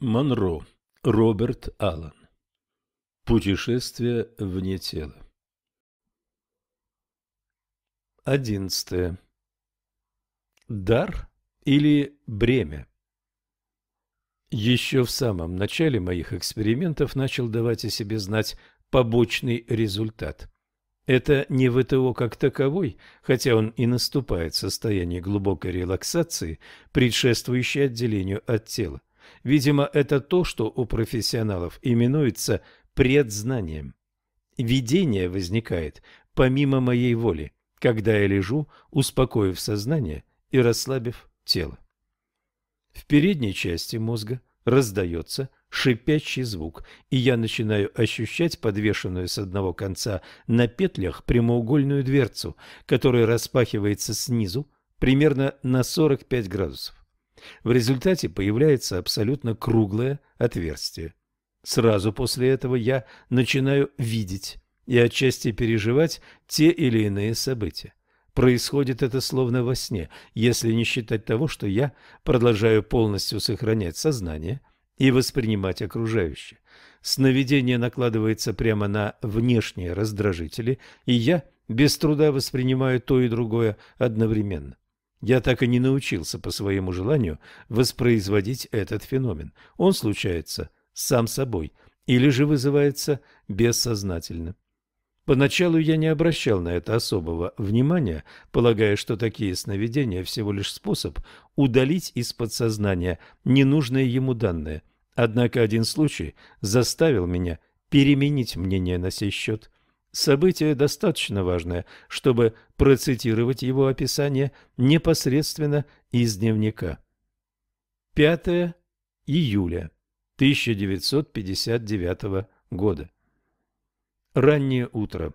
Монро. Роберт Аллан. Путешествие вне тела. 11. Дар или бремя? Еще в самом начале моих экспериментов начал давать о себе знать побочный результат. Это не ВТО как таковой, хотя он и наступает в состоянии глубокой релаксации, предшествующей отделению от тела. Видимо, это то, что у профессионалов именуется предзнанием. Видение возникает помимо моей воли, когда я лежу, успокоив сознание и расслабив тело. В передней части мозга раздается шипящий звук, и я начинаю ощущать подвешенную с одного конца на петлях прямоугольную дверцу, которая распахивается снизу примерно на 45 градусов. В результате появляется абсолютно круглое отверстие. Сразу после этого я начинаю видеть и отчасти переживать те или иные события. Происходит это словно во сне, если не считать того, что я продолжаю полностью сохранять сознание и воспринимать окружающее. Сновидение накладывается прямо на внешние раздражители, и я без труда воспринимаю то и другое одновременно. Я так и не научился по своему желанию воспроизводить этот феномен. Он случается сам собой или же вызывается бессознательно. Поначалу я не обращал на это особого внимания, полагая, что такие сновидения всего лишь способ удалить из подсознания ненужные ему данные. Однако один случай заставил меня переменить мнение на сей счет. Событие достаточно важное, чтобы процитировать его описание непосредственно из дневника. 5 июля 1959 года. Раннее утро.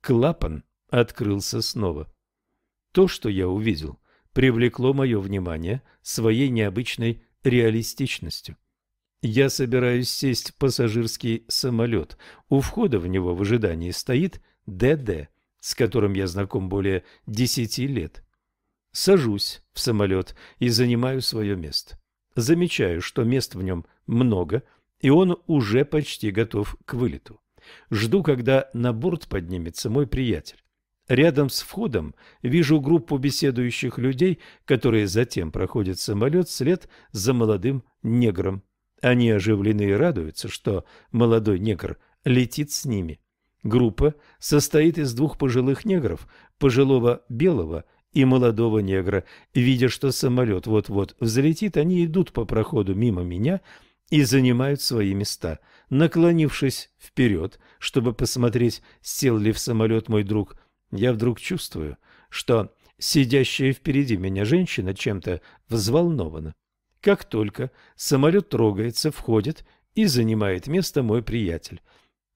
Клапан открылся снова. То, что я увидел, привлекло мое внимание своей необычной реалистичностью. Я собираюсь сесть в пассажирский самолет. У входа в него в ожидании стоит ДД, с которым я знаком более десяти лет. Сажусь в самолет и занимаю свое место. Замечаю, что мест в нем много, и он уже почти готов к вылету. Жду, когда на борт поднимется мой приятель. Рядом с входом вижу группу беседующих людей, которые затем проходят самолет вслед за молодым негром. Они оживлены и радуются, что молодой негр летит с ними. Группа состоит из двух пожилых негров, пожилого белого и молодого негра. Видя, что самолет вот-вот взлетит, они идут по проходу мимо меня и занимают свои места. Наклонившись вперед, чтобы посмотреть, сел ли в самолет мой друг, я вдруг чувствую, что сидящая впереди меня женщина чем-то взволнована. Как только самолет трогается, входит и занимает место мой приятель.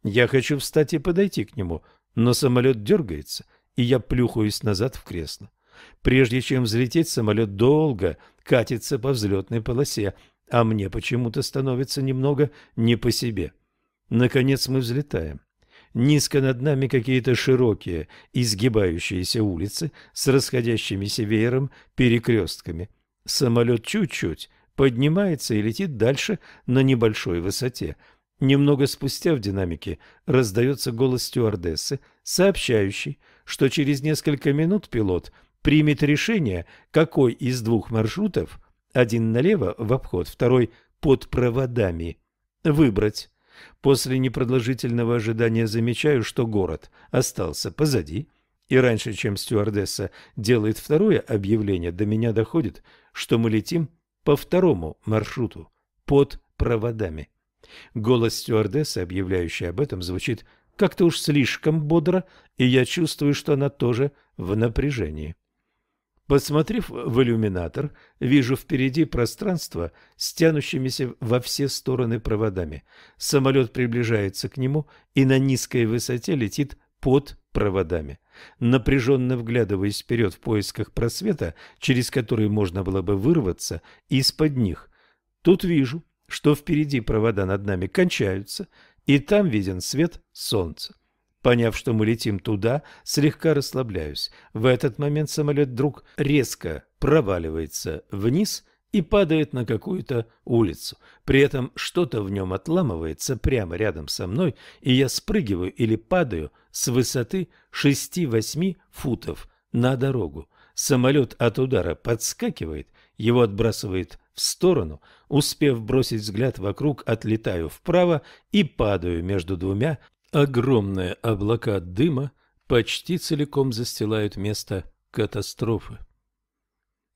Я хочу встать и подойти к нему, но самолет дергается, и я плюхаюсь назад в кресло. Прежде чем взлететь, самолет долго катится по взлетной полосе, а мне почему-то становится немного не по себе. Наконец мы взлетаем. Низко над нами какие-то широкие, изгибающиеся улицы с расходящимися веером перекрестками. Самолет чуть-чуть поднимается и летит дальше на небольшой высоте. Немного спустя в динамике раздается голос стюардессы, сообщающий, что через несколько минут пилот примет решение, какой из двух маршрутов, один налево в обход, второй под проводами, выбрать. После непродолжительного ожидания замечаю, что город остался позади, и раньше, чем стюардесса делает второе объявление, до меня доходит, что мы летим по второму маршруту под проводами. Голос стюардессы, объявляющий об этом, звучит как-то уж слишком бодро, и я чувствую, что она тоже в напряжении. Посмотрев в иллюминатор, вижу впереди пространство с тянущимися во все стороны проводами. Самолет приближается к нему и на низкой высоте летит под проводами напряженно вглядываясь вперед в поисках просвета, через который можно было бы вырваться из-под них. Тут вижу, что впереди провода над нами кончаются, и там виден свет солнца. Поняв, что мы летим туда, слегка расслабляюсь. В этот момент самолет вдруг резко проваливается вниз и падает на какую-то улицу. При этом что-то в нем отламывается прямо рядом со мной, и я спрыгиваю или падаю – с высоты 6-8 футов на дорогу. Самолет от удара подскакивает, его отбрасывает в сторону, успев бросить взгляд вокруг, отлетаю вправо и падаю между двумя. Огромные облака дыма почти целиком застилают место катастрофы.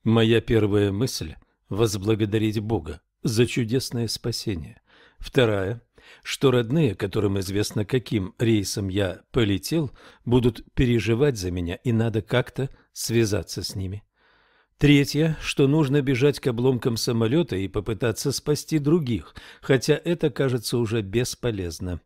Моя первая мысль – возблагодарить Бога за чудесное спасение. Вторая что родные, которым известно, каким рейсом я полетел, будут переживать за меня, и надо как-то связаться с ними. Третье, что нужно бежать к обломкам самолета и попытаться спасти других, хотя это кажется уже бесполезно.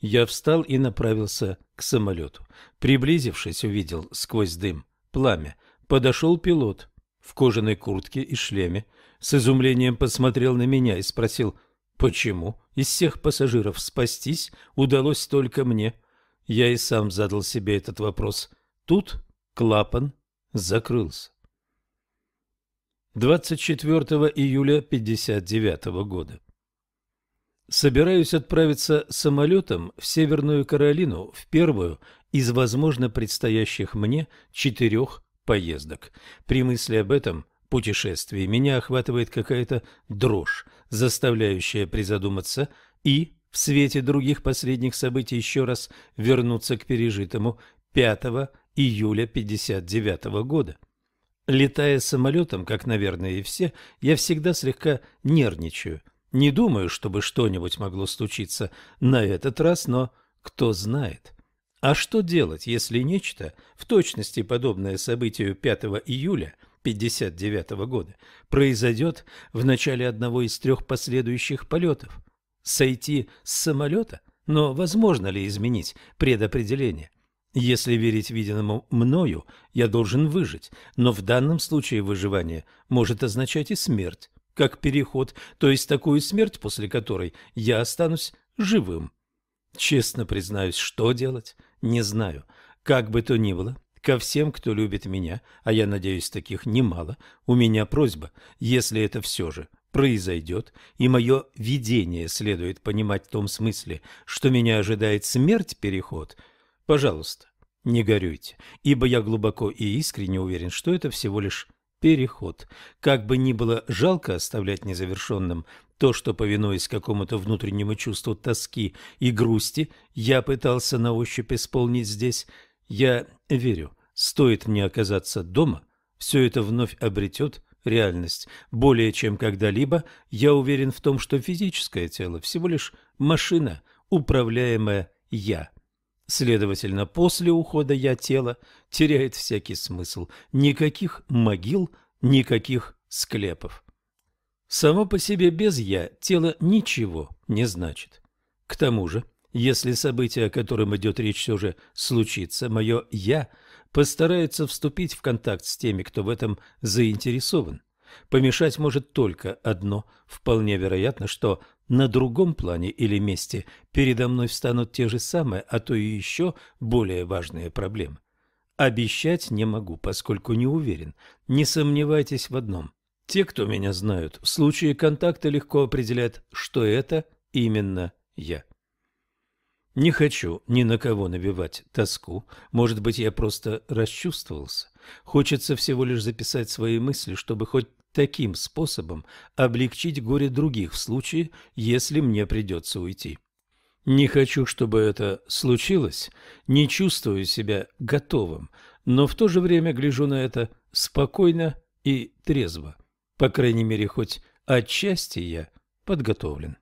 Я встал и направился к самолету. Приблизившись, увидел сквозь дым пламя. Подошел пилот в кожаной куртке и шлеме. С изумлением посмотрел на меня и спросил «Почему?» Из всех пассажиров спастись удалось только мне. Я и сам задал себе этот вопрос. Тут клапан закрылся. 24 июля 59 года. Собираюсь отправиться самолетом в Северную Каролину в первую из, возможно, предстоящих мне четырех поездок. При мысли об этом путешествии меня охватывает какая-то дрожь, заставляющая призадуматься и, в свете других последних событий, еще раз вернуться к пережитому 5 июля 59 года. Летая самолетом, как, наверное, и все, я всегда слегка нервничаю. Не думаю, чтобы что-нибудь могло случиться на этот раз, но кто знает. А что делать, если нечто, в точности подобное событию 5 июля – 1959 года произойдет в начале одного из трех последующих полетов. Сойти с самолета? Но возможно ли изменить предопределение? Если верить виденному мною, я должен выжить, но в данном случае выживание может означать и смерть, как переход, то есть такую смерть, после которой я останусь живым. Честно признаюсь, что делать, не знаю. Как бы то ни было, ко всем, кто любит меня, а я надеюсь, таких немало, у меня просьба, если это все же произойдет, и мое видение следует понимать в том смысле, что меня ожидает смерть-переход, пожалуйста, не горюйте, ибо я глубоко и искренне уверен, что это всего лишь переход. Как бы ни было жалко оставлять незавершенным то, что, повинуясь какому-то внутреннему чувству тоски и грусти, я пытался на ощупь исполнить здесь, я верю, Стоит мне оказаться дома, все это вновь обретет реальность. Более чем когда-либо я уверен в том, что физическое тело всего лишь машина, управляемая «я». Следовательно, после ухода «я» тело теряет всякий смысл. Никаких могил, никаких склепов. Само по себе без «я» тело ничего не значит. К тому же, если событие, о котором идет речь, все же случится, мое «я» – постарается вступить в контакт с теми, кто в этом заинтересован. Помешать может только одно. Вполне вероятно, что на другом плане или месте передо мной встанут те же самые, а то и еще более важные проблемы. Обещать не могу, поскольку не уверен. Не сомневайтесь в одном. Те, кто меня знают, в случае контакта легко определят, что это именно я. Не хочу ни на кого набивать тоску, может быть, я просто расчувствовался. Хочется всего лишь записать свои мысли, чтобы хоть таким способом облегчить горе других в случае, если мне придется уйти. Не хочу, чтобы это случилось, не чувствую себя готовым, но в то же время гляжу на это спокойно и трезво. По крайней мере, хоть отчасти я подготовлен.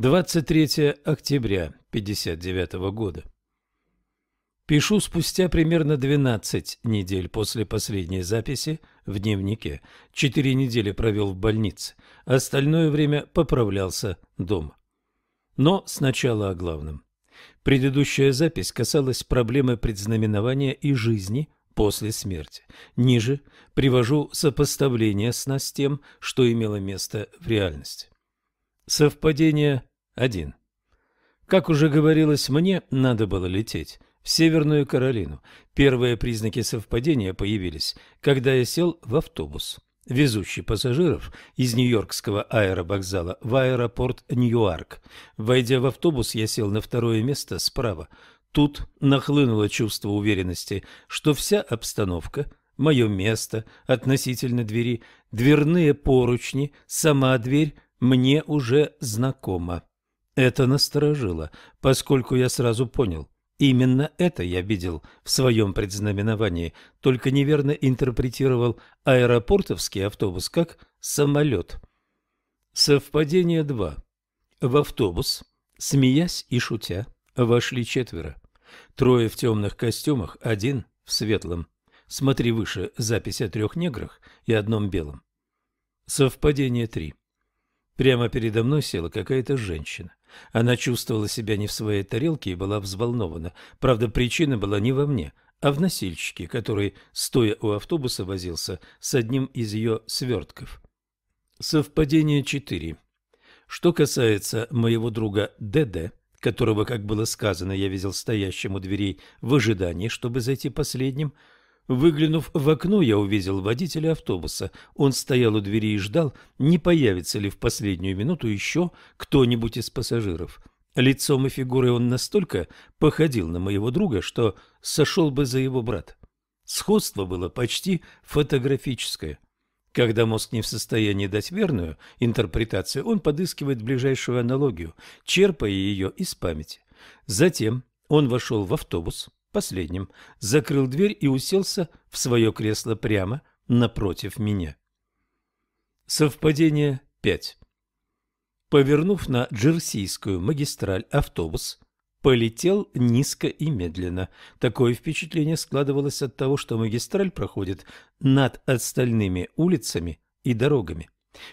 23 октября 59 года. Пишу спустя примерно 12 недель после последней записи в дневнике. Четыре недели провел в больнице, остальное время поправлялся дома. Но сначала о главном. Предыдущая запись касалась проблемы предзнаменования и жизни после смерти. Ниже привожу сопоставление сна с тем, что имело место в реальности. Совпадение один. Как уже говорилось мне, надо было лететь в Северную Каролину. Первые признаки совпадения появились, когда я сел в автобус, везущий пассажиров из Нью-Йоркского аэровокзала в аэропорт Нью-Арк. Войдя в автобус, я сел на второе место справа. Тут нахлынуло чувство уверенности, что вся обстановка, мое место относительно двери, дверные поручни, сама дверь мне уже знакома. Это насторожило, поскольку я сразу понял. Именно это я видел в своем предзнаменовании, только неверно интерпретировал аэропортовский автобус как самолет. Совпадение 2. В автобус, смеясь и шутя, вошли четверо. Трое в темных костюмах, один в светлом. Смотри выше запись о трех неграх и одном белом. Совпадение 3. Прямо передо мной села какая-то женщина. Она чувствовала себя не в своей тарелке и была взволнована. Правда, причина была не во мне, а в носильщике, который, стоя у автобуса, возился с одним из ее свертков. Совпадение 4. Что касается моего друга ДД, которого, как было сказано, я видел стоящим у дверей в ожидании, чтобы зайти последним – Выглянув в окно, я увидел водителя автобуса. Он стоял у двери и ждал, не появится ли в последнюю минуту еще кто-нибудь из пассажиров. Лицом и фигурой он настолько походил на моего друга, что сошел бы за его брат. Сходство было почти фотографическое. Когда мозг не в состоянии дать верную интерпретацию, он подыскивает ближайшую аналогию, черпая ее из памяти. Затем он вошел в автобус, последним, закрыл дверь и уселся в свое кресло прямо напротив меня. Совпадение 5. Повернув на Джерсийскую магистраль автобус, полетел низко и медленно. Такое впечатление складывалось от того, что магистраль проходит над остальными улицами и дорогами.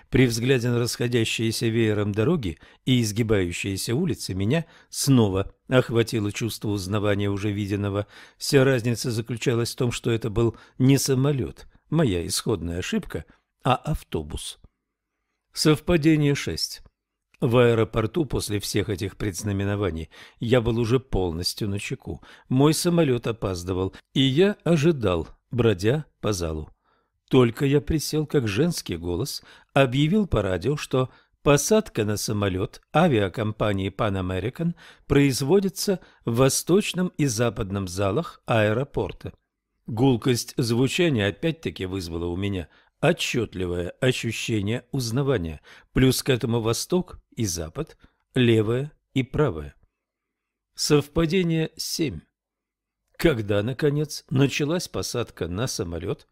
При взгляде на расходящиеся веером дороги и изгибающиеся улицы меня снова охватило чувство узнавания уже виденного. Вся разница заключалась в том, что это был не самолет, моя исходная ошибка, а автобус. Совпадение 6. В аэропорту после всех этих предзнаменований я был уже полностью на чеку. Мой самолет опаздывал, и я ожидал, бродя по залу. Только я присел, как женский голос объявил по радио, что посадка на самолет авиакомпании Pan American производится в восточном и западном залах аэропорта. Гулкость звучания опять-таки вызвала у меня отчетливое ощущение узнавания, плюс к этому восток и запад, левое и правое. Совпадение 7. Когда, наконец, началась посадка на самолет,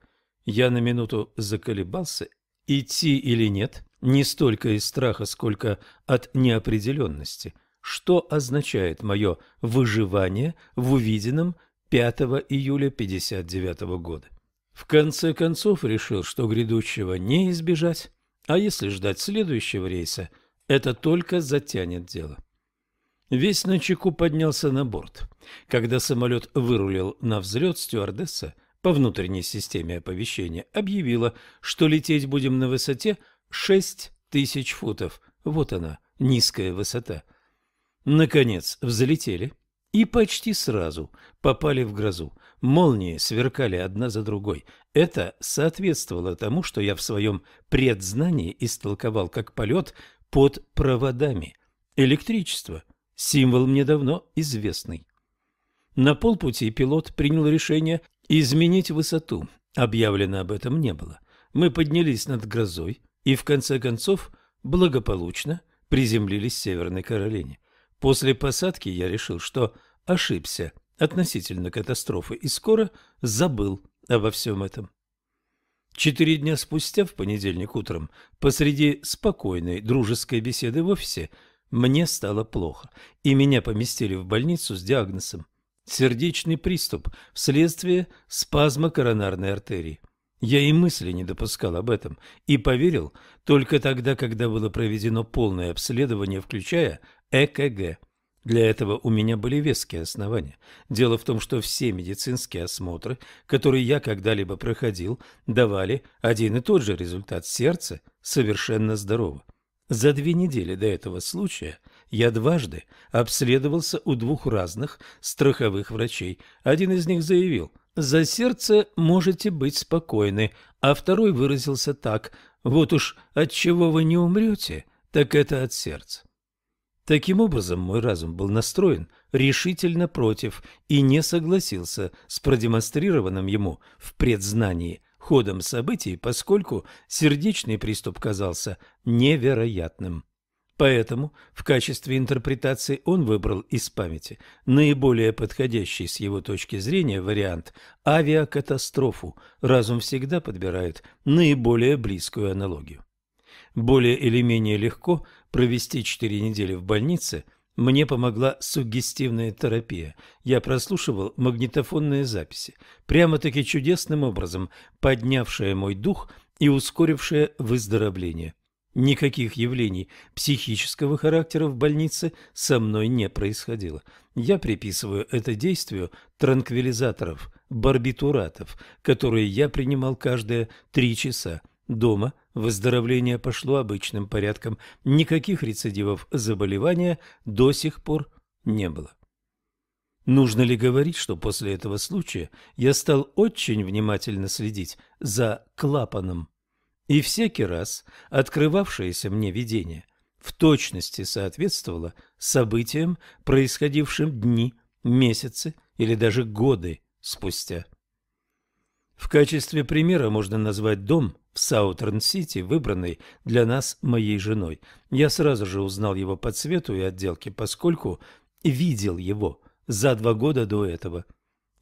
я на минуту заколебался, идти или нет, не столько из страха, сколько от неопределенности. Что означает мое выживание в увиденном 5 июля 59 года? В конце концов решил, что грядущего не избежать, а если ждать следующего рейса, это только затянет дело. Весь на поднялся на борт. Когда самолет вырулил на взлет, стюардесса – по внутренней системе оповещения объявила, что лететь будем на высоте 6 тысяч футов. Вот она, низкая высота. Наконец взлетели и почти сразу попали в грозу. Молнии сверкали одна за другой. Это соответствовало тому, что я в своем предзнании истолковал как полет под проводами. Электричество – символ мне давно известный. На полпути пилот принял решение Изменить высоту. Объявлено об этом не было. Мы поднялись над грозой и, в конце концов, благополучно приземлились в Северной Каролине. После посадки я решил, что ошибся относительно катастрофы и скоро забыл обо всем этом. Четыре дня спустя, в понедельник утром, посреди спокойной дружеской беседы в офисе, мне стало плохо, и меня поместили в больницу с диагнозом сердечный приступ вследствие спазма коронарной артерии. Я и мысли не допускал об этом и поверил только тогда, когда было проведено полное обследование, включая ЭКГ. Для этого у меня были веские основания. Дело в том, что все медицинские осмотры, которые я когда-либо проходил, давали один и тот же результат сердца совершенно здорово. За две недели до этого случая – я дважды обследовался у двух разных страховых врачей. Один из них заявил «За сердце можете быть спокойны», а второй выразился так «Вот уж от чего вы не умрете, так это от сердца». Таким образом, мой разум был настроен решительно против и не согласился с продемонстрированным ему в предзнании ходом событий, поскольку сердечный приступ казался невероятным. Поэтому в качестве интерпретации он выбрал из памяти наиболее подходящий с его точки зрения вариант – авиакатастрофу. Разум всегда подбирает наиболее близкую аналогию. Более или менее легко провести 4 недели в больнице мне помогла суггестивная терапия. Я прослушивал магнитофонные записи, прямо-таки чудесным образом поднявшая мой дух и ускорившая выздоровление – Никаких явлений психического характера в больнице со мной не происходило. Я приписываю это действию транквилизаторов, барбитуратов, которые я принимал каждые три часа. Дома выздоровление пошло обычным порядком. Никаких рецидивов заболевания до сих пор не было. Нужно ли говорить, что после этого случая я стал очень внимательно следить за клапаном? И всякий раз открывавшееся мне видение в точности соответствовало событиям, происходившим дни, месяцы или даже годы спустя. В качестве примера можно назвать дом в Саутерн-Сити, выбранный для нас моей женой. Я сразу же узнал его по цвету и отделке, поскольку видел его за два года до этого.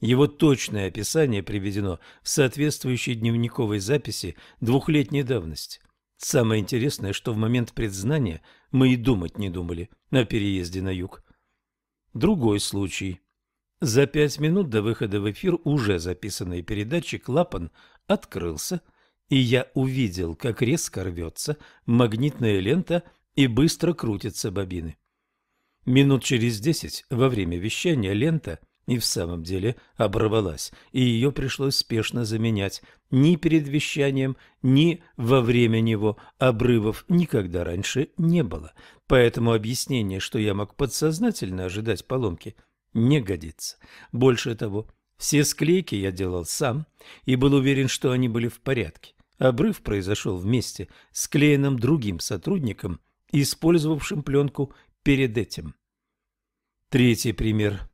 Его точное описание приведено в соответствующей дневниковой записи двухлетней давности. Самое интересное, что в момент предзнания мы и думать не думали о переезде на юг. Другой случай. За пять минут до выхода в эфир уже записанной передачи клапан открылся, и я увидел, как резко рвется магнитная лента и быстро крутятся бобины. Минут через десять во время вещания лента – и в самом деле оборвалась, и ее пришлось спешно заменять. Ни перед вещанием, ни во время него обрывов никогда раньше не было. Поэтому объяснение, что я мог подсознательно ожидать поломки, не годится. Больше того, все склейки я делал сам и был уверен, что они были в порядке. Обрыв произошел вместе с клеенным другим сотрудником, использовавшим пленку перед этим. Третий пример –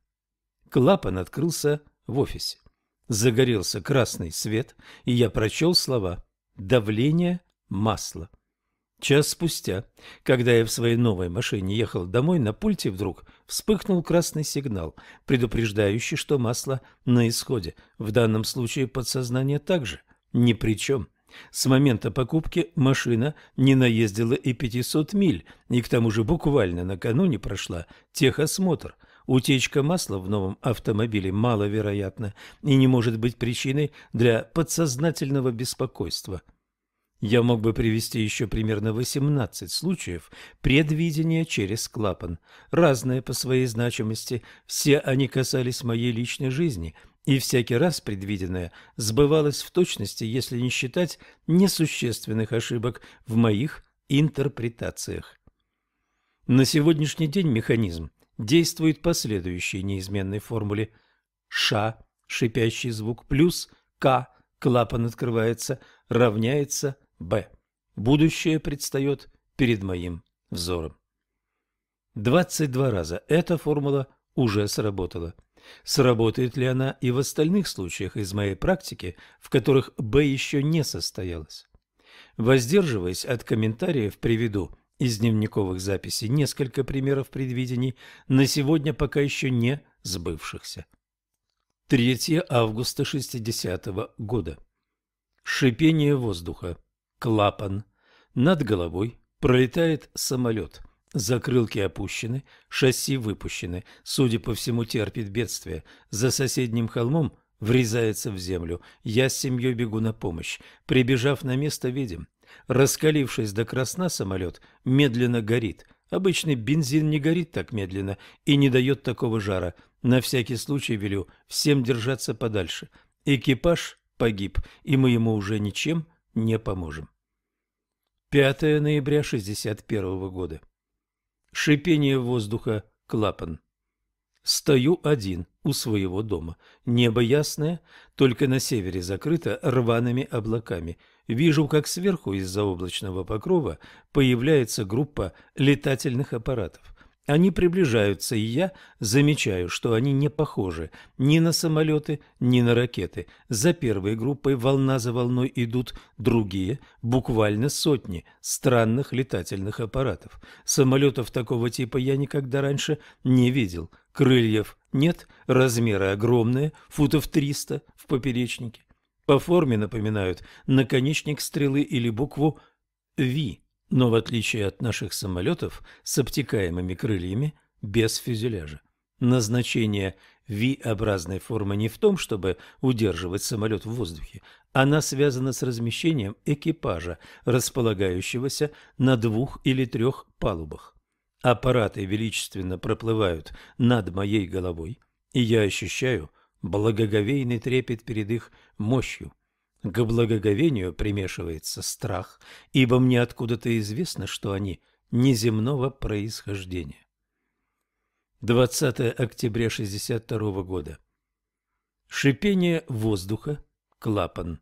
клапан открылся в офисе. Загорелся красный свет, и я прочел слова «давление масла». Час спустя, когда я в своей новой машине ехал домой, на пульте вдруг вспыхнул красный сигнал, предупреждающий, что масло на исходе. В данном случае подсознание также ни при чем. С момента покупки машина не наездила и 500 миль, и к тому же буквально накануне прошла техосмотр – Утечка масла в новом автомобиле маловероятна и не может быть причиной для подсознательного беспокойства. Я мог бы привести еще примерно 18 случаев предвидения через клапан, разные по своей значимости, все они касались моей личной жизни, и всякий раз предвиденное сбывалось в точности, если не считать несущественных ошибок в моих интерпретациях. На сегодняшний день механизм действует по следующей неизменной формуле «ша» – шипящий звук, плюс «к» – клапан открывается, равняется «б». Будущее предстает перед моим взором. 22 раза эта формула уже сработала. Сработает ли она и в остальных случаях из моей практики, в которых «Б» еще не состоялось Воздерживаясь от комментариев, приведу из дневниковых записей несколько примеров предвидений, на сегодня пока еще не сбывшихся. 3 августа 60 года. Шипение воздуха. Клапан. Над головой пролетает самолет. Закрылки опущены, шасси выпущены. Судя по всему, терпит бедствие. За соседним холмом врезается в землю. Я с семьей бегу на помощь. Прибежав на место, видим – Раскалившись до красна, самолет медленно горит. Обычный бензин не горит так медленно и не дает такого жара. На всякий случай велю всем держаться подальше. Экипаж погиб, и мы ему уже ничем не поможем. 5 ноября 61 года. Шипение воздуха, клапан. Стою один у своего дома. Небо ясное, только на севере закрыто рваными облаками. Вижу, как сверху из-за облачного покрова появляется группа летательных аппаратов. Они приближаются, и я замечаю, что они не похожи ни на самолеты, ни на ракеты. За первой группой волна за волной идут другие, буквально сотни странных летательных аппаратов. Самолетов такого типа я никогда раньше не видел – крыльев нет, размеры огромные, футов 300 в поперечнике. По форме напоминают наконечник стрелы или букву V, но в отличие от наших самолетов с обтекаемыми крыльями, без фюзеляжа. Назначение V-образной формы не в том, чтобы удерживать самолет в воздухе. Она связана с размещением экипажа, располагающегося на двух или трех палубах аппараты величественно проплывают над моей головой, и я ощущаю благоговейный трепет перед их мощью. К благоговению примешивается страх, ибо мне откуда-то известно, что они неземного происхождения. 20 октября 62 года. Шипение воздуха, клапан.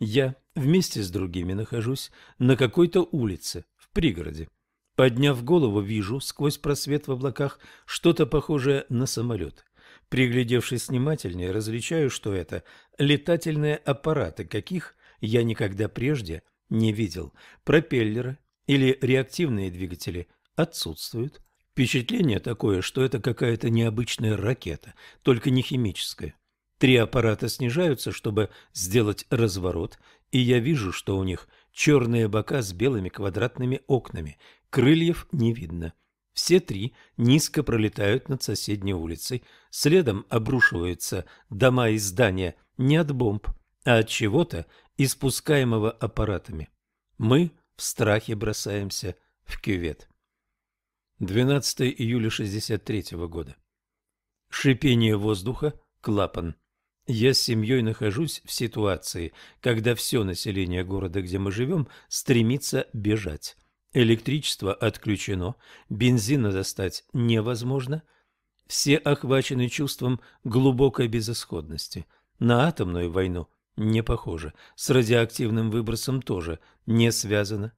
Я вместе с другими нахожусь на какой-то улице в пригороде. Подняв голову, вижу сквозь просвет в облаках что-то похожее на самолет. Приглядевшись внимательнее, различаю, что это летательные аппараты, каких я никогда прежде не видел. Пропеллеры или реактивные двигатели отсутствуют. Впечатление такое, что это какая-то необычная ракета, только не химическая. Три аппарата снижаются, чтобы сделать разворот, и я вижу, что у них – черные бока с белыми квадратными окнами, крыльев не видно. Все три низко пролетают над соседней улицей, следом обрушиваются дома и здания не от бомб, а от чего-то, испускаемого аппаратами. Мы в страхе бросаемся в кювет. 12 июля 63 года. Шипение воздуха, клапан. Я с семьей нахожусь в ситуации, когда все население города, где мы живем, стремится бежать. Электричество отключено, бензина достать невозможно. Все охвачены чувством глубокой безысходности. На атомную войну не похоже, с радиоактивным выбросом тоже не связано.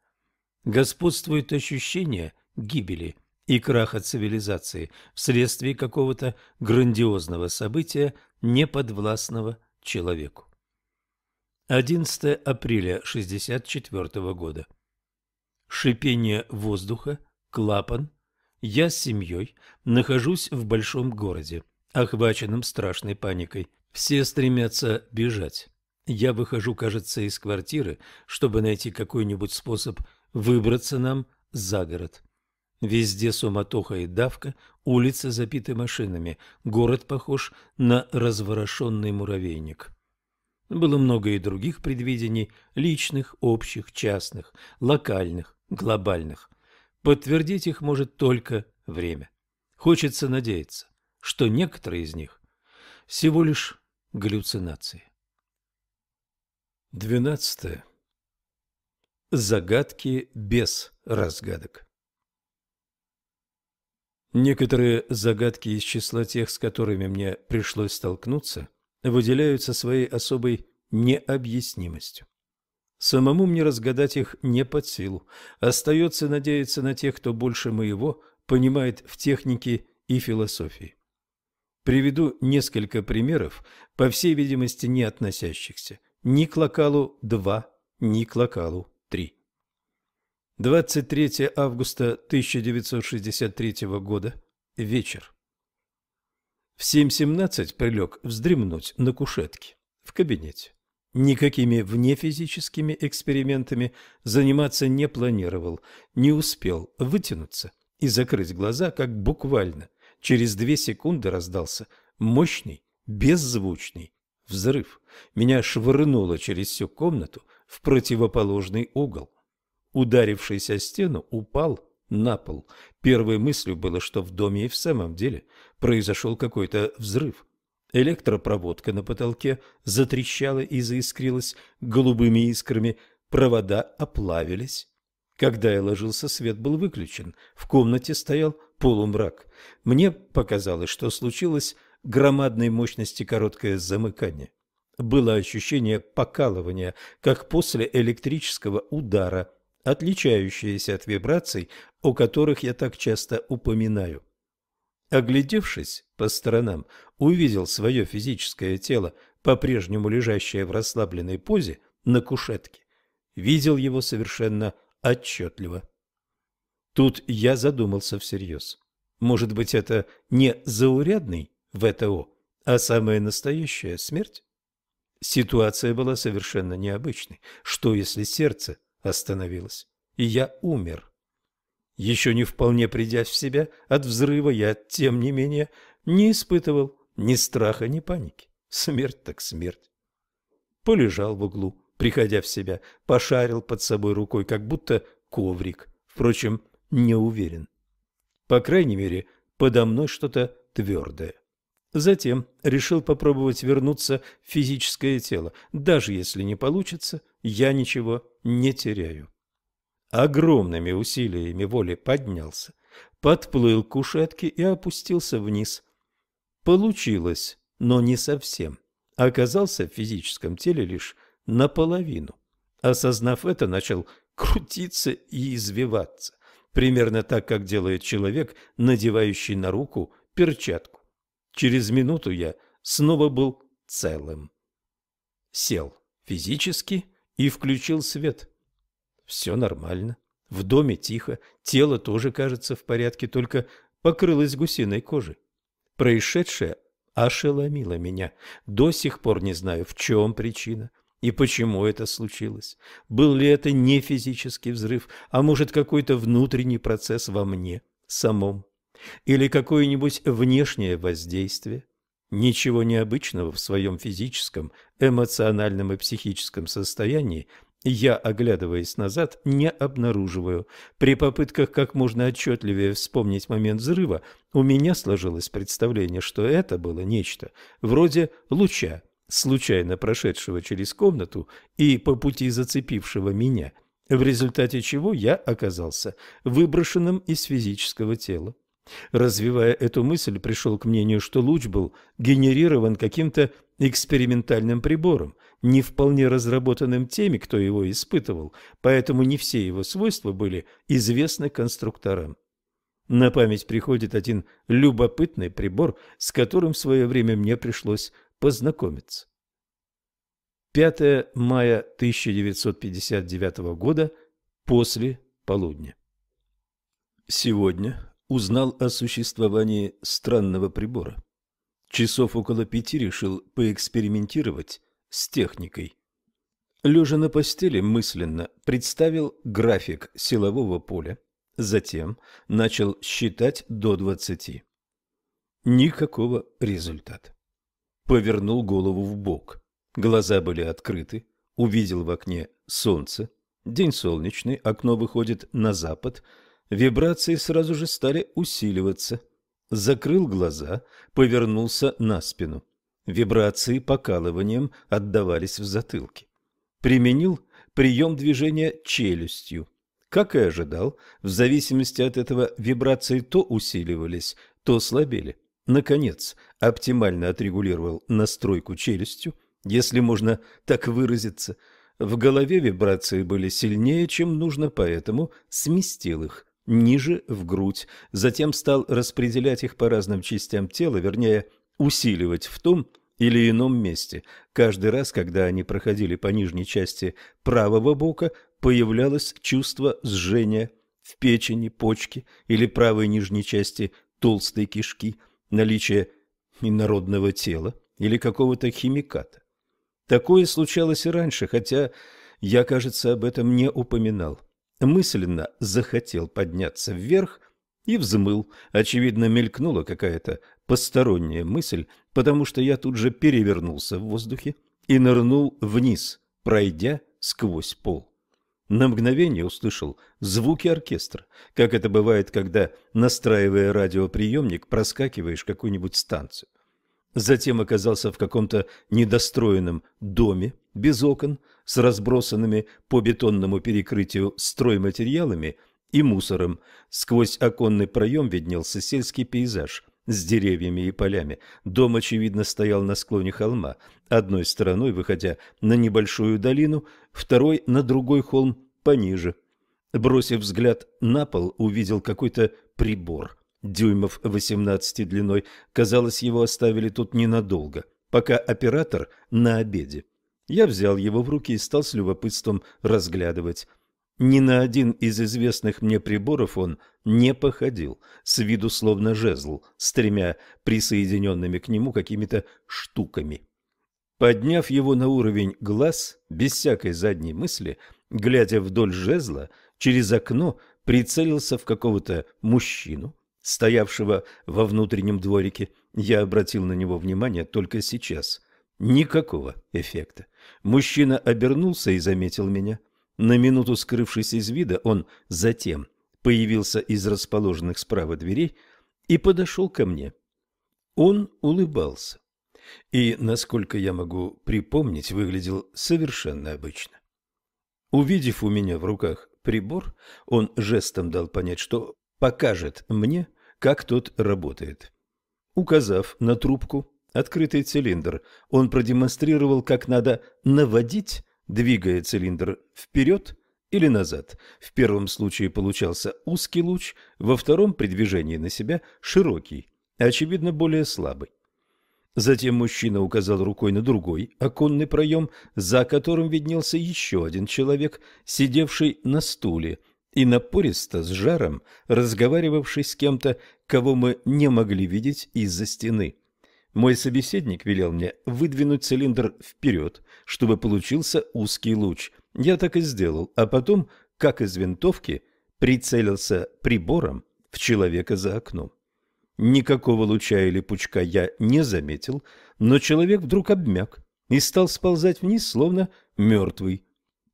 Господствует ощущение гибели – и краха цивилизации вследствие какого-то грандиозного события, неподвластного человеку. 11 апреля 64 года. Шипение воздуха, клапан. Я с семьей нахожусь в большом городе, охваченном страшной паникой. Все стремятся бежать. Я выхожу, кажется, из квартиры, чтобы найти какой-нибудь способ выбраться нам за город. Везде суматоха и давка, улицы запиты машинами, город похож на разворошенный муравейник. Было много и других предвидений, личных, общих, частных, локальных, глобальных. Подтвердить их может только время. Хочется надеяться, что некоторые из них всего лишь галлюцинации. Двенадцатое. Загадки без разгадок. Некоторые загадки из числа тех, с которыми мне пришлось столкнуться, выделяются своей особой необъяснимостью. Самому мне разгадать их не под силу. Остается надеяться на тех, кто больше моего понимает в технике и философии. Приведу несколько примеров, по всей видимости, не относящихся ни к локалу 2, ни к локалу 23 августа 1963 года. Вечер. В 7.17 прилег вздремнуть на кушетке в кабинете. Никакими внефизическими экспериментами заниматься не планировал, не успел вытянуться и закрыть глаза, как буквально через две секунды раздался мощный, беззвучный взрыв. Меня швырнуло через всю комнату в противоположный угол ударившись о стену, упал на пол. Первой мыслью было, что в доме и в самом деле произошел какой-то взрыв. Электропроводка на потолке затрещала и заискрилась голубыми искрами, провода оплавились. Когда я ложился, свет был выключен, в комнате стоял полумрак. Мне показалось, что случилось громадной мощности короткое замыкание. Было ощущение покалывания, как после электрического удара – отличающиеся от вибраций, о которых я так часто упоминаю. Оглядевшись по сторонам, увидел свое физическое тело, по-прежнему лежащее в расслабленной позе на кушетке. Видел его совершенно отчетливо. Тут я задумался всерьез. Может быть, это не заурядный ВТО, а самая настоящая смерть? Ситуация была совершенно необычной. Что, если сердце остановилась, и я умер. Еще не вполне придя в себя от взрыва, я, тем не менее, не испытывал ни страха, ни паники. Смерть так смерть. Полежал в углу, приходя в себя, пошарил под собой рукой, как будто коврик. Впрочем, не уверен. По крайней мере, подо мной что-то твердое. Затем решил попробовать вернуться в физическое тело. Даже если не получится, я ничего не теряю. Огромными усилиями воли поднялся, подплыл к кушетке и опустился вниз. Получилось, но не совсем. Оказался в физическом теле лишь наполовину. Осознав это, начал крутиться и извиваться, примерно так, как делает человек, надевающий на руку перчатку. Через минуту я снова был целым. Сел физически и включил свет. Все нормально. В доме тихо, тело тоже кажется в порядке, только покрылось гусиной кожей. Происшедшее ошеломило меня. До сих пор не знаю, в чем причина и почему это случилось. Был ли это не физический взрыв, а может какой-то внутренний процесс во мне самом или какое-нибудь внешнее воздействие. Ничего необычного в своем физическом, эмоциональном и психическом состоянии я, оглядываясь назад, не обнаруживаю. При попытках как можно отчетливее вспомнить момент взрыва, у меня сложилось представление, что это было нечто вроде луча, случайно прошедшего через комнату и по пути зацепившего меня, в результате чего я оказался выброшенным из физического тела. Развивая эту мысль, пришел к мнению, что луч был генерирован каким-то экспериментальным прибором, не вполне разработанным теми, кто его испытывал, поэтому не все его свойства были известны конструкторам. На память приходит один любопытный прибор, с которым в свое время мне пришлось познакомиться. 5 мая 1959 года, после полудня. Сегодня узнал о существовании странного прибора. Часов около пяти решил поэкспериментировать с техникой. Лежа на постели, мысленно представил график силового поля, затем начал считать до двадцати. Никакого результата. Повернул голову в бок. Глаза были открыты, увидел в окне солнце. День солнечный, окно выходит на запад – Вибрации сразу же стали усиливаться. Закрыл глаза, повернулся на спину. Вибрации покалыванием отдавались в затылке. Применил прием движения челюстью. Как и ожидал, в зависимости от этого вибрации то усиливались, то слабели. Наконец, оптимально отрегулировал настройку челюстью, если можно так выразиться. В голове вибрации были сильнее, чем нужно, поэтому сместил их ниже в грудь, затем стал распределять их по разным частям тела, вернее, усиливать в том или ином месте. Каждый раз, когда они проходили по нижней части правого бока, появлялось чувство сжения в печени, почке или правой нижней части толстой кишки, наличие инородного тела или какого-то химиката. Такое случалось и раньше, хотя я, кажется, об этом не упоминал мысленно захотел подняться вверх и взмыл. Очевидно, мелькнула какая-то посторонняя мысль, потому что я тут же перевернулся в воздухе и нырнул вниз, пройдя сквозь пол. На мгновение услышал звуки оркестра, как это бывает, когда, настраивая радиоприемник, проскакиваешь какую-нибудь станцию. Затем оказался в каком-то недостроенном доме без окон, с разбросанными по бетонному перекрытию стройматериалами и мусором. Сквозь оконный проем виднелся сельский пейзаж с деревьями и полями. Дом, очевидно, стоял на склоне холма, одной стороной выходя на небольшую долину, второй на другой холм пониже. Бросив взгляд на пол, увидел какой-то прибор, дюймов 18 длиной. Казалось, его оставили тут ненадолго, пока оператор на обеде. Я взял его в руки и стал с любопытством разглядывать. Ни на один из известных мне приборов он не походил, с виду словно жезл, с тремя присоединенными к нему какими-то штуками. Подняв его на уровень глаз, без всякой задней мысли, глядя вдоль жезла, через окно прицелился в какого-то мужчину, стоявшего во внутреннем дворике. Я обратил на него внимание только сейчас. Никакого эффекта. Мужчина обернулся и заметил меня. На минуту скрывшись из вида, он затем появился из расположенных справа дверей и подошел ко мне. Он улыбался. И, насколько я могу припомнить, выглядел совершенно обычно. Увидев у меня в руках прибор, он жестом дал понять, что покажет мне, как тот работает. Указав на трубку, открытый цилиндр. Он продемонстрировал, как надо наводить, двигая цилиндр вперед или назад. В первом случае получался узкий луч, во втором при движении на себя широкий, очевидно более слабый. Затем мужчина указал рукой на другой оконный проем, за которым виднелся еще один человек, сидевший на стуле и напористо с жаром разговаривавший с кем-то, кого мы не могли видеть из-за стены. Мой собеседник велел мне выдвинуть цилиндр вперед, чтобы получился узкий луч. Я так и сделал, а потом, как из винтовки, прицелился прибором в человека за окном. Никакого луча или пучка я не заметил, но человек вдруг обмяк и стал сползать вниз, словно мертвый.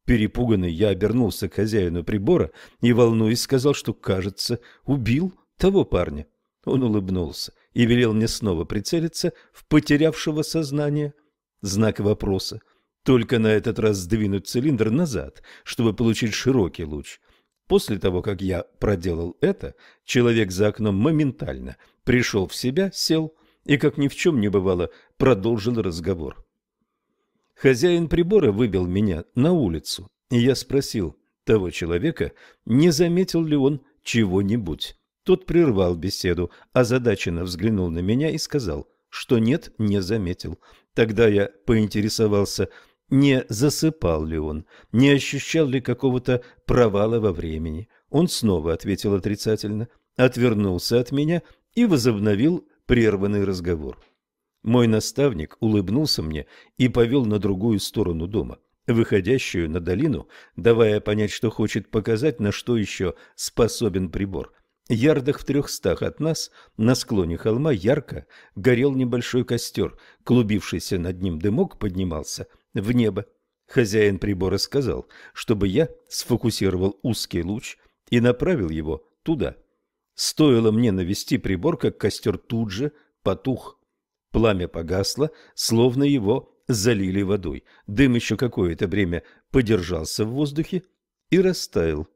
Перепуганный я обернулся к хозяину прибора и, волнуясь, сказал, что, кажется, убил того парня. Он улыбнулся и велел мне снова прицелиться в потерявшего сознание знак вопроса. Только на этот раз сдвинуть цилиндр назад, чтобы получить широкий луч. После того, как я проделал это, человек за окном моментально пришел в себя, сел и, как ни в чем не бывало, продолжил разговор. Хозяин прибора выбил меня на улицу, и я спросил того человека, не заметил ли он чего-нибудь. Тот прервал беседу, озадаченно взглянул на меня и сказал, что нет, не заметил. Тогда я поинтересовался, не засыпал ли он, не ощущал ли какого-то провала во времени. Он снова ответил отрицательно, отвернулся от меня и возобновил прерванный разговор. Мой наставник улыбнулся мне и повел на другую сторону дома, выходящую на долину, давая понять, что хочет показать, на что еще способен прибор – Ярдах в трехстах от нас на склоне холма ярко горел небольшой костер, клубившийся над ним дымок поднимался в небо. Хозяин прибора сказал, чтобы я сфокусировал узкий луч и направил его туда. Стоило мне навести прибор, как костер тут же потух. Пламя погасло, словно его залили водой. Дым еще какое-то время подержался в воздухе и растаял.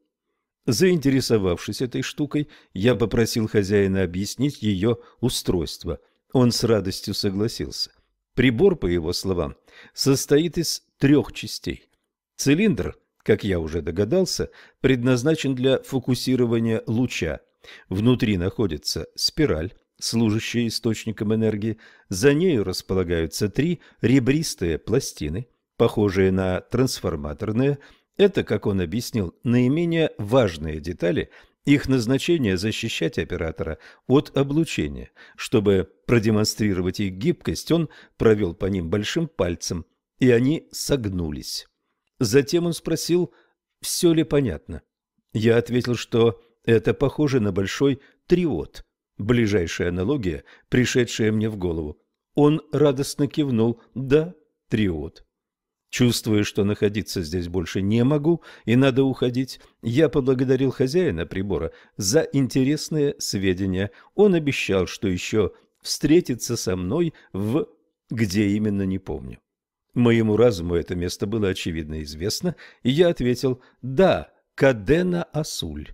Заинтересовавшись этой штукой, я попросил хозяина объяснить ее устройство. Он с радостью согласился. Прибор, по его словам, состоит из трех частей. Цилиндр, как я уже догадался, предназначен для фокусирования луча. Внутри находится спираль, служащая источником энергии. За нею располагаются три ребристые пластины, похожие на трансформаторные, это, как он объяснил, наименее важные детали, их назначение – защищать оператора от облучения. Чтобы продемонстрировать их гибкость, он провел по ним большим пальцем, и они согнулись. Затем он спросил, все ли понятно. Я ответил, что это похоже на большой триод, ближайшая аналогия, пришедшая мне в голову. Он радостно кивнул «Да, триод». Чувствуя, что находиться здесь больше не могу и надо уходить, я поблагодарил хозяина прибора за интересные сведения. Он обещал, что еще встретится со мной в... где именно не помню. Моему разуму это место было очевидно известно, и я ответил «Да, Кадена Асуль».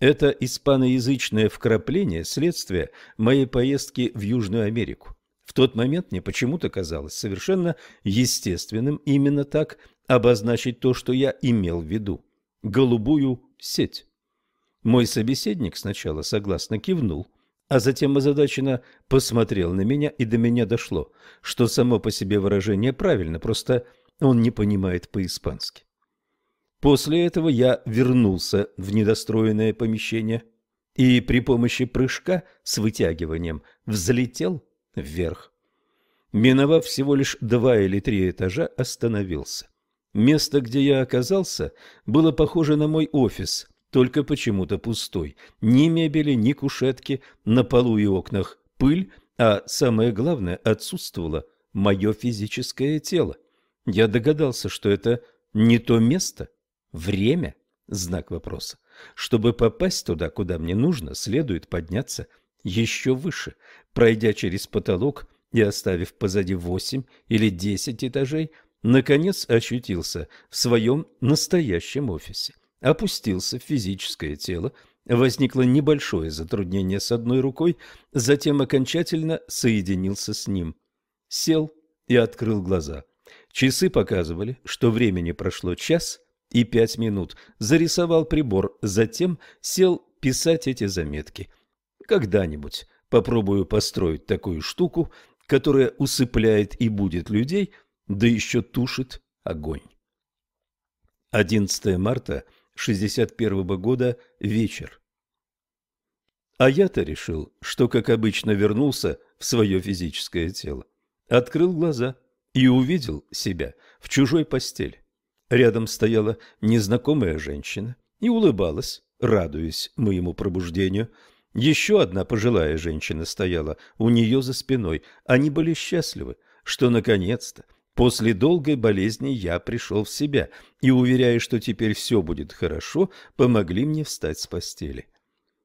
Это испаноязычное вкрапление – следствие моей поездки в Южную Америку тот момент мне почему-то казалось совершенно естественным именно так обозначить то, что я имел в виду – голубую сеть. Мой собеседник сначала согласно кивнул, а затем озадаченно посмотрел на меня, и до меня дошло, что само по себе выражение правильно, просто он не понимает по-испански. После этого я вернулся в недостроенное помещение и при помощи прыжка с вытягиванием взлетел вверх. Миновав всего лишь два или три этажа, остановился. Место, где я оказался, было похоже на мой офис, только почему-то пустой. Ни мебели, ни кушетки, на полу и окнах пыль, а самое главное, отсутствовало мое физическое тело. Я догадался, что это не то место, время, знак вопроса. Чтобы попасть туда, куда мне нужно, следует подняться еще выше, пройдя через потолок и оставив позади восемь или десять этажей, наконец ощутился в своем настоящем офисе. Опустился в физическое тело, возникло небольшое затруднение с одной рукой, затем окончательно соединился с ним. Сел и открыл глаза. Часы показывали, что времени прошло час и пять минут. Зарисовал прибор, затем сел писать эти заметки. Когда-нибудь попробую построить такую штуку, которая усыпляет и будет людей, да еще тушит огонь. 11 марта 61 года, вечер. А я-то решил, что, как обычно, вернулся в свое физическое тело. Открыл глаза и увидел себя в чужой постели. Рядом стояла незнакомая женщина и улыбалась, радуясь моему пробуждению – еще одна пожилая женщина стояла у нее за спиной. Они были счастливы, что наконец-то, после долгой болезни, я пришел в себя и, уверяя, что теперь все будет хорошо, помогли мне встать с постели.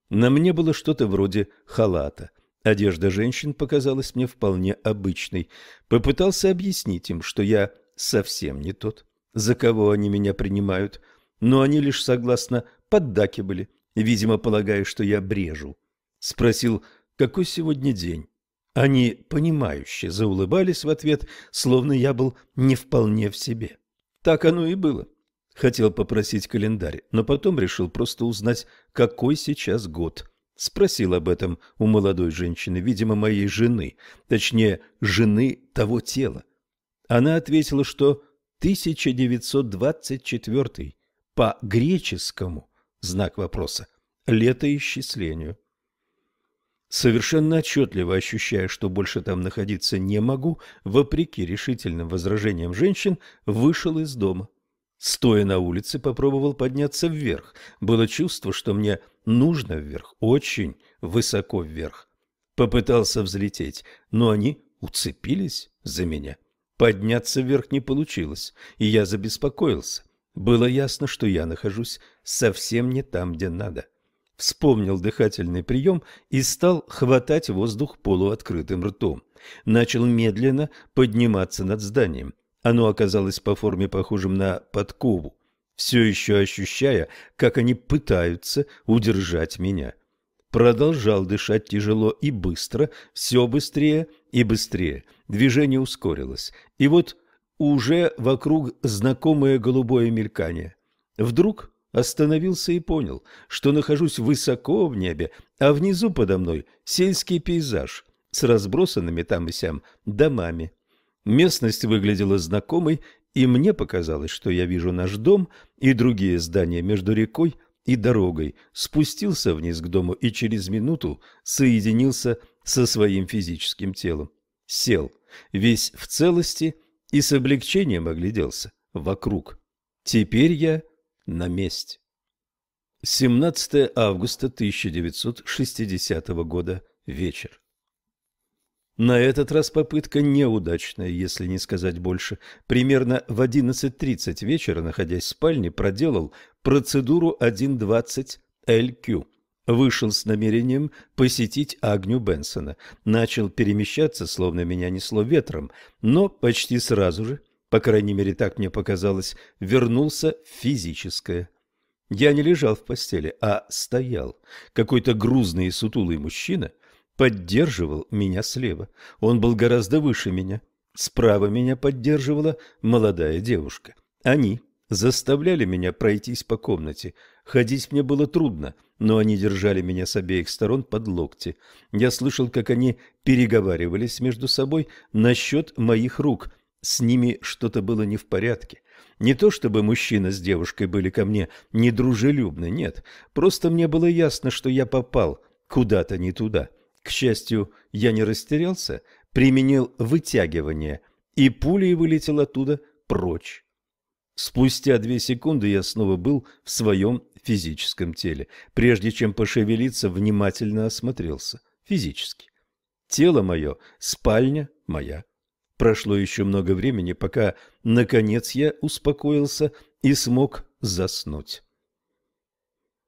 На мне было что-то вроде халата. Одежда женщин показалась мне вполне обычной. Попытался объяснить им, что я совсем не тот, за кого они меня принимают, но они лишь согласно поддакивали, видимо, полагая, что я брежу спросил, какой сегодня день. Они, понимающе, заулыбались в ответ, словно я был не вполне в себе. Так оно и было. Хотел попросить календарь, но потом решил просто узнать, какой сейчас год. Спросил об этом у молодой женщины, видимо, моей жены, точнее, жены того тела. Она ответила, что 1924 по греческому знак вопроса летоисчислению. Совершенно отчетливо ощущая, что больше там находиться не могу, вопреки решительным возражениям женщин, вышел из дома. Стоя на улице, попробовал подняться вверх. Было чувство, что мне нужно вверх, очень высоко вверх. Попытался взлететь, но они уцепились за меня. Подняться вверх не получилось, и я забеспокоился. Было ясно, что я нахожусь совсем не там, где надо вспомнил дыхательный прием и стал хватать воздух полуоткрытым ртом. Начал медленно подниматься над зданием. Оно оказалось по форме похожим на подкову, все еще ощущая, как они пытаются удержать меня. Продолжал дышать тяжело и быстро, все быстрее и быстрее. Движение ускорилось. И вот уже вокруг знакомое голубое мелькание. Вдруг Остановился и понял, что нахожусь высоко в небе, а внизу подо мной сельский пейзаж с разбросанными там и сям домами. Местность выглядела знакомой, и мне показалось, что я вижу наш дом и другие здания между рекой и дорогой. Спустился вниз к дому и через минуту соединился со своим физическим телом. Сел, весь в целости и с облегчением огляделся вокруг. Теперь я на месте. 17 августа 1960 года. Вечер. На этот раз попытка неудачная, если не сказать больше. Примерно в 11.30 вечера, находясь в спальне, проделал процедуру 1.20 LQ. Вышел с намерением посетить Агню Бенсона. Начал перемещаться, словно меня несло ветром, но почти сразу же – по крайней мере так мне показалось, вернулся в физическое. Я не лежал в постели, а стоял. Какой-то грузный и сутулый мужчина поддерживал меня слева. Он был гораздо выше меня. Справа меня поддерживала молодая девушка. Они заставляли меня пройтись по комнате. Ходить мне было трудно, но они держали меня с обеих сторон под локти. Я слышал, как они переговаривались между собой насчет моих рук – с ними что-то было не в порядке. Не то чтобы мужчина с девушкой были ко мне недружелюбны, нет. Просто мне было ясно, что я попал куда-то не туда. К счастью, я не растерялся, применил вытягивание, и пулей вылетел оттуда прочь. Спустя две секунды я снова был в своем физическом теле. Прежде чем пошевелиться, внимательно осмотрелся. Физически. Тело мое, спальня моя, Прошло еще много времени, пока, наконец, я успокоился и смог заснуть.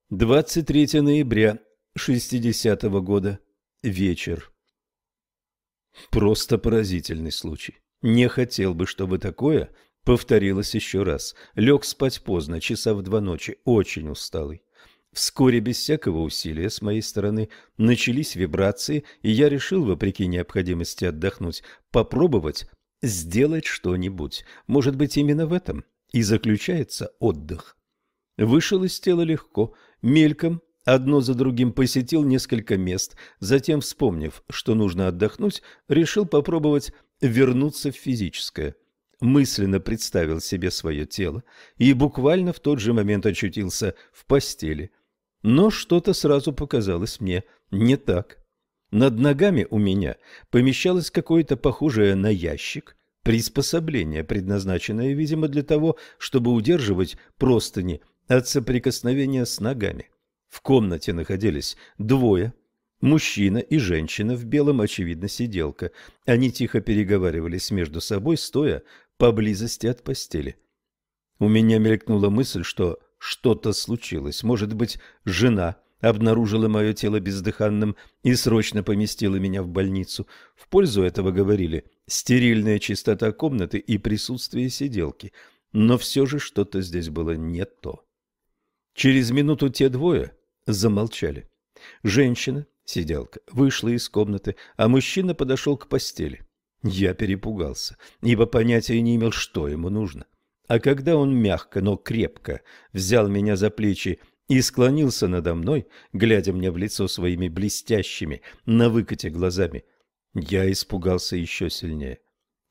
23 ноября 60 -го года. Вечер. Просто поразительный случай. Не хотел бы, чтобы такое повторилось еще раз. Лег спать поздно, часа в два ночи, очень усталый. Вскоре, без всякого усилия с моей стороны, начались вибрации, и я решил, вопреки необходимости отдохнуть, попробовать сделать что-нибудь. Может быть, именно в этом и заключается отдых. Вышел из тела легко, мельком, одно за другим посетил несколько мест, затем, вспомнив, что нужно отдохнуть, решил попробовать вернуться в физическое мысленно представил себе свое тело и буквально в тот же момент очутился в постели – но что-то сразу показалось мне не так. Над ногами у меня помещалось какое-то похожее на ящик приспособление, предназначенное, видимо, для того, чтобы удерживать простыни от соприкосновения с ногами. В комнате находились двое – Мужчина и женщина в белом, очевидно, сиделка. Они тихо переговаривались между собой, стоя поблизости от постели. У меня мелькнула мысль, что что-то случилось. Может быть, жена обнаружила мое тело бездыханным и срочно поместила меня в больницу. В пользу этого говорили стерильная чистота комнаты и присутствие сиделки. Но все же что-то здесь было не то. Через минуту те двое замолчали. Женщина, сиделка, вышла из комнаты, а мужчина подошел к постели. Я перепугался, ибо понятия не имел, что ему нужно. А когда он мягко, но крепко взял меня за плечи и склонился надо мной, глядя мне в лицо своими блестящими на выкате глазами, я испугался еще сильнее.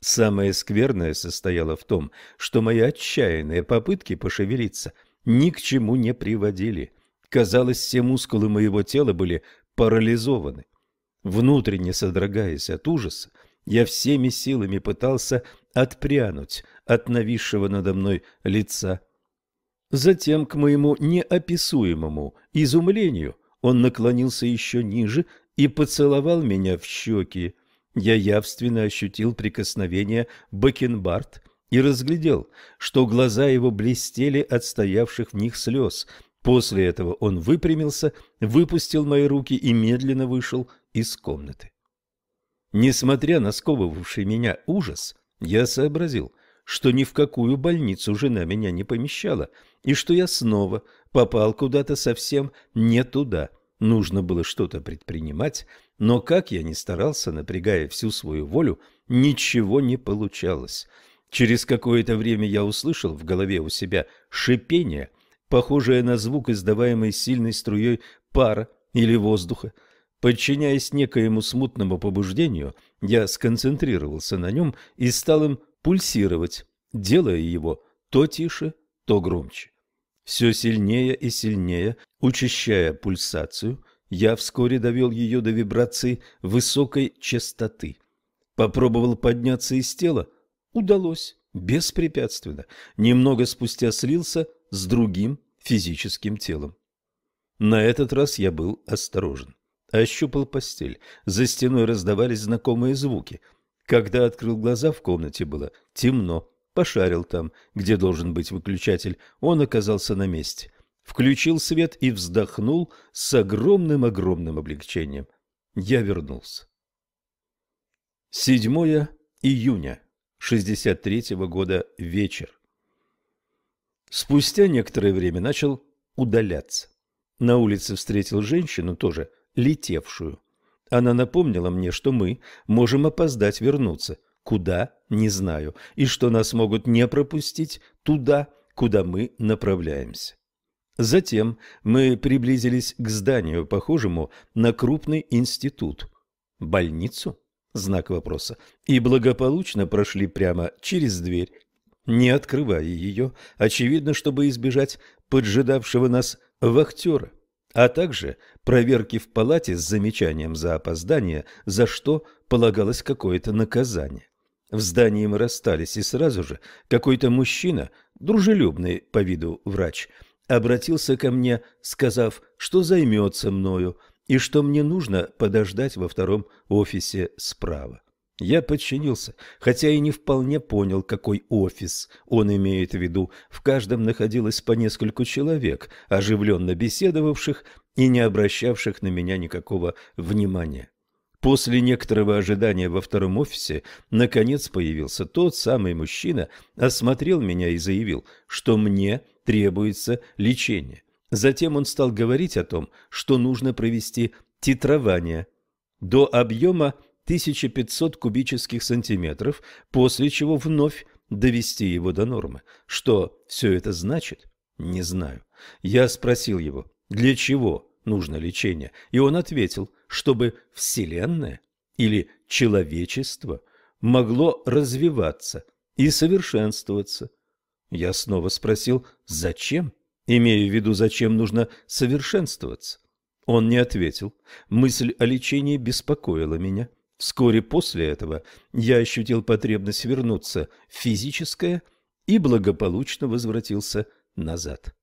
Самое скверное состояло в том, что мои отчаянные попытки пошевелиться ни к чему не приводили. Казалось, все мускулы моего тела были парализованы. Внутренне содрогаясь от ужаса, я всеми силами пытался отпрянуть от нависшего надо мной лица. Затем, к моему неописуемому изумлению, он наклонился еще ниже и поцеловал меня в щеки. Я явственно ощутил прикосновение бакенбард и разглядел, что глаза его блестели от стоявших в них слез. После этого он выпрямился, выпустил мои руки и медленно вышел из комнаты. Несмотря на сковывавший меня ужас, я сообразил, что ни в какую больницу жена меня не помещала, и что я снова попал куда-то совсем не туда. Нужно было что-то предпринимать, но как я ни старался, напрягая всю свою волю, ничего не получалось. Через какое-то время я услышал в голове у себя шипение, похожее на звук, издаваемый сильной струей пара или воздуха. Подчиняясь некоему смутному побуждению, я сконцентрировался на нем и стал им пульсировать, делая его то тише, то громче. Все сильнее и сильнее, учащая пульсацию, я вскоре довел ее до вибрации высокой частоты. Попробовал подняться из тела. Удалось, беспрепятственно. Немного спустя слился с другим физическим телом. На этот раз я был осторожен. Ощупал постель. За стеной раздавались знакомые звуки. Когда открыл глаза, в комнате было темно. Пошарил там, где должен быть выключатель. Он оказался на месте. Включил свет и вздохнул с огромным-огромным облегчением. Я вернулся. 7 июня 63 -го года вечер. Спустя некоторое время начал удаляться. На улице встретил женщину, тоже летевшую. Она напомнила мне, что мы можем опоздать вернуться. Куда – не знаю. И что нас могут не пропустить туда, куда мы направляемся. Затем мы приблизились к зданию, похожему на крупный институт. Больницу? Знак вопроса. И благополучно прошли прямо через дверь, не открывая ее, очевидно, чтобы избежать поджидавшего нас вахтера а также проверки в палате с замечанием за опоздание, за что полагалось какое-то наказание. В здании мы расстались, и сразу же какой-то мужчина, дружелюбный по виду врач, обратился ко мне, сказав, что займется мною и что мне нужно подождать во втором офисе справа. Я подчинился, хотя и не вполне понял, какой офис он имеет в виду. В каждом находилось по нескольку человек, оживленно беседовавших и не обращавших на меня никакого внимания. После некоторого ожидания во втором офисе, наконец появился тот самый мужчина, осмотрел меня и заявил, что мне требуется лечение. Затем он стал говорить о том, что нужно провести титрование до объема 1500 кубических сантиметров, после чего вновь довести его до нормы. Что все это значит, не знаю. Я спросил его, для чего нужно лечение, и он ответил, чтобы Вселенная или человечество могло развиваться и совершенствоваться. Я снова спросил, зачем, имея в виду, зачем нужно совершенствоваться. Он не ответил. Мысль о лечении беспокоила меня. Вскоре после этого я ощутил потребность вернуться в физическое и благополучно возвратился назад.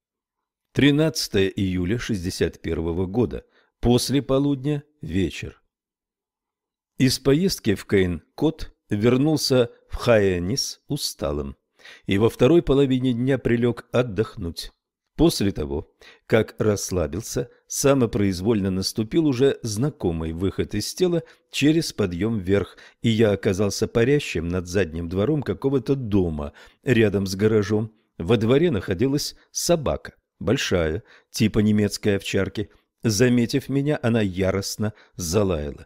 13 июля 61 года, после полудня, вечер. Из поездки в Кейн-Кот вернулся в Хаэнис усталым и во второй половине дня прилег отдохнуть. После того, как расслабился, самопроизвольно наступил уже знакомый выход из тела через подъем вверх, и я оказался парящим над задним двором какого-то дома рядом с гаражом. Во дворе находилась собака, большая, типа немецкой овчарки. Заметив меня, она яростно залаяла.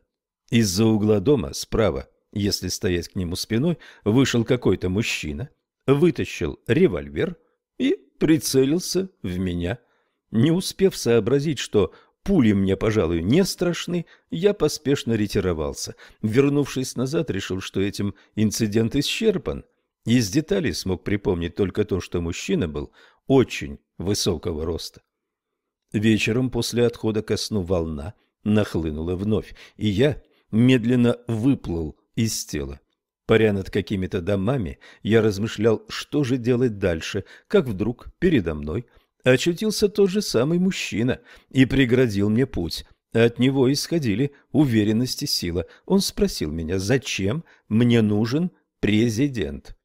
Из-за угла дома, справа, если стоять к нему спиной, вышел какой-то мужчина, вытащил револьвер и прицелился в меня. Не успев сообразить, что пули мне, пожалуй, не страшны, я поспешно ретировался. Вернувшись назад, решил, что этим инцидент исчерпан. Из деталей смог припомнить только то, что мужчина был очень высокого роста. Вечером после отхода ко сну волна нахлынула вновь, и я медленно выплыл из тела. Паря над какими-то домами, я размышлял, что же делать дальше, как вдруг передо мной очутился тот же самый мужчина и преградил мне путь. От него исходили уверенность и сила. Он спросил меня, зачем мне нужен президент.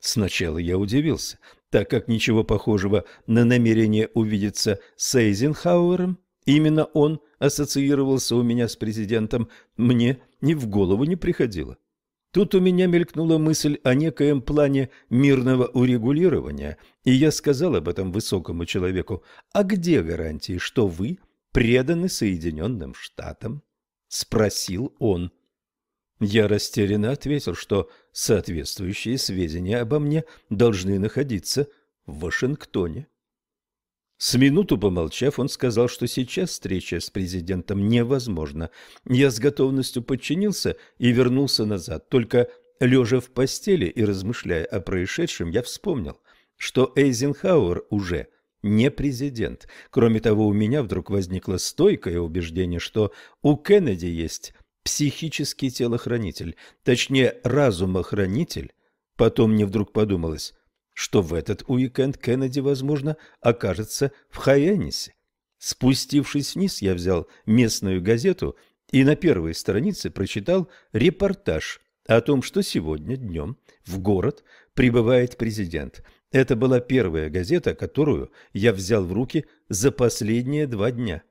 Сначала я удивился, так как ничего похожего на намерение увидеться с Эйзенхауэром, именно он ассоциировался у меня с президентом, мне ни в голову не приходило. Тут у меня мелькнула мысль о некоем плане мирного урегулирования, и я сказал об этом высокому человеку. А где гарантии, что вы преданы Соединенным Штатам? Спросил он. Я растерянно ответил, что соответствующие сведения обо мне должны находиться в Вашингтоне. С минуту помолчав, он сказал, что сейчас встреча с президентом невозможна. Я с готовностью подчинился и вернулся назад. Только лежа в постели и размышляя о происшедшем, я вспомнил, что Эйзенхауэр уже не президент. Кроме того, у меня вдруг возникло стойкое убеждение, что у Кеннеди есть психический телохранитель, точнее разумохранитель. Потом мне вдруг подумалось, что в этот уикенд Кеннеди, возможно, окажется в Хайенисе. Спустившись вниз, я взял местную газету и на первой странице прочитал репортаж о том, что сегодня днем в город прибывает президент. Это была первая газета, которую я взял в руки за последние два дня.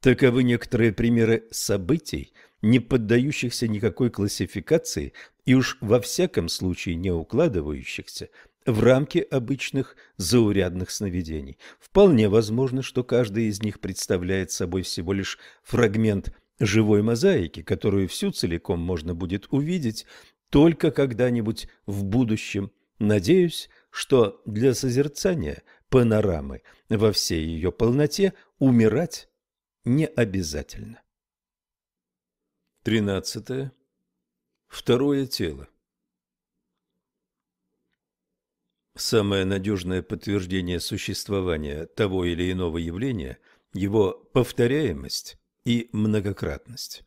Таковы некоторые примеры событий, не поддающихся никакой классификации и уж во всяком случае не укладывающихся в рамки обычных заурядных сновидений. Вполне возможно, что каждый из них представляет собой всего лишь фрагмент живой мозаики, которую всю целиком можно будет увидеть только когда-нибудь в будущем. Надеюсь, что для созерцания панорамы во всей ее полноте умирать не обязательно. 13. Второе тело. Самое надежное подтверждение существования того или иного явления – его повторяемость и многократность.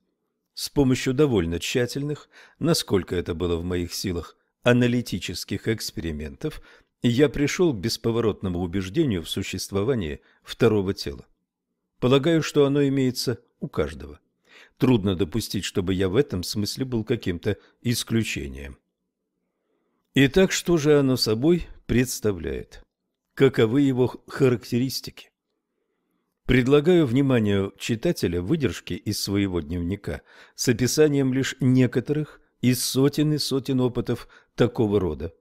С помощью довольно тщательных, насколько это было в моих силах, аналитических экспериментов я пришел к бесповоротному убеждению в существовании второго тела. Полагаю, что оно имеется у каждого. Трудно допустить, чтобы я в этом смысле был каким-то исключением. Итак, что же оно собой представляет, каковы его характеристики. Предлагаю вниманию читателя выдержки из своего дневника с описанием лишь некоторых из сотен и сотен опытов такого рода.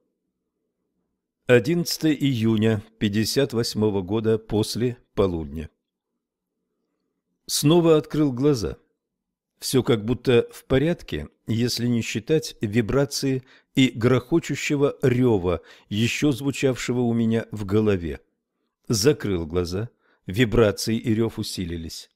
11 июня 58 года после полудня. Снова открыл глаза – все как будто в порядке, если не считать вибрации и грохочущего рева, еще звучавшего у меня в голове. Закрыл глаза, вибрации и рев усилились.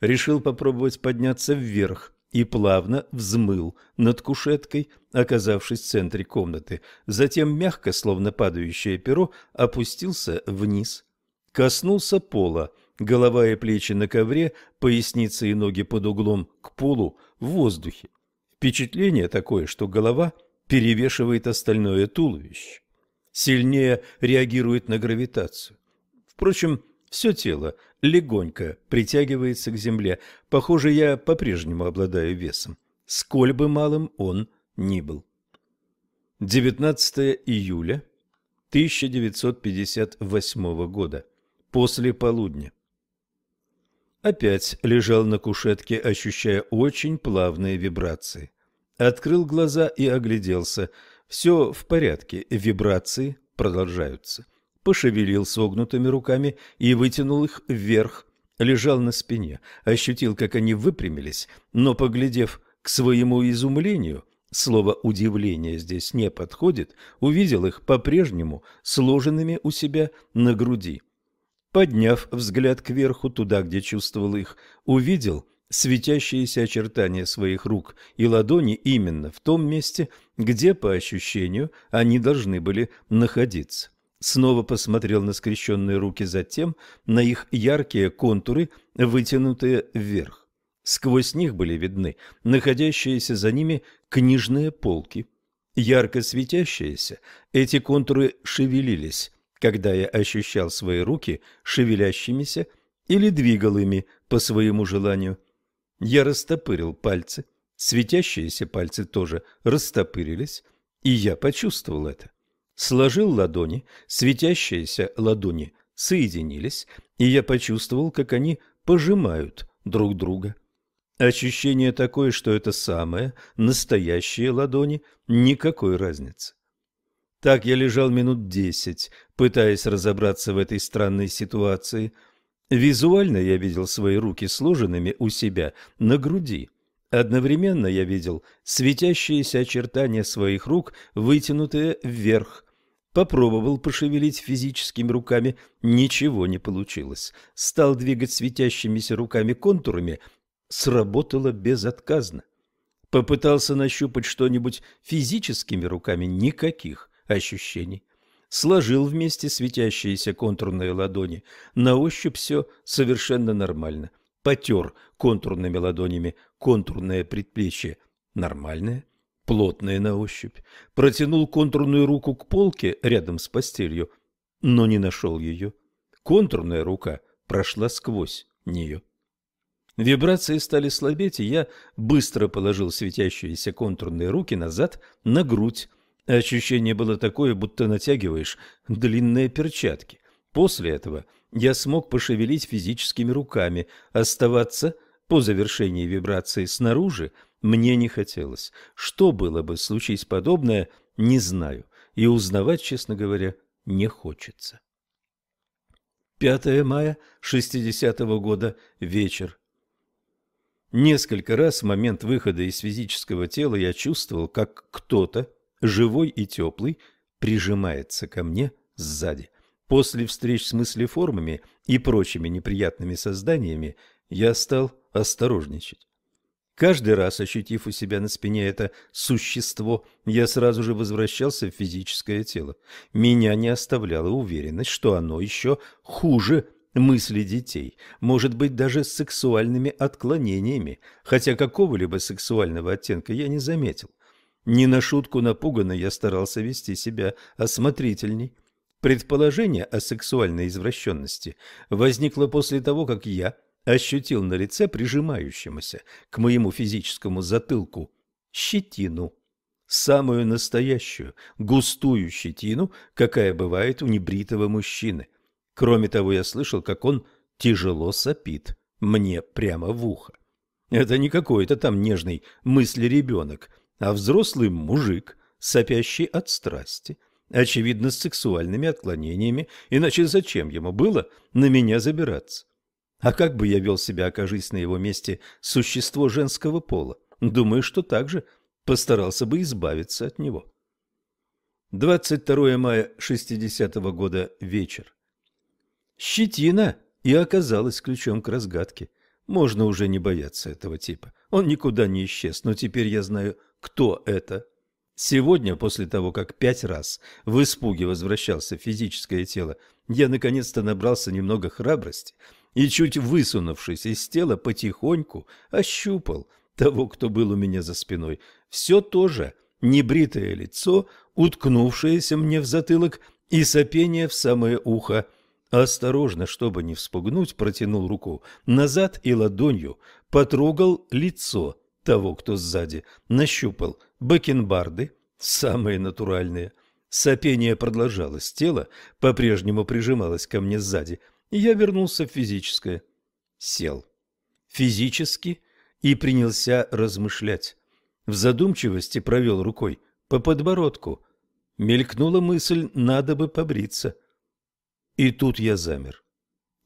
Решил попробовать подняться вверх и плавно взмыл над кушеткой, оказавшись в центре комнаты. Затем мягко, словно падающее перо, опустился вниз. Коснулся пола – Голова и плечи на ковре, поясница и ноги под углом к полу в воздухе. Впечатление такое, что голова перевешивает остальное туловище. Сильнее реагирует на гравитацию. Впрочем, все тело легонько притягивается к земле. Похоже, я по-прежнему обладаю весом, сколь бы малым он ни был. 19 июля 1958 года, после полудня. Опять лежал на кушетке, ощущая очень плавные вибрации. Открыл глаза и огляделся. Все в порядке, вибрации продолжаются. Пошевелил согнутыми руками и вытянул их вверх. Лежал на спине, ощутил, как они выпрямились, но, поглядев к своему изумлению, слово «удивление» здесь не подходит, увидел их по-прежнему сложенными у себя на груди. Подняв взгляд кверху, туда, где чувствовал их, увидел светящиеся очертания своих рук и ладони именно в том месте, где, по ощущению, они должны были находиться. Снова посмотрел на скрещенные руки, затем на их яркие контуры, вытянутые вверх. Сквозь них были видны находящиеся за ними книжные полки. Ярко светящиеся, эти контуры шевелились, когда я ощущал свои руки шевелящимися или двигал ими по своему желанию. Я растопырил пальцы, светящиеся пальцы тоже растопырились, и я почувствовал это. Сложил ладони, светящиеся ладони соединились, и я почувствовал, как они пожимают друг друга. Ощущение такое, что это самые настоящие ладони, никакой разницы. Так я лежал минут десять, пытаясь разобраться в этой странной ситуации. Визуально я видел свои руки сложенными у себя на груди. Одновременно я видел светящиеся очертания своих рук, вытянутые вверх. Попробовал пошевелить физическими руками, ничего не получилось. Стал двигать светящимися руками контурами, сработало безотказно. Попытался нащупать что-нибудь физическими руками, никаких ощущений. Сложил вместе светящиеся контурные ладони. На ощупь все совершенно нормально. Потер контурными ладонями контурное предплечье. Нормальное плотное на ощупь, протянул контурную руку к полке рядом с постелью, но не нашел ее. Контурная рука прошла сквозь нее. Вибрации стали слабеть, и я быстро положил светящиеся контурные руки назад на грудь, Ощущение было такое, будто натягиваешь длинные перчатки. После этого я смог пошевелить физическими руками. Оставаться по завершении вибрации снаружи мне не хотелось. Что было бы, случись подобное, не знаю. И узнавать, честно говоря, не хочется. 5 мая 60 -го года, вечер. Несколько раз в момент выхода из физического тела я чувствовал, как кто-то живой и теплый, прижимается ко мне сзади. После встреч с мыслеформами и прочими неприятными созданиями я стал осторожничать. Каждый раз, ощутив у себя на спине это существо, я сразу же возвращался в физическое тело. Меня не оставляла уверенность, что оно еще хуже мысли детей, может быть, даже с сексуальными отклонениями, хотя какого-либо сексуального оттенка я не заметил. Не на шутку напуганный я старался вести себя осмотрительней. Предположение о сексуальной извращенности возникло после того, как я ощутил на лице прижимающемуся к моему физическому затылку щетину. Самую настоящую, густую щетину, какая бывает у небритого мужчины. Кроме того, я слышал, как он тяжело сопит мне прямо в ухо. Это не какой-то там нежный мысли ребенок а взрослый мужик, сопящий от страсти, очевидно, с сексуальными отклонениями, иначе зачем ему было на меня забираться? А как бы я вел себя, окажись на его месте существо женского пола? Думаю, что так же постарался бы избавиться от него. 22 мая 60 -го года вечер. Щетина и оказалась ключом к разгадке. Можно уже не бояться этого типа. Он никуда не исчез, но теперь я знаю кто это. Сегодня, после того, как пять раз в испуге возвращался в физическое тело, я наконец-то набрался немного храбрости и, чуть высунувшись из тела, потихоньку ощупал того, кто был у меня за спиной. Все то же небритое лицо, уткнувшееся мне в затылок и сопение в самое ухо. Осторожно, чтобы не вспугнуть, протянул руку назад и ладонью потрогал лицо того, кто сзади, нащупал бакенбарды, самые натуральные. Сопение продолжалось, тело по-прежнему прижималось ко мне сзади, и я вернулся в физическое. Сел. Физически и принялся размышлять. В задумчивости провел рукой по подбородку. Мелькнула мысль, надо бы побриться. И тут я замер.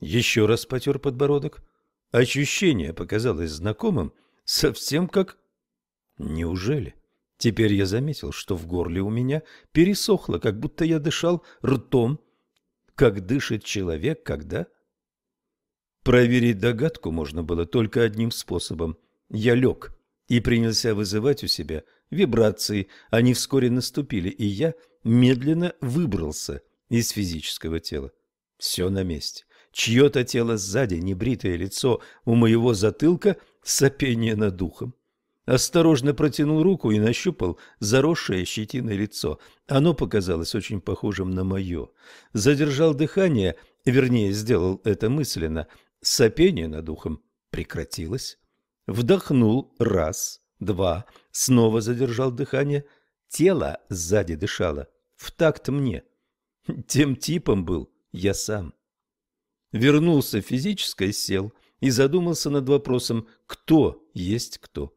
Еще раз потер подбородок. Ощущение показалось знакомым, Совсем как... Неужели? Теперь я заметил, что в горле у меня пересохло, как будто я дышал ртом, как дышит человек, когда... Проверить догадку можно было только одним способом. Я лег и принялся вызывать у себя вибрации. Они вскоре наступили, и я медленно выбрался из физического тела. Все на месте. Чье-то тело сзади, небритое лицо у моего затылка — сопение над духом. Осторожно протянул руку и нащупал заросшее щетиной лицо. Оно показалось очень похожим на мое. Задержал дыхание, вернее, сделал это мысленно. Сопение над ухом прекратилось. Вдохнул раз, два, снова задержал дыхание. Тело сзади дышало, в такт мне. Тем типом был я сам. Вернулся физической, сел и задумался над вопросом, кто есть кто.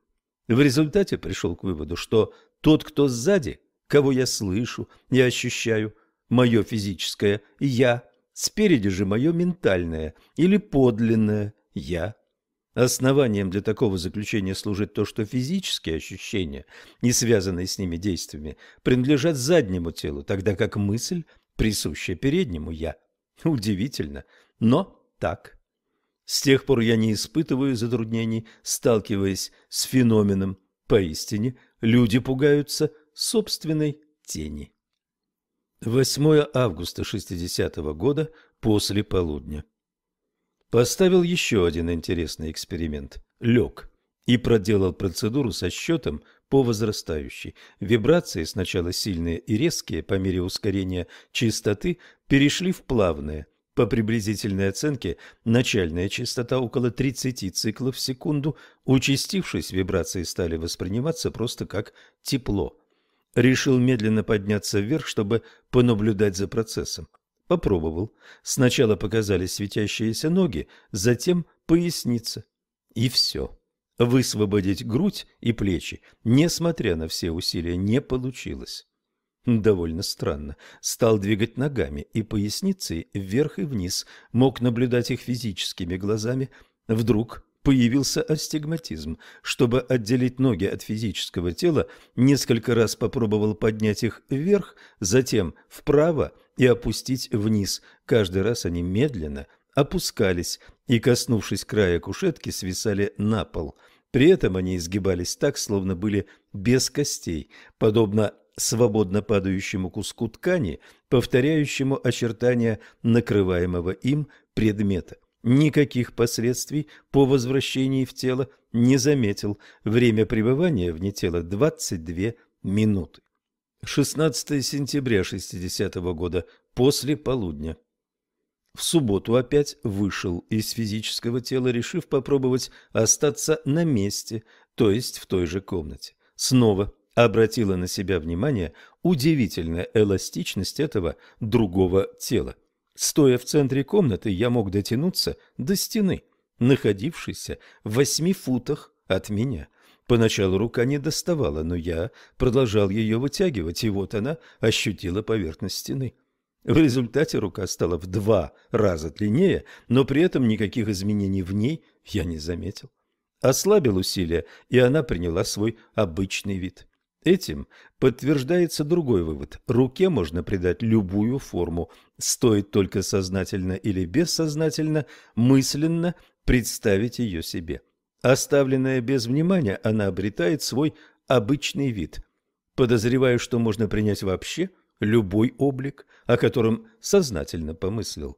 В результате пришел к выводу, что тот, кто сзади, кого я слышу и ощущаю, мое физическое «я», спереди же мое ментальное или подлинное «я». Основанием для такого заключения служит то, что физические ощущения, не связанные с ними действиями, принадлежат заднему телу, тогда как мысль присущая переднему «я». Удивительно, но так. С тех пор я не испытываю затруднений, сталкиваясь с феноменом. Поистине, люди пугаются собственной тени. 8 августа 60 -го года, после полудня. Поставил еще один интересный эксперимент. Лег и проделал процедуру со счетом по возрастающей. Вибрации, сначала сильные и резкие, по мере ускорения частоты, перешли в плавные – по приблизительной оценке, начальная частота около 30 циклов в секунду, участившись, вибрации стали восприниматься просто как тепло. Решил медленно подняться вверх, чтобы понаблюдать за процессом. Попробовал. Сначала показались светящиеся ноги, затем поясница. И все. Высвободить грудь и плечи, несмотря на все усилия, не получилось довольно странно, стал двигать ногами и поясницей вверх и вниз, мог наблюдать их физическими глазами. Вдруг появился астигматизм. Чтобы отделить ноги от физического тела, несколько раз попробовал поднять их вверх, затем вправо и опустить вниз. Каждый раз они медленно опускались и, коснувшись края кушетки, свисали на пол. При этом они изгибались так, словно были без костей, подобно свободно падающему куску ткани, повторяющему очертания накрываемого им предмета. Никаких последствий по возвращении в тело не заметил. Время пребывания вне тела 22 минуты. 16 сентября 60 -го года, после полудня. В субботу опять вышел из физического тела, решив попробовать остаться на месте, то есть в той же комнате. Снова обратила на себя внимание удивительная эластичность этого другого тела. Стоя в центре комнаты, я мог дотянуться до стены, находившейся в восьми футах от меня. Поначалу рука не доставала, но я продолжал ее вытягивать, и вот она ощутила поверхность стены. В результате рука стала в два раза длиннее, но при этом никаких изменений в ней я не заметил. Ослабил усилие, и она приняла свой обычный вид. Этим подтверждается другой вывод. Руке можно придать любую форму. Стоит только сознательно или бессознательно, мысленно представить ее себе. Оставленная без внимания, она обретает свой обычный вид. Подозреваю, что можно принять вообще любой облик, о котором сознательно помыслил.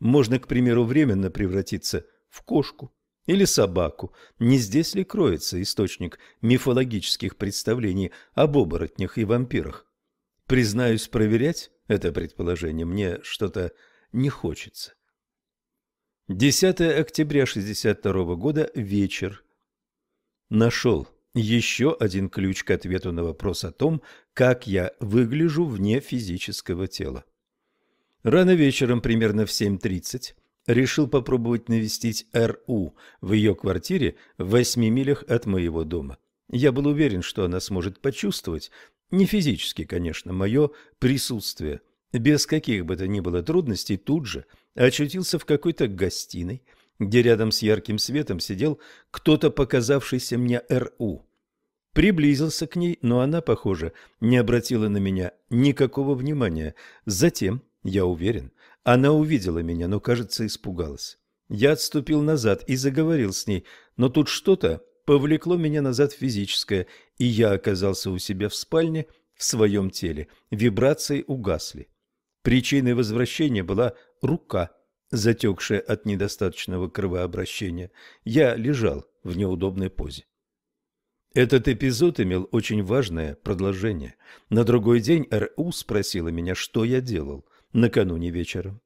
Можно, к примеру, временно превратиться в кошку, или собаку. Не здесь ли кроется источник мифологических представлений об оборотнях и вампирах? Признаюсь, проверять это предположение мне что-то не хочется. 10 октября 62 года, вечер. Нашел еще один ключ к ответу на вопрос о том, как я выгляжу вне физического тела. Рано вечером, примерно в 7.30, решил попробовать навестить Р.У. в ее квартире в восьми милях от моего дома. Я был уверен, что она сможет почувствовать, не физически, конечно, мое присутствие. Без каких бы то ни было трудностей тут же очутился в какой-то гостиной, где рядом с ярким светом сидел кто-то, показавшийся мне Р.У. Приблизился к ней, но она, похоже, не обратила на меня никакого внимания. Затем, я уверен, она увидела меня, но, кажется, испугалась. Я отступил назад и заговорил с ней, но тут что-то повлекло меня назад физическое, и я оказался у себя в спальне в своем теле. Вибрации угасли. Причиной возвращения была рука, затекшая от недостаточного кровообращения. Я лежал в неудобной позе. Этот эпизод имел очень важное продолжение. На другой день Р.У. спросила меня, что я делал накануне вечером.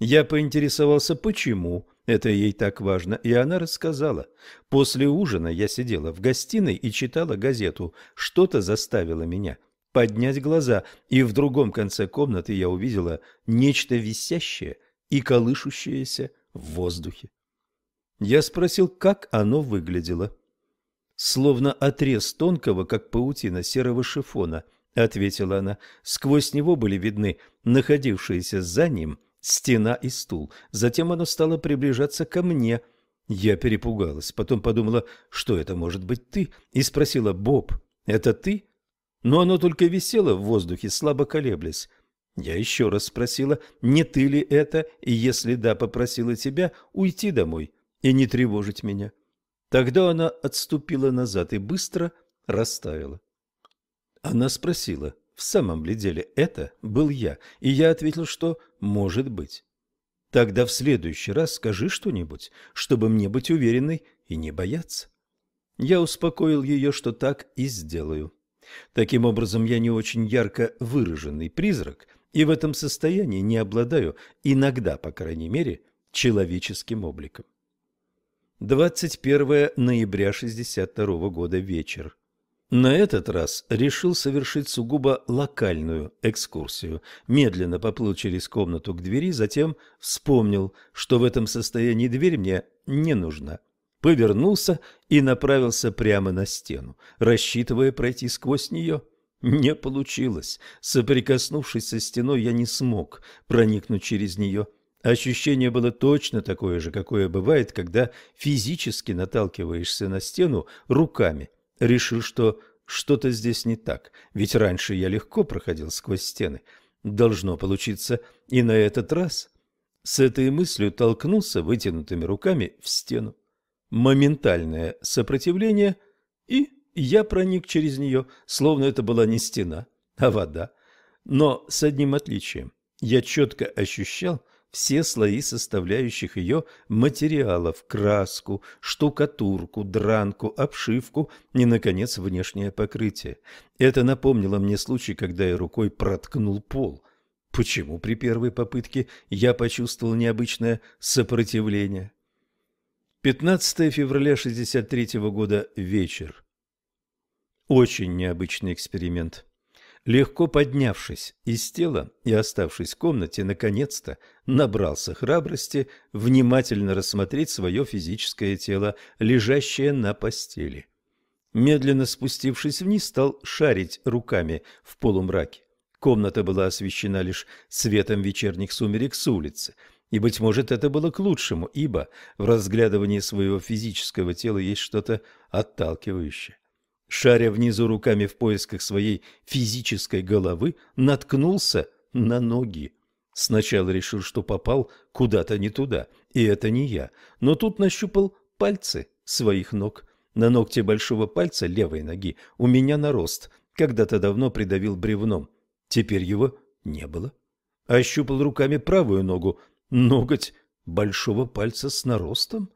Я поинтересовался, почему это ей так важно, и она рассказала. После ужина я сидела в гостиной и читала газету. Что-то заставило меня поднять глаза, и в другом конце комнаты я увидела нечто висящее и колышущееся в воздухе. Я спросил, как оно выглядело. Словно отрез тонкого, как паутина, серого шифона, — ответила она. Сквозь него были видны находившиеся за ним стена и стул. Затем оно стало приближаться ко мне. Я перепугалась, потом подумала, что это может быть ты, и спросила, «Боб, это ты?» Но оно только висело в воздухе, слабо колеблясь. Я еще раз спросила, не ты ли это, и если да, попросила тебя уйти домой и не тревожить меня. Тогда она отступила назад и быстро растаяла. Она спросила, в самом ли деле это был я, и я ответил, что может быть. Тогда в следующий раз скажи что-нибудь, чтобы мне быть уверенной и не бояться. Я успокоил ее, что так и сделаю. Таким образом, я не очень ярко выраженный призрак, и в этом состоянии не обладаю, иногда, по крайней мере, человеческим обликом. 21 ноября 62 года вечер. На этот раз решил совершить сугубо локальную экскурсию. Медленно поплыл через комнату к двери, затем вспомнил, что в этом состоянии дверь мне не нужна. Повернулся и направился прямо на стену, рассчитывая пройти сквозь нее. Не получилось. Соприкоснувшись со стеной, я не смог проникнуть через нее. Ощущение было точно такое же, какое бывает, когда физически наталкиваешься на стену руками решил, что что-то здесь не так, ведь раньше я легко проходил сквозь стены. Должно получиться и на этот раз. С этой мыслью толкнулся вытянутыми руками в стену. Моментальное сопротивление, и я проник через нее, словно это была не стена, а вода. Но с одним отличием. Я четко ощущал, все слои составляющих ее материалов – краску, штукатурку, дранку, обшивку и, наконец, внешнее покрытие. Это напомнило мне случай, когда я рукой проткнул пол. Почему при первой попытке я почувствовал необычное сопротивление? 15 февраля 63 года вечер. Очень необычный эксперимент. Легко поднявшись из тела и оставшись в комнате, наконец-то набрался храбрости внимательно рассмотреть свое физическое тело, лежащее на постели. Медленно спустившись вниз, стал шарить руками в полумраке. Комната была освещена лишь светом вечерних сумерек с улицы, и, быть может, это было к лучшему, ибо в разглядывании своего физического тела есть что-то отталкивающее шаря внизу руками в поисках своей физической головы, наткнулся на ноги. Сначала решил, что попал куда-то не туда, и это не я, но тут нащупал пальцы своих ног. На ногте большого пальца левой ноги у меня нарост, когда-то давно придавил бревном. Теперь его не было. Ощупал руками правую ногу, ноготь большого пальца с наростом.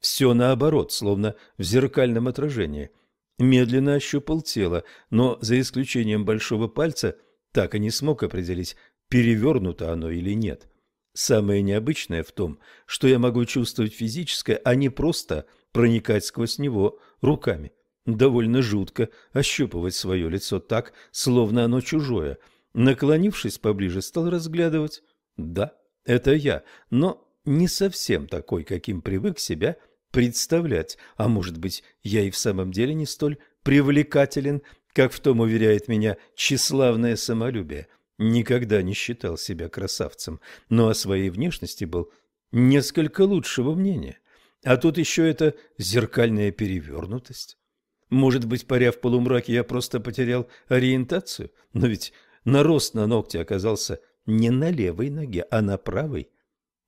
Все наоборот, словно в зеркальном отражении медленно ощупал тело, но за исключением большого пальца так и не смог определить, перевернуто оно или нет. Самое необычное в том, что я могу чувствовать физическое, а не просто проникать сквозь него руками. Довольно жутко ощупывать свое лицо так, словно оно чужое. Наклонившись поближе, стал разглядывать. Да, это я, но не совсем такой, каким привык себя представлять, а может быть, я и в самом деле не столь привлекателен, как в том уверяет меня тщеславное самолюбие. Никогда не считал себя красавцем, но о своей внешности был несколько лучшего мнения. А тут еще эта зеркальная перевернутость. Может быть, паря в полумраке, я просто потерял ориентацию, но ведь нарост на ногте оказался не на левой ноге, а на правой.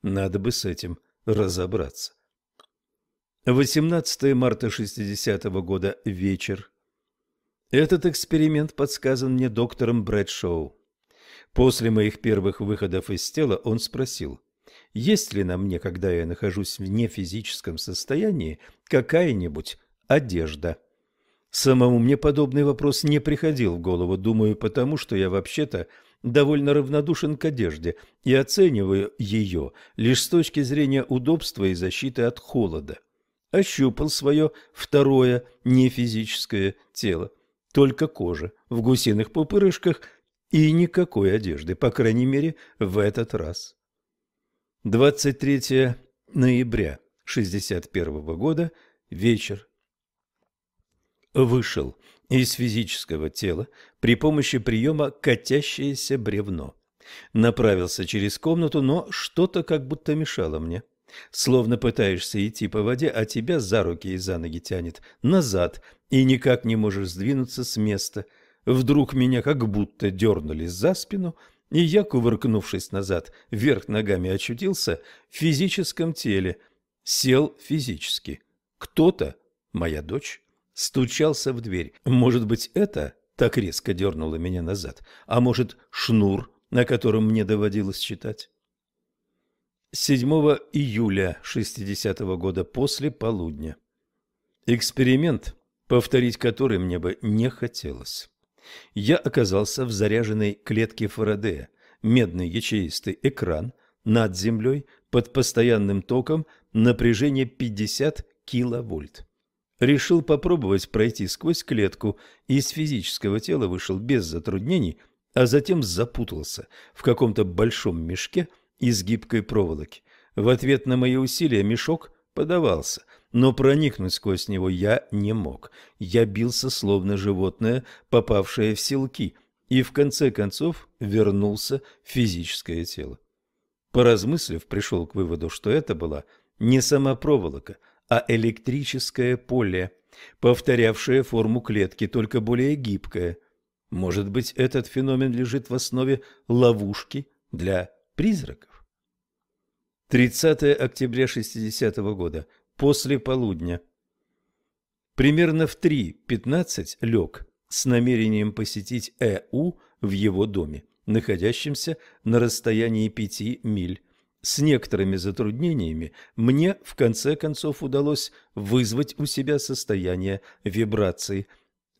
Надо бы с этим разобраться. 18 марта 60 года. Вечер. Этот эксперимент подсказан мне доктором Брэдшоу. После моих первых выходов из тела он спросил, есть ли на мне, когда я нахожусь в нефизическом состоянии, какая-нибудь одежда. Самому мне подобный вопрос не приходил в голову, думаю, потому что я вообще-то довольно равнодушен к одежде и оцениваю ее лишь с точки зрения удобства и защиты от холода ощупал свое второе нефизическое тело. Только кожа в гусиных пупырышках и никакой одежды, по крайней мере, в этот раз. 23 ноября 61 года, вечер. Вышел из физического тела при помощи приема «катящееся бревно». Направился через комнату, но что-то как будто мешало мне. Словно пытаешься идти по воде, а тебя за руки и за ноги тянет назад, и никак не можешь сдвинуться с места. Вдруг меня как будто дернули за спину, и я, кувыркнувшись назад, вверх ногами очутился в физическом теле. Сел физически. Кто-то, моя дочь, стучался в дверь. Может быть, это так резко дернуло меня назад, а может, шнур, на котором мне доводилось читать. 7 июля 60 -го года после полудня. Эксперимент, повторить который мне бы не хотелось. Я оказался в заряженной клетке Фарадея, медный ячеистый экран над землей под постоянным током напряжение 50 киловольт. Решил попробовать пройти сквозь клетку, из физического тела вышел без затруднений, а затем запутался в каком-то большом мешке – из гибкой проволоки. В ответ на мои усилия мешок подавался, но проникнуть сквозь него я не мог. Я бился, словно животное, попавшее в силки, и в конце концов вернулся в физическое тело. Поразмыслив, пришел к выводу, что это была не сама проволока, а электрическое поле, повторявшее форму клетки, только более гибкое. Может быть, этот феномен лежит в основе ловушки для призраков? 30 октября 60 -го года, после полудня. Примерно в 3.15 лег с намерением посетить Э.У. в его доме, находящемся на расстоянии 5 миль. С некоторыми затруднениями мне в конце концов удалось вызвать у себя состояние вибрации.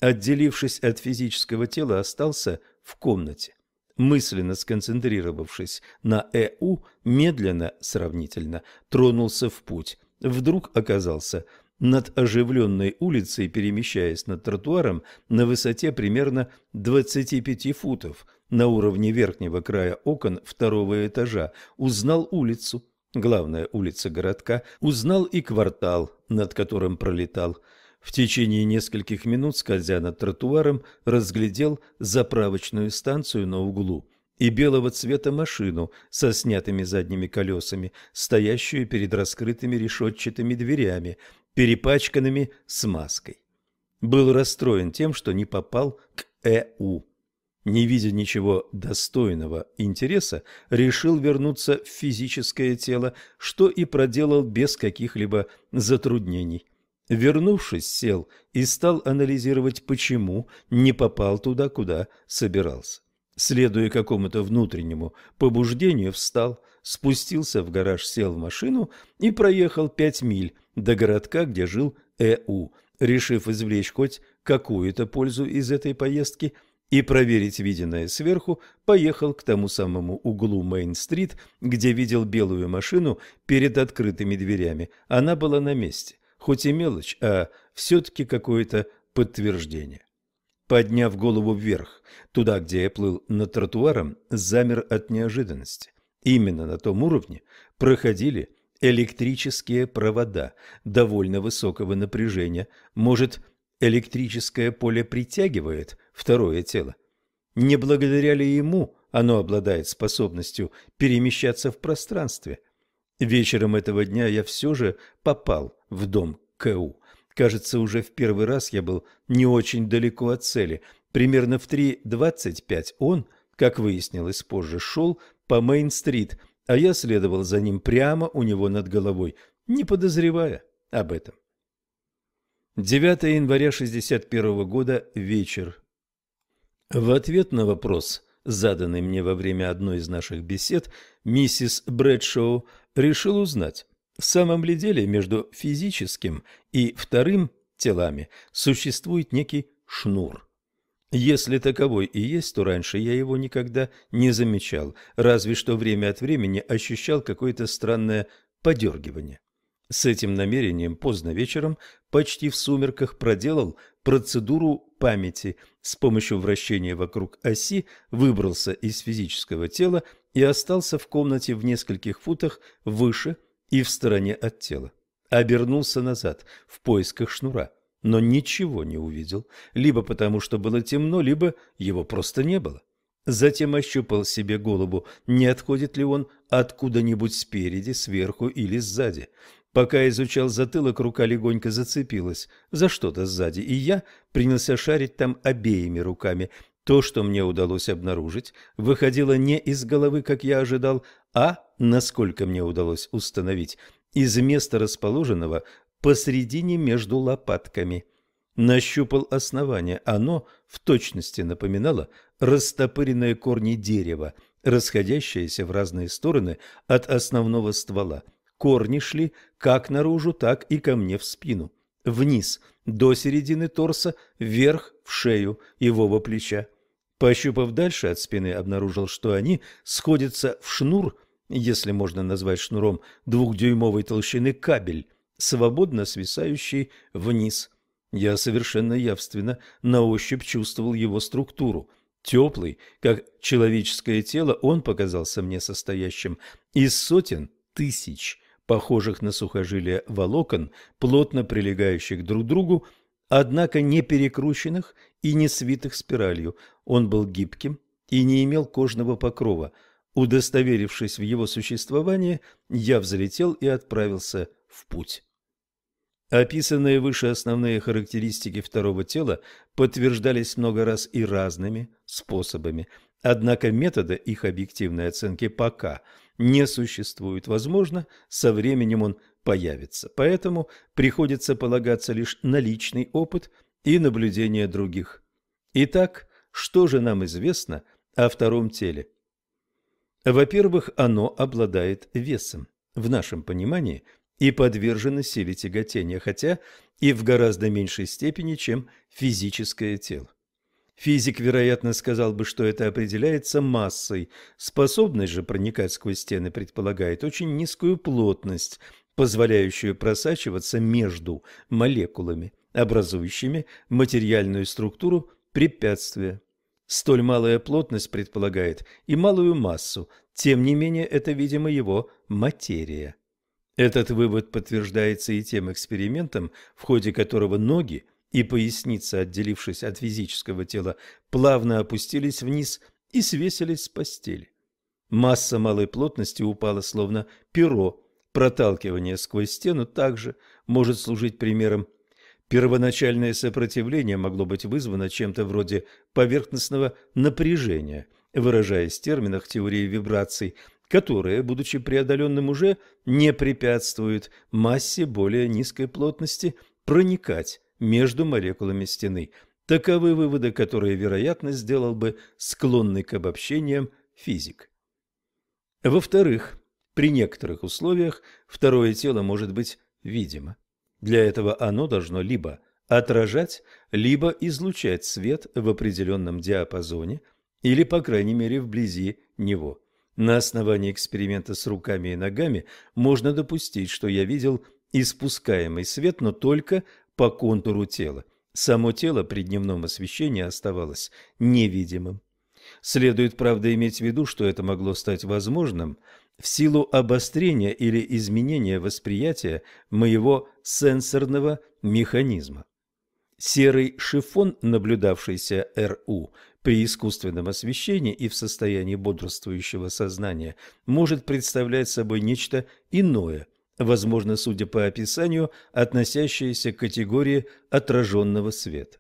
Отделившись от физического тела, остался в комнате мысленно сконцентрировавшись на ЭУ, медленно, сравнительно, тронулся в путь. Вдруг оказался над оживленной улицей, перемещаясь над тротуаром на высоте примерно 25 футов, на уровне верхнего края окон второго этажа, узнал улицу, главная улица городка, узнал и квартал, над которым пролетал. В течение нескольких минут, скользя над тротуаром, разглядел заправочную станцию на углу и белого цвета машину со снятыми задними колесами, стоящую перед раскрытыми решетчатыми дверями, перепачканными смазкой. Был расстроен тем, что не попал к ЭУ. Не видя ничего достойного интереса, решил вернуться в физическое тело, что и проделал без каких-либо затруднений. Вернувшись, сел и стал анализировать, почему не попал туда, куда собирался. Следуя какому-то внутреннему побуждению, встал, спустился в гараж, сел в машину и проехал пять миль до городка, где жил Э.У., решив извлечь хоть какую-то пользу из этой поездки – и проверить виденное сверху, поехал к тому самому углу Мейн-стрит, где видел белую машину перед открытыми дверями. Она была на месте хоть и мелочь, а все-таки какое-то подтверждение. Подняв голову вверх, туда, где я плыл над тротуаром, замер от неожиданности. Именно на том уровне проходили электрические провода довольно высокого напряжения. Может, электрическое поле притягивает второе тело? Не благодаря ли ему оно обладает способностью перемещаться в пространстве? Вечером этого дня я все же попал в дом КУ. Кажется, уже в первый раз я был не очень далеко от цели. Примерно в 3.25 он, как выяснилось позже, шел по Мейн-стрит, а я следовал за ним прямо у него над головой, не подозревая об этом. 9 января 61 года, вечер. В ответ на вопрос, заданный мне во время одной из наших бесед, миссис Брэдшоу решил узнать, в самом ли деле между физическим и вторым телами существует некий шнур? Если таковой и есть, то раньше я его никогда не замечал, разве что время от времени ощущал какое-то странное подергивание. С этим намерением поздно вечером, почти в сумерках, проделал процедуру памяти. С помощью вращения вокруг оси выбрался из физического тела и остался в комнате в нескольких футах выше – и в стороне от тела. Обернулся назад в поисках шнура, но ничего не увидел, либо потому, что было темно, либо его просто не было. Затем ощупал себе голову, не отходит ли он откуда-нибудь спереди, сверху или сзади. Пока изучал затылок, рука легонько зацепилась за что-то сзади, и я принялся шарить там обеими руками – то, что мне удалось обнаружить, выходило не из головы, как я ожидал, а, насколько мне удалось установить, из места расположенного посредине между лопатками. Нащупал основание, оно в точности напоминало растопыренные корни дерева, расходящиеся в разные стороны от основного ствола. Корни шли как наружу, так и ко мне в спину, вниз, до середины торса, вверх в шею и в оба плеча. Пощупав дальше от спины, обнаружил, что они сходятся в шнур, если можно назвать шнуром двухдюймовой толщины кабель, свободно свисающий вниз. Я совершенно явственно на ощупь чувствовал его структуру. Теплый, как человеческое тело, он показался мне состоящим из сотен тысяч похожих на сухожилия волокон, плотно прилегающих друг к другу, однако не перекрученных и не свитых спиралью. Он был гибким и не имел кожного покрова. Удостоверившись в его существовании, я взлетел и отправился в путь. Описанные выше основные характеристики второго тела подтверждались много раз и разными способами – Однако метода их объективной оценки пока не существует. Возможно, со временем он появится. Поэтому приходится полагаться лишь на личный опыт и наблюдение других. Итак, что же нам известно о втором теле? Во-первых, оно обладает весом, в нашем понимании, и подвержено силе тяготения, хотя и в гораздо меньшей степени, чем физическое тело. Физик, вероятно, сказал бы, что это определяется массой. Способность же проникать сквозь стены предполагает очень низкую плотность, позволяющую просачиваться между молекулами, образующими материальную структуру препятствия. Столь малая плотность предполагает и малую массу, тем не менее это, видимо, его материя. Этот вывод подтверждается и тем экспериментом, в ходе которого ноги – и поясница, отделившись от физического тела, плавно опустились вниз и свесились с постели. Масса малой плотности упала словно перо. Проталкивание сквозь стену также может служить примером. Первоначальное сопротивление могло быть вызвано чем-то вроде поверхностного напряжения, выражаясь в терминах теории вибраций, которые, будучи преодоленным уже, не препятствуют массе более низкой плотности проникать между молекулами стены. Таковы выводы, которые, вероятно, сделал бы склонный к обобщениям физик. Во-вторых, при некоторых условиях второе тело может быть видимо. Для этого оно должно либо отражать, либо излучать свет в определенном диапазоне или, по крайней мере, вблизи него. На основании эксперимента с руками и ногами можно допустить, что я видел испускаемый свет, но только по контуру тела. Само тело при дневном освещении оставалось невидимым. Следует, правда, иметь в виду, что это могло стать возможным в силу обострения или изменения восприятия моего сенсорного механизма. Серый шифон, наблюдавшийся РУ при искусственном освещении и в состоянии бодрствующего сознания, может представлять собой нечто иное – возможно, судя по описанию, относящееся к категории отраженного света.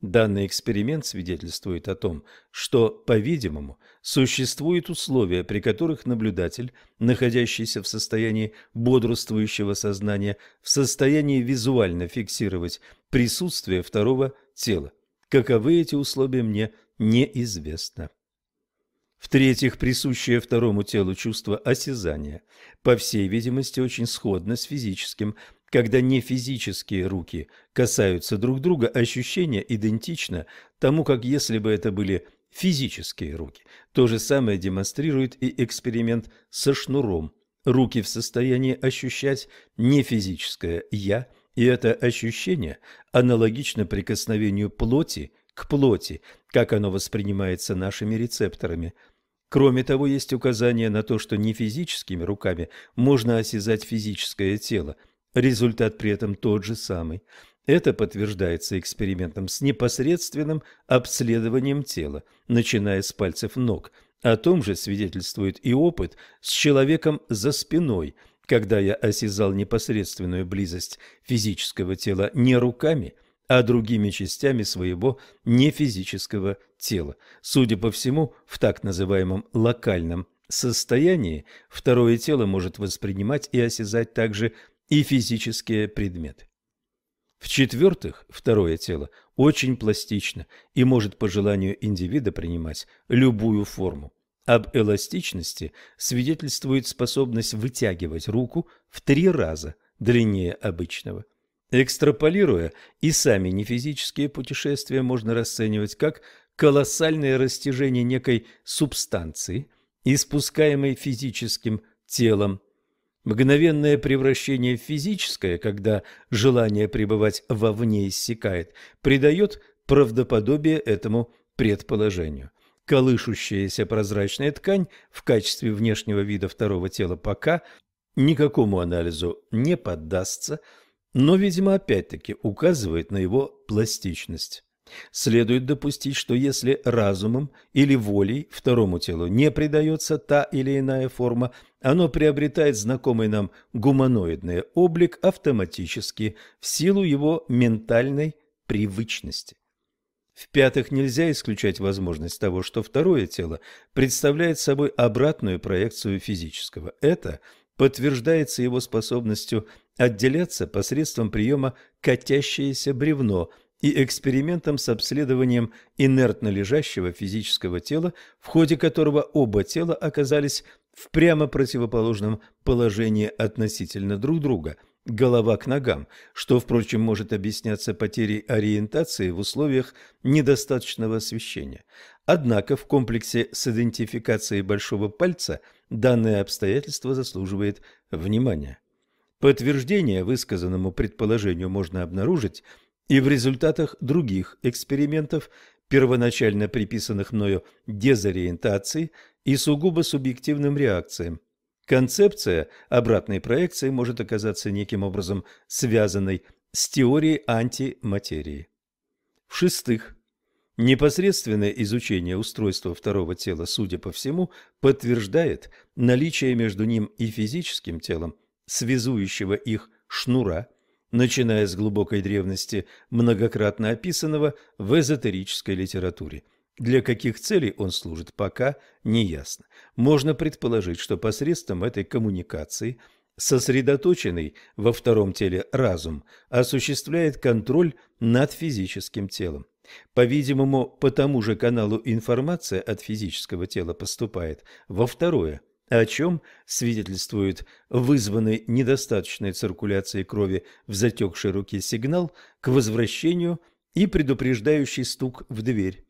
Данный эксперимент свидетельствует о том, что, по-видимому, существуют условия, при которых наблюдатель, находящийся в состоянии бодрствующего сознания, в состоянии визуально фиксировать присутствие второго тела. Каковы эти условия, мне неизвестно. В-третьих, присущее второму телу чувство осязания, по всей видимости, очень сходно с физическим. Когда нефизические руки касаются друг друга, ощущение идентично тому, как если бы это были физические руки. То же самое демонстрирует и эксперимент со шнуром. Руки в состоянии ощущать нефизическое «я», и это ощущение аналогично прикосновению плоти к плоти, как оно воспринимается нашими рецепторами – Кроме того, есть указание на то, что не физическими руками можно осязать физическое тело. Результат при этом тот же самый. Это подтверждается экспериментом с непосредственным обследованием тела, начиная с пальцев ног. О том же свидетельствует и опыт с человеком за спиной, когда я осязал непосредственную близость физического тела не руками – а другими частями своего нефизического тела. Судя по всему, в так называемом локальном состоянии второе тело может воспринимать и осязать также и физические предметы. В-четвертых, второе тело очень пластично и может по желанию индивида принимать любую форму. Об эластичности свидетельствует способность вытягивать руку в три раза длиннее обычного – Экстраполируя и сами нефизические путешествия можно расценивать как колоссальное растяжение некой субстанции, испускаемой физическим телом. Мгновенное превращение в физическое, когда желание пребывать вовне иссякает, придает правдоподобие этому предположению. Колышущаяся прозрачная ткань в качестве внешнего вида второго тела пока никакому анализу не поддастся – но, видимо, опять-таки указывает на его пластичность. Следует допустить, что если разумом или волей второму телу не придается та или иная форма, оно приобретает знакомый нам гуманоидный облик автоматически в силу его ментальной привычности. В-пятых, нельзя исключать возможность того, что второе тело представляет собой обратную проекцию физического. Это подтверждается его способностью отделяться посредством приема катящееся бревно и экспериментом с обследованием инертно лежащего физического тела, в ходе которого оба тела оказались в прямо противоположном положении относительно друг друга – голова к ногам, что, впрочем, может объясняться потерей ориентации в условиях недостаточного освещения. Однако в комплексе с идентификацией большого пальца данное обстоятельство заслуживает внимания. Подтверждение высказанному предположению можно обнаружить и в результатах других экспериментов, первоначально приписанных мною дезориентации и сугубо субъективным реакциям. Концепция обратной проекции может оказаться неким образом связанной с теорией антиматерии. В-шестых, непосредственное изучение устройства второго тела, судя по всему, подтверждает наличие между ним и физическим телом связующего их шнура, начиная с глубокой древности, многократно описанного в эзотерической литературе. Для каких целей он служит, пока не ясно. Можно предположить, что посредством этой коммуникации – сосредоточенный во втором теле разум осуществляет контроль над физическим телом. По-видимому, по тому же каналу информация от физического тела поступает во второе о чем свидетельствует вызванный недостаточной циркуляцией крови в затекшей руке сигнал к возвращению и предупреждающий стук в дверь.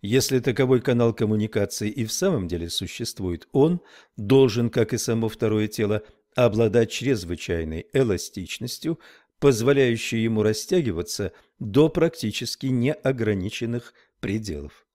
Если таковой канал коммуникации и в самом деле существует, он должен, как и само второе тело, обладать чрезвычайной эластичностью, позволяющей ему растягиваться до практически неограниченных пределов.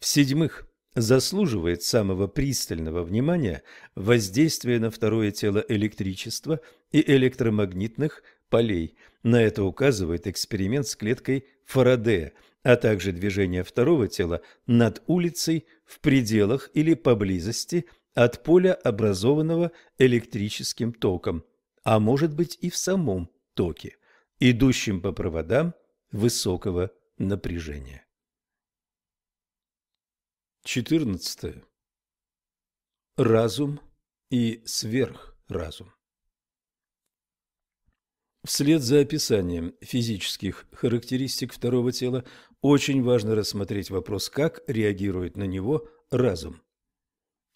В-седьмых, заслуживает самого пристального внимания воздействие на второе тело электричества и электромагнитных полей. На это указывает эксперимент с клеткой Фарадея, а также движение второго тела над улицей в пределах или поблизости от поля, образованного электрическим током, а может быть и в самом токе, идущем по проводам высокого напряжения. 14. Разум и сверхразум. Вслед за описанием физических характеристик второго тела очень важно рассмотреть вопрос, как реагирует на него разум.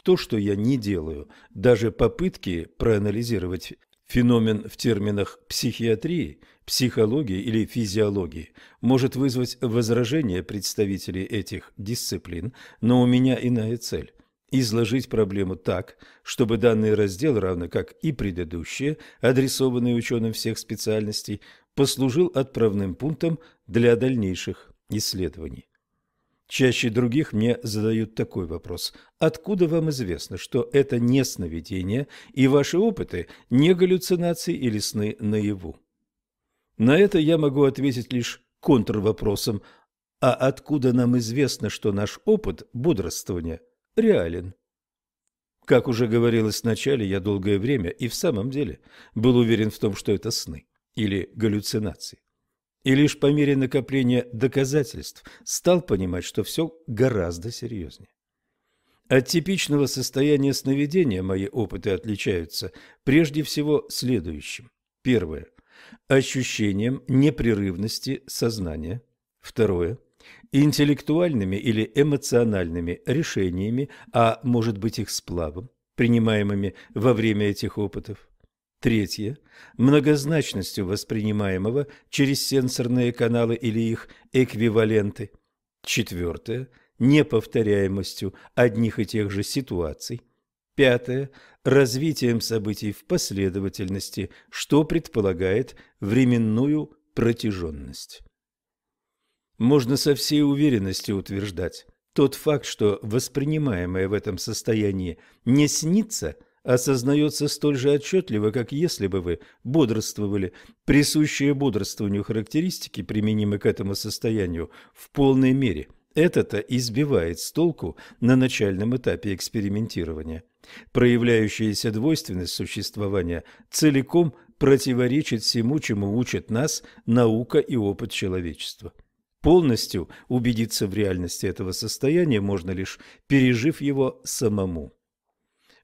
То, что я не делаю, даже попытки проанализировать Феномен в терминах психиатрии, психологии или физиологии может вызвать возражение представителей этих дисциплин, но у меня иная цель – изложить проблему так, чтобы данный раздел, равно как и предыдущие, адресованные ученым всех специальностей, послужил отправным пунктом для дальнейших исследований. Чаще других мне задают такой вопрос. Откуда вам известно, что это не сновидение, и ваши опыты не галлюцинации или сны наяву? На это я могу ответить лишь контрвопросом. А откуда нам известно, что наш опыт бодрствования реален? Как уже говорилось вначале, я долгое время и в самом деле был уверен в том, что это сны или галлюцинации. И лишь по мере накопления доказательств стал понимать, что все гораздо серьезнее. От типичного состояния сновидения мои опыты отличаются прежде всего следующим. Первое. Ощущением непрерывности сознания. Второе. Интеллектуальными или эмоциональными решениями, а может быть их сплавом, принимаемыми во время этих опытов. Третье – многозначностью воспринимаемого через сенсорные каналы или их эквиваленты. Четвертое – неповторяемостью одних и тех же ситуаций. Пятое – развитием событий в последовательности, что предполагает временную протяженность. Можно со всей уверенностью утверждать, тот факт, что воспринимаемое в этом состоянии не снится – осознается столь же отчетливо, как если бы вы бодрствовали. Присущие бодрствованию характеристики применимы к этому состоянию в полной мере. Это-то избивает с толку на начальном этапе экспериментирования. Проявляющаяся двойственность существования целиком противоречит всему, чему учат нас наука и опыт человечества. Полностью убедиться в реальности этого состояния можно лишь пережив его самому.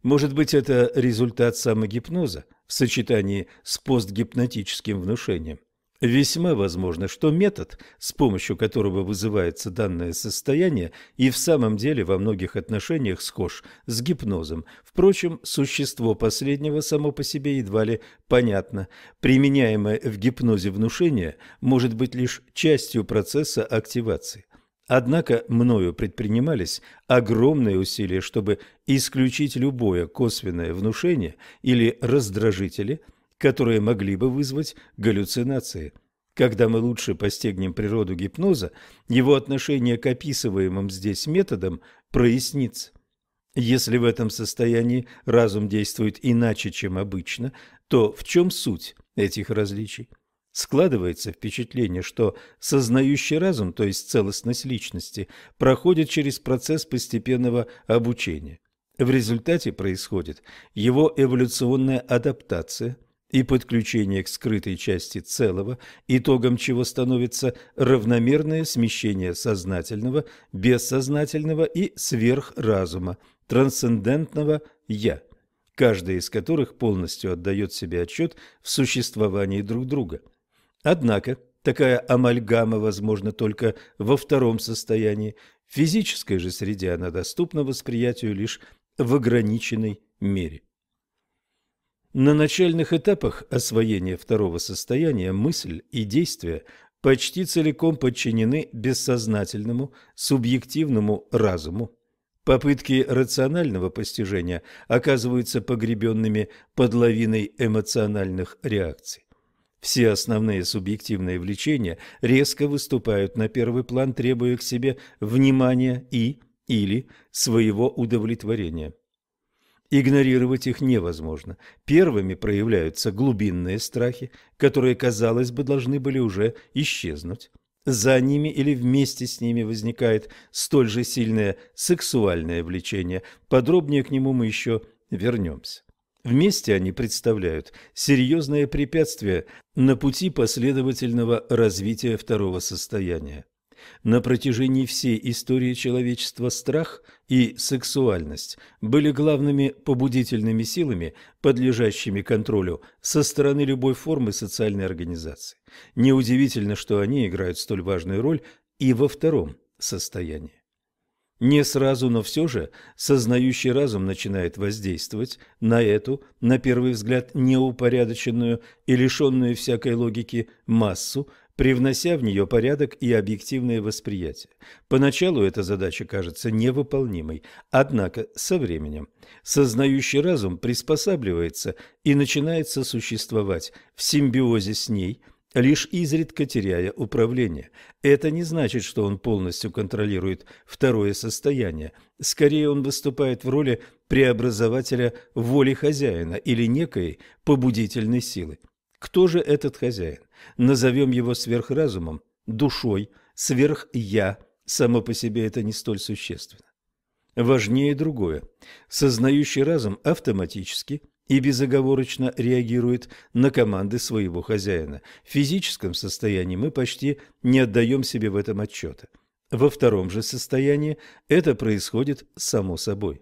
Может быть, это результат самогипноза в сочетании с постгипнотическим внушением. Весьма возможно, что метод, с помощью которого вызывается данное состояние, и в самом деле во многих отношениях схож с гипнозом. Впрочем, существо последнего само по себе едва ли понятно. Применяемое в гипнозе внушение может быть лишь частью процесса активации. Однако мною предпринимались огромные усилия, чтобы исключить любое косвенное внушение или раздражители, которые могли бы вызвать галлюцинации. Когда мы лучше постигнем природу гипноза, его отношение к описываемым здесь методам прояснится. Если в этом состоянии разум действует иначе, чем обычно, то в чем суть этих различий? Складывается впечатление, что сознающий разум, то есть целостность личности, проходит через процесс постепенного обучения. В результате происходит его эволюционная адаптация и подключение к скрытой части целого, итогом чего становится равномерное смещение сознательного, бессознательного и сверхразума, трансцендентного «я», каждый из которых полностью отдает себе отчет в существовании друг друга – Однако такая амальгама возможна только во втором состоянии. В физической же среде она доступна восприятию лишь в ограниченной мере. На начальных этапах освоения второго состояния мысль и действие почти целиком подчинены бессознательному, субъективному разуму. Попытки рационального постижения оказываются погребенными под лавиной эмоциональных реакций. Все основные субъективные влечения резко выступают на первый план, требуя к себе внимания и или своего удовлетворения. Игнорировать их невозможно. Первыми проявляются глубинные страхи, которые, казалось бы, должны были уже исчезнуть. За ними или вместе с ними возникает столь же сильное сексуальное влечение. Подробнее к нему мы еще вернемся. Вместе они представляют серьезное препятствие на пути последовательного развития второго состояния. На протяжении всей истории человечества страх и сексуальность были главными побудительными силами, подлежащими контролю со стороны любой формы социальной организации. Неудивительно, что они играют столь важную роль и во втором состоянии. Не сразу, но все же сознающий разум начинает воздействовать на эту, на первый взгляд, неупорядоченную и лишенную всякой логики массу, привнося в нее порядок и объективное восприятие. Поначалу эта задача кажется невыполнимой, однако со временем сознающий разум приспосабливается и начинает сосуществовать в симбиозе с ней – лишь изредка теряя управление. Это не значит, что он полностью контролирует второе состояние. Скорее, он выступает в роли преобразователя воли хозяина или некой побудительной силы. Кто же этот хозяин? Назовем его сверхразумом, душой, сверх-я. Само по себе это не столь существенно. Важнее другое. Сознающий разум автоматически – и безоговорочно реагирует на команды своего хозяина. В физическом состоянии мы почти не отдаем себе в этом отчета. Во втором же состоянии это происходит само собой.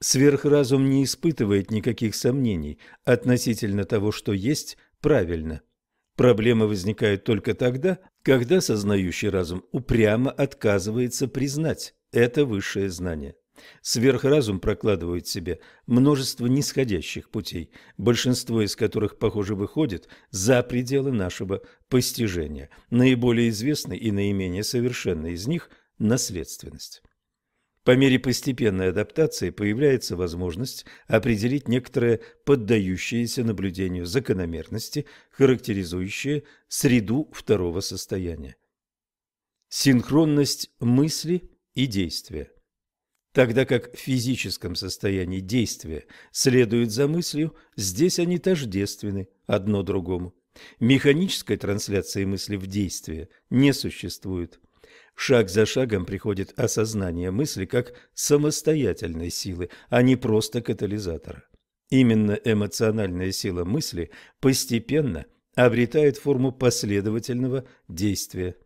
Сверхразум не испытывает никаких сомнений относительно того, что есть правильно. Проблема возникает только тогда, когда сознающий разум упрямо отказывается признать это высшее знание. Сверхразум прокладывает себе множество нисходящих путей, большинство из которых, похоже, выходит за пределы нашего постижения. Наиболее известны и наименее совершенны из них – наследственность. По мере постепенной адаптации появляется возможность определить некоторые поддающиеся наблюдению закономерности, характеризующие среду второго состояния. Синхронность мысли и действия. Тогда как в физическом состоянии действия следует за мыслью, здесь они тождественны одно другому. Механической трансляции мысли в действие не существует. Шаг за шагом приходит осознание мысли как самостоятельной силы, а не просто катализатора. Именно эмоциональная сила мысли постепенно обретает форму последовательного действия.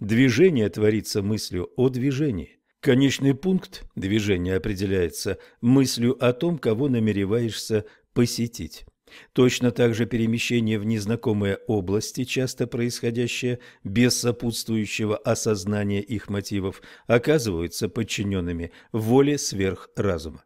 Движение творится мыслью о движении. Конечный пункт движения определяется мыслью о том, кого намереваешься посетить. Точно так же перемещение в незнакомые области, часто происходящее без сопутствующего осознания их мотивов, оказываются подчиненными воле сверхразума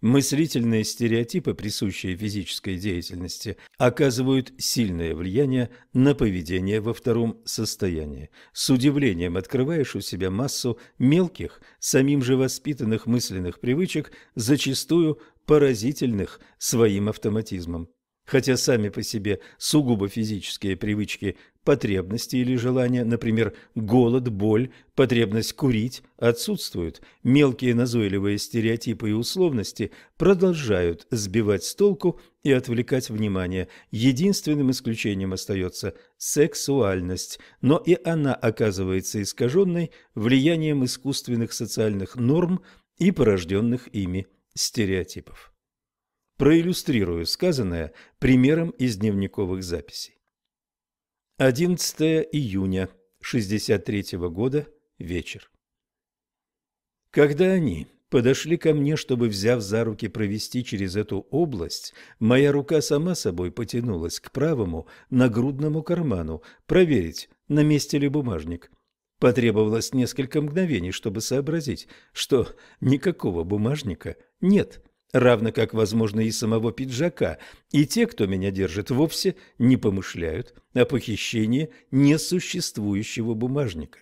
мыслительные стереотипы, присущие физической деятельности, оказывают сильное влияние на поведение во втором состоянии. С удивлением открываешь у себя массу мелких, самим же воспитанных мысленных привычек, зачастую поразительных своим автоматизмом. Хотя сами по себе сугубо физические привычки потребности или желания, например, голод, боль, потребность курить, отсутствуют. Мелкие назойливые стереотипы и условности продолжают сбивать с толку и отвлекать внимание. Единственным исключением остается сексуальность, но и она оказывается искаженной влиянием искусственных социальных норм и порожденных ими стереотипов. Проиллюстрирую сказанное примером из дневниковых записей. 11 июня 63 года, вечер. Когда они подошли ко мне, чтобы, взяв за руки, провести через эту область, моя рука сама собой потянулась к правому нагрудному карману, проверить, на месте ли бумажник. Потребовалось несколько мгновений, чтобы сообразить, что никакого бумажника нет равно как, возможно, и самого пиджака, и те, кто меня держит, вовсе не помышляют о похищении несуществующего бумажника.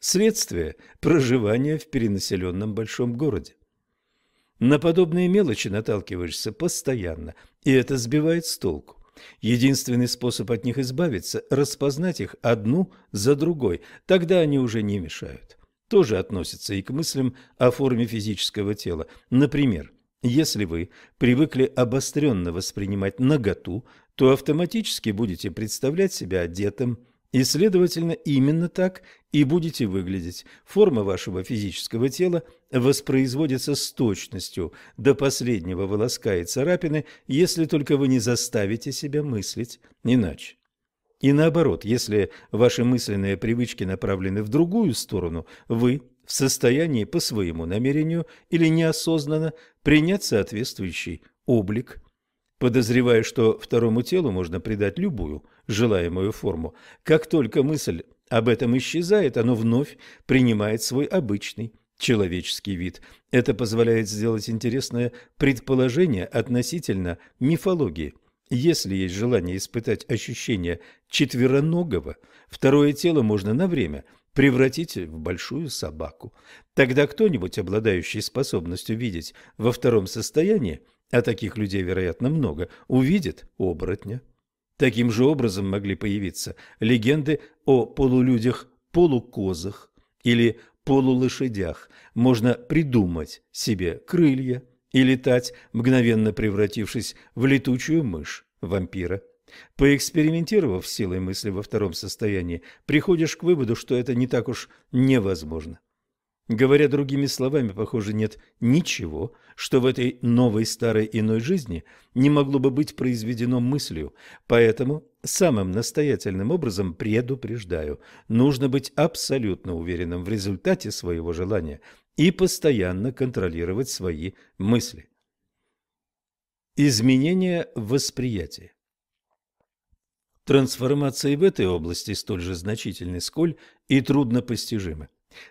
Следствие – проживания в перенаселенном большом городе. На подобные мелочи наталкиваешься постоянно, и это сбивает с толку. Единственный способ от них избавиться – распознать их одну за другой, тогда они уже не мешают. Тоже относятся и к мыслям о форме физического тела. Например, если вы привыкли обостренно воспринимать наготу, то автоматически будете представлять себя одетым, и, следовательно, именно так и будете выглядеть. Форма вашего физического тела воспроизводится с точностью до последнего волоска и царапины, если только вы не заставите себя мыслить иначе. И наоборот, если ваши мысленные привычки направлены в другую сторону, вы в состоянии по своему намерению или неосознанно принять соответствующий облик. Подозревая, что второму телу можно придать любую желаемую форму, как только мысль об этом исчезает, оно вновь принимает свой обычный человеческий вид. Это позволяет сделать интересное предположение относительно мифологии. Если есть желание испытать ощущение четвероногого, второе тело можно на время – превратите в большую собаку. Тогда кто-нибудь, обладающий способностью видеть во втором состоянии, а таких людей, вероятно, много, увидит оборотня. Таким же образом могли появиться легенды о полулюдях-полукозах или полулошадях. Можно придумать себе крылья и летать, мгновенно превратившись в летучую мышь вампира. Поэкспериментировав с силой мысли во втором состоянии, приходишь к выводу, что это не так уж невозможно. Говоря другими словами, похоже, нет ничего, что в этой новой старой иной жизни не могло бы быть произведено мыслью. Поэтому самым настоятельным образом предупреждаю, нужно быть абсолютно уверенным в результате своего желания и постоянно контролировать свои мысли. Изменение восприятия Трансформации в этой области столь же значительны, сколь и трудно постижимы.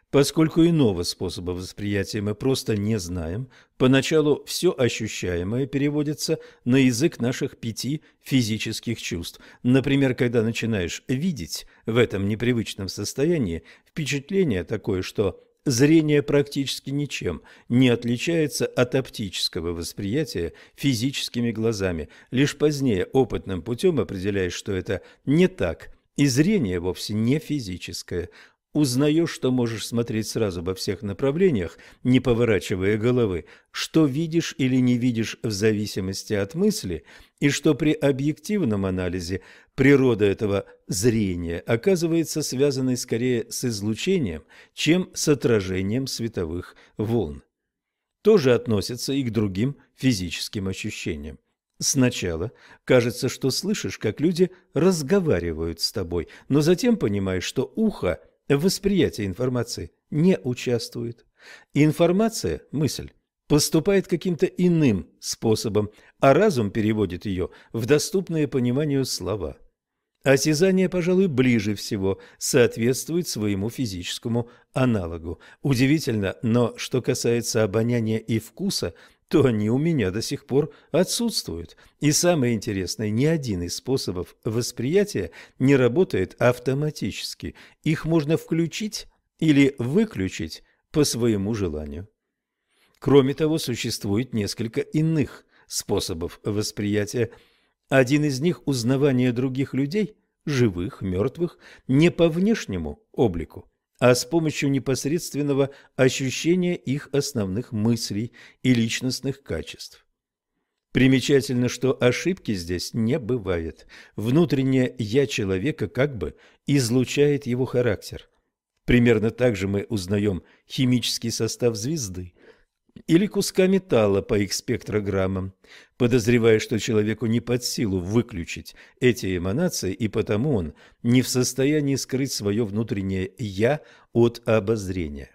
Поскольку иного способа восприятия мы просто не знаем, поначалу все ощущаемое переводится на язык наших пяти физических чувств. Например, когда начинаешь видеть в этом непривычном состоянии, впечатление такое, что Зрение практически ничем не отличается от оптического восприятия физическими глазами. Лишь позднее опытным путем определяешь, что это не так, и зрение вовсе не физическое. Узнаешь, что можешь смотреть сразу во всех направлениях, не поворачивая головы, что видишь или не видишь в зависимости от мысли – и что при объективном анализе природа этого зрения оказывается связанной скорее с излучением, чем с отражением световых волн. То же относится и к другим физическим ощущениям. Сначала кажется, что слышишь, как люди разговаривают с тобой, но затем понимаешь, что ухо в восприятии информации не участвует. Информация, мысль, поступает каким-то иным способом – а разум переводит ее в доступное пониманию слова. Осязание, пожалуй, ближе всего соответствует своему физическому аналогу. Удивительно, но что касается обоняния и вкуса, то они у меня до сих пор отсутствуют. И самое интересное, ни один из способов восприятия не работает автоматически. Их можно включить или выключить по своему желанию. Кроме того, существует несколько иных способов восприятия. Один из них – узнавание других людей, живых, мертвых, не по внешнему облику, а с помощью непосредственного ощущения их основных мыслей и личностных качеств. Примечательно, что ошибки здесь не бывает. Внутреннее «я» человека как бы излучает его характер. Примерно так же мы узнаем химический состав звезды или куска металла по их спектрограммам, подозревая, что человеку не под силу выключить эти эманации, и потому он не в состоянии скрыть свое внутреннее «я» от обозрения.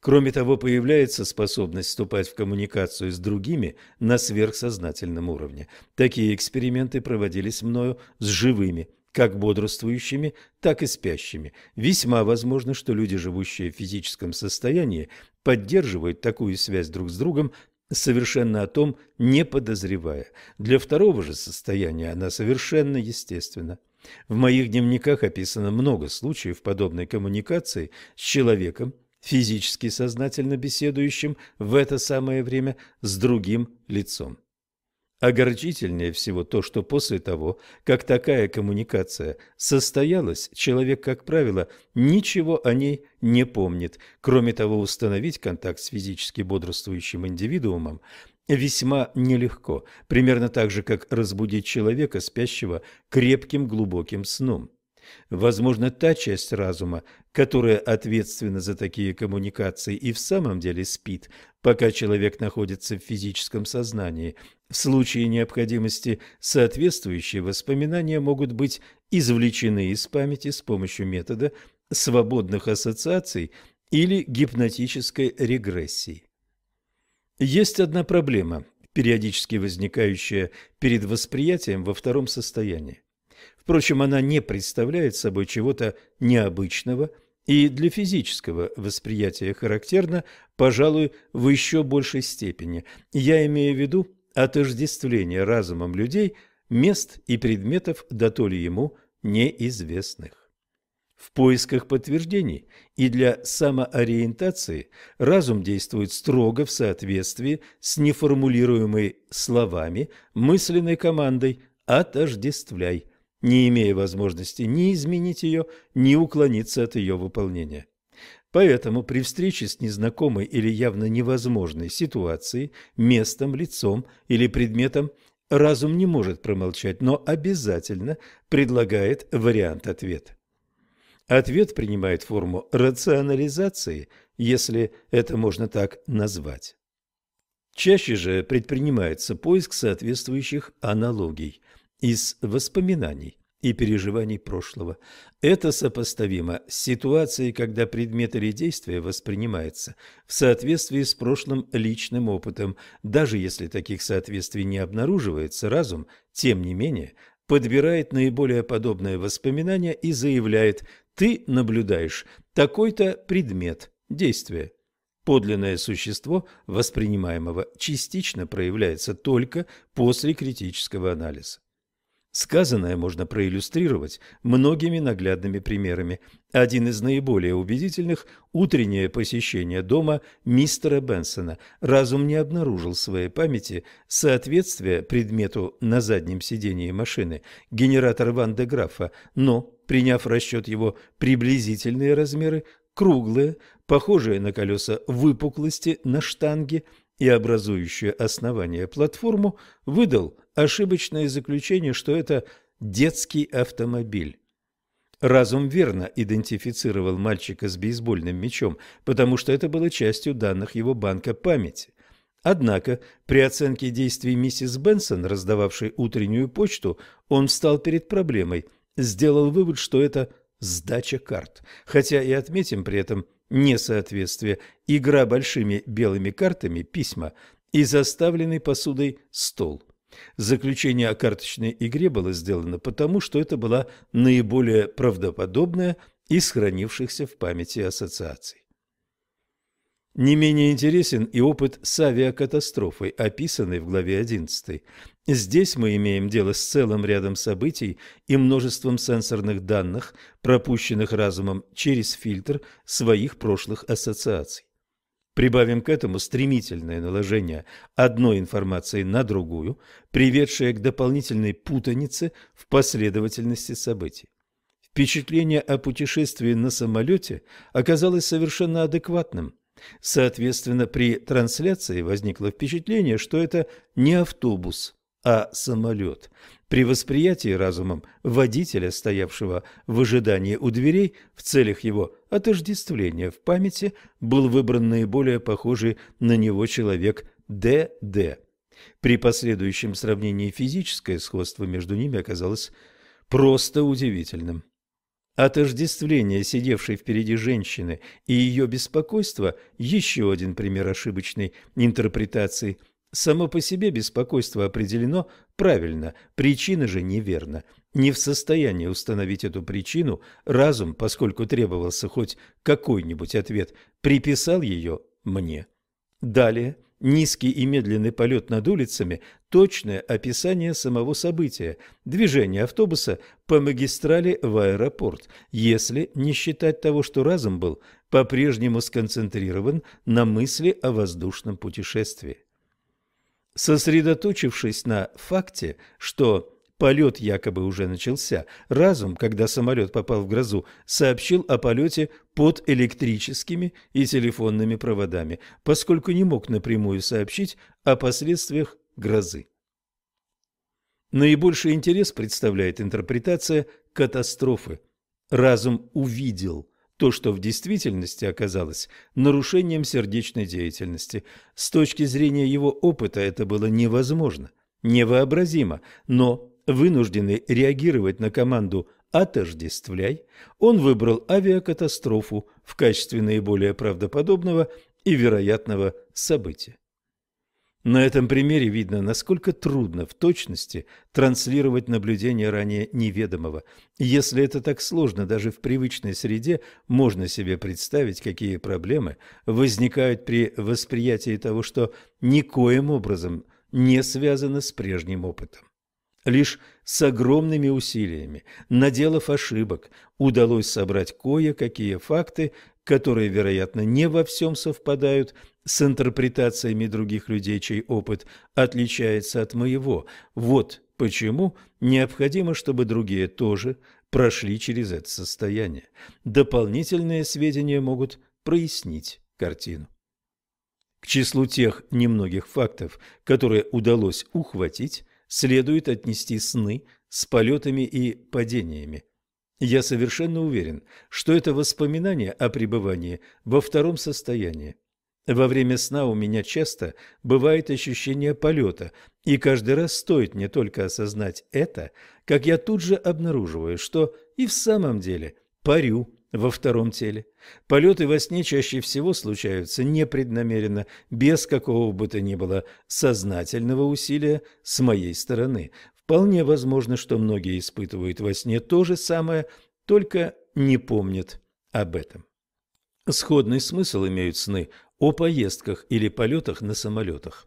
Кроме того, появляется способность вступать в коммуникацию с другими на сверхсознательном уровне. Такие эксперименты проводились мною с живыми как бодрствующими, так и спящими. Весьма возможно, что люди, живущие в физическом состоянии, поддерживают такую связь друг с другом, совершенно о том не подозревая. Для второго же состояния она совершенно естественна. В моих дневниках описано много случаев подобной коммуникации с человеком, физически сознательно беседующим в это самое время с другим лицом. Огорчительнее всего то, что после того, как такая коммуникация состоялась, человек, как правило, ничего о ней не помнит. Кроме того, установить контакт с физически бодрствующим индивидуумом весьма нелегко, примерно так же, как разбудить человека, спящего крепким глубоким сном. Возможно, та часть разума, которая ответственна за такие коммуникации и в самом деле спит, пока человек находится в физическом сознании. В случае необходимости соответствующие воспоминания могут быть извлечены из памяти с помощью метода свободных ассоциаций или гипнотической регрессии. Есть одна проблема, периодически возникающая перед восприятием во втором состоянии. Впрочем, она не представляет собой чего-то необычного и для физического восприятия характерна, пожалуй, в еще большей степени. Я имею в виду отождествление разумом людей мест и предметов, дотоле ему неизвестных. В поисках подтверждений и для самоориентации разум действует строго в соответствии с неформулируемой словами мысленной командой «отождествляй», не имея возможности ни изменить ее, ни уклониться от ее выполнения. Поэтому при встрече с незнакомой или явно невозможной ситуацией, местом, лицом или предметом разум не может промолчать, но обязательно предлагает вариант ответа. Ответ принимает форму рационализации, если это можно так назвать. Чаще же предпринимается поиск соответствующих аналогий из воспоминаний и переживаний прошлого. Это сопоставимо с ситуацией, когда предмет или действие воспринимается в соответствии с прошлым личным опытом. Даже если таких соответствий не обнаруживается, разум, тем не менее, подбирает наиболее подобное воспоминание и заявляет «ты наблюдаешь такой-то предмет действие. Подлинное существо воспринимаемого частично проявляется только после критического анализа. Сказанное можно проиллюстрировать многими наглядными примерами. Один из наиболее убедительных – утреннее посещение дома мистера Бенсона. Разум не обнаружил в своей памяти соответствия предмету на заднем сидении машины генератор Ван де Графа, но, приняв в расчет его приблизительные размеры, круглые, похожие на колеса выпуклости на штанге и образующие основание платформу, выдал – ошибочное заключение, что это детский автомобиль. Разум верно идентифицировал мальчика с бейсбольным мячом, потому что это было частью данных его банка памяти. Однако при оценке действий миссис Бенсон, раздававшей утреннюю почту, он встал перед проблемой, сделал вывод, что это сдача карт, хотя и отметим при этом несоответствие. Игра большими белыми картами, письма и заставленный посудой стол – Заключение о карточной игре было сделано потому, что это была наиболее правдоподобная из хранившихся в памяти ассоциаций. Не менее интересен и опыт с авиакатастрофой, описанный в главе 11. Здесь мы имеем дело с целым рядом событий и множеством сенсорных данных, пропущенных разумом через фильтр своих прошлых ассоциаций. Прибавим к этому стремительное наложение одной информации на другую, приведшее к дополнительной путанице в последовательности событий. Впечатление о путешествии на самолете оказалось совершенно адекватным. Соответственно, при трансляции возникло впечатление, что это не автобус, а самолет. При восприятии разумом водителя, стоявшего в ожидании у дверей, в целях его отождествления в памяти был выбран наиболее похожий на него человек Д.Д. При последующем сравнении физическое сходство между ними оказалось просто удивительным. Отождествление сидевшей впереди женщины и ее беспокойство – еще один пример ошибочной интерпретации – Само по себе беспокойство определено правильно, причина же неверна. Не в состоянии установить эту причину, разум, поскольку требовался хоть какой-нибудь ответ, приписал ее мне. Далее, низкий и медленный полет над улицами – точное описание самого события, движение автобуса по магистрали в аэропорт, если не считать того, что разум был по-прежнему сконцентрирован на мысли о воздушном путешествии. Сосредоточившись на факте, что полет якобы уже начался, разум, когда самолет попал в грозу, сообщил о полете под электрическими и телефонными проводами, поскольку не мог напрямую сообщить о последствиях грозы. Наибольший интерес представляет интерпретация катастрофы. Разум увидел – то, что в действительности оказалось нарушением сердечной деятельности. С точки зрения его опыта это было невозможно, невообразимо, но вынужденный реагировать на команду «отождествляй», он выбрал авиакатастрофу в качестве наиболее правдоподобного и вероятного события. На этом примере видно, насколько трудно в точности транслировать наблюдение ранее неведомого. Если это так сложно даже в привычной среде, можно себе представить, какие проблемы возникают при восприятии того, что никоим образом не связано с прежним опытом. Лишь с огромными усилиями, наделав ошибок, удалось собрать кое-какие факты, которые, вероятно, не во всем совпадают с интерпретациями других людей, чей опыт отличается от моего. Вот почему необходимо, чтобы другие тоже прошли через это состояние. Дополнительные сведения могут прояснить картину. К числу тех немногих фактов, которые удалось ухватить, следует отнести сны с полетами и падениями. Я совершенно уверен, что это воспоминание о пребывании во втором состоянии. Во время сна у меня часто бывает ощущение полета, и каждый раз стоит мне только осознать это, как я тут же обнаруживаю, что и в самом деле парю во втором теле. Полеты во сне чаще всего случаются непреднамеренно, без какого бы то ни было сознательного усилия с моей стороны. Вполне возможно, что многие испытывают во сне то же самое, только не помнят об этом. Сходный смысл имеют сны о поездках или полетах на самолетах.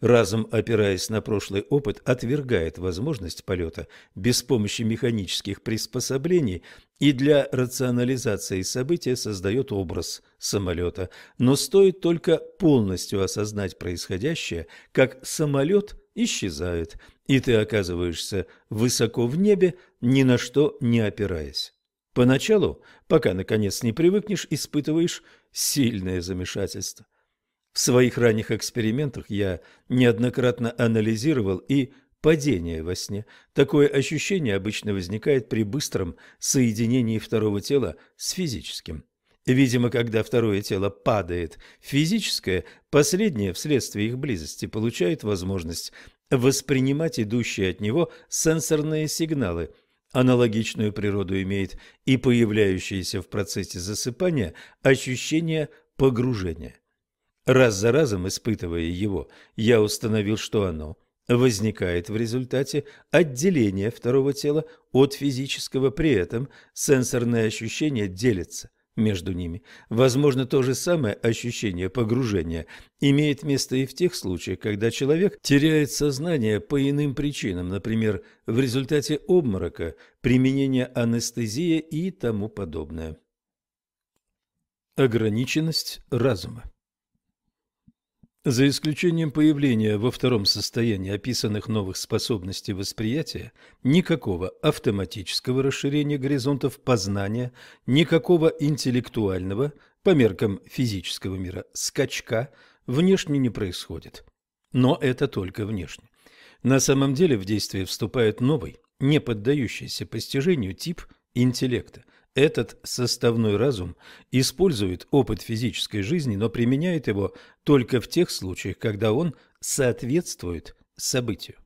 Разум, опираясь на прошлый опыт, отвергает возможность полета без помощи механических приспособлений и для рационализации события создает образ самолета. Но стоит только полностью осознать происходящее, как самолет исчезает, и ты оказываешься высоко в небе, ни на что не опираясь. Поначалу, пока наконец не привыкнешь, испытываешь сильное замешательство. В своих ранних экспериментах я неоднократно анализировал и падение во сне. Такое ощущение обычно возникает при быстром соединении второго тела с физическим. Видимо, когда второе тело падает физическое, последнее вследствие их близости получает возможность воспринимать идущие от него сенсорные сигналы Аналогичную природу имеет и появляющееся в процессе засыпания ощущение погружения. Раз за разом испытывая его, я установил, что оно возникает в результате отделения второго тела от физического, при этом сенсорные ощущения делятся между ними. Возможно, то же самое ощущение погружения имеет место и в тех случаях, когда человек теряет сознание по иным причинам, например, в результате обморока, применения анестезии и тому подобное. Ограниченность разума за исключением появления во втором состоянии описанных новых способностей восприятия, никакого автоматического расширения горизонтов познания, никакого интеллектуального, по меркам физического мира, скачка внешне не происходит. Но это только внешне. На самом деле в действие вступает новый, не поддающийся постижению тип интеллекта, этот составной разум использует опыт физической жизни, но применяет его только в тех случаях, когда он соответствует событию.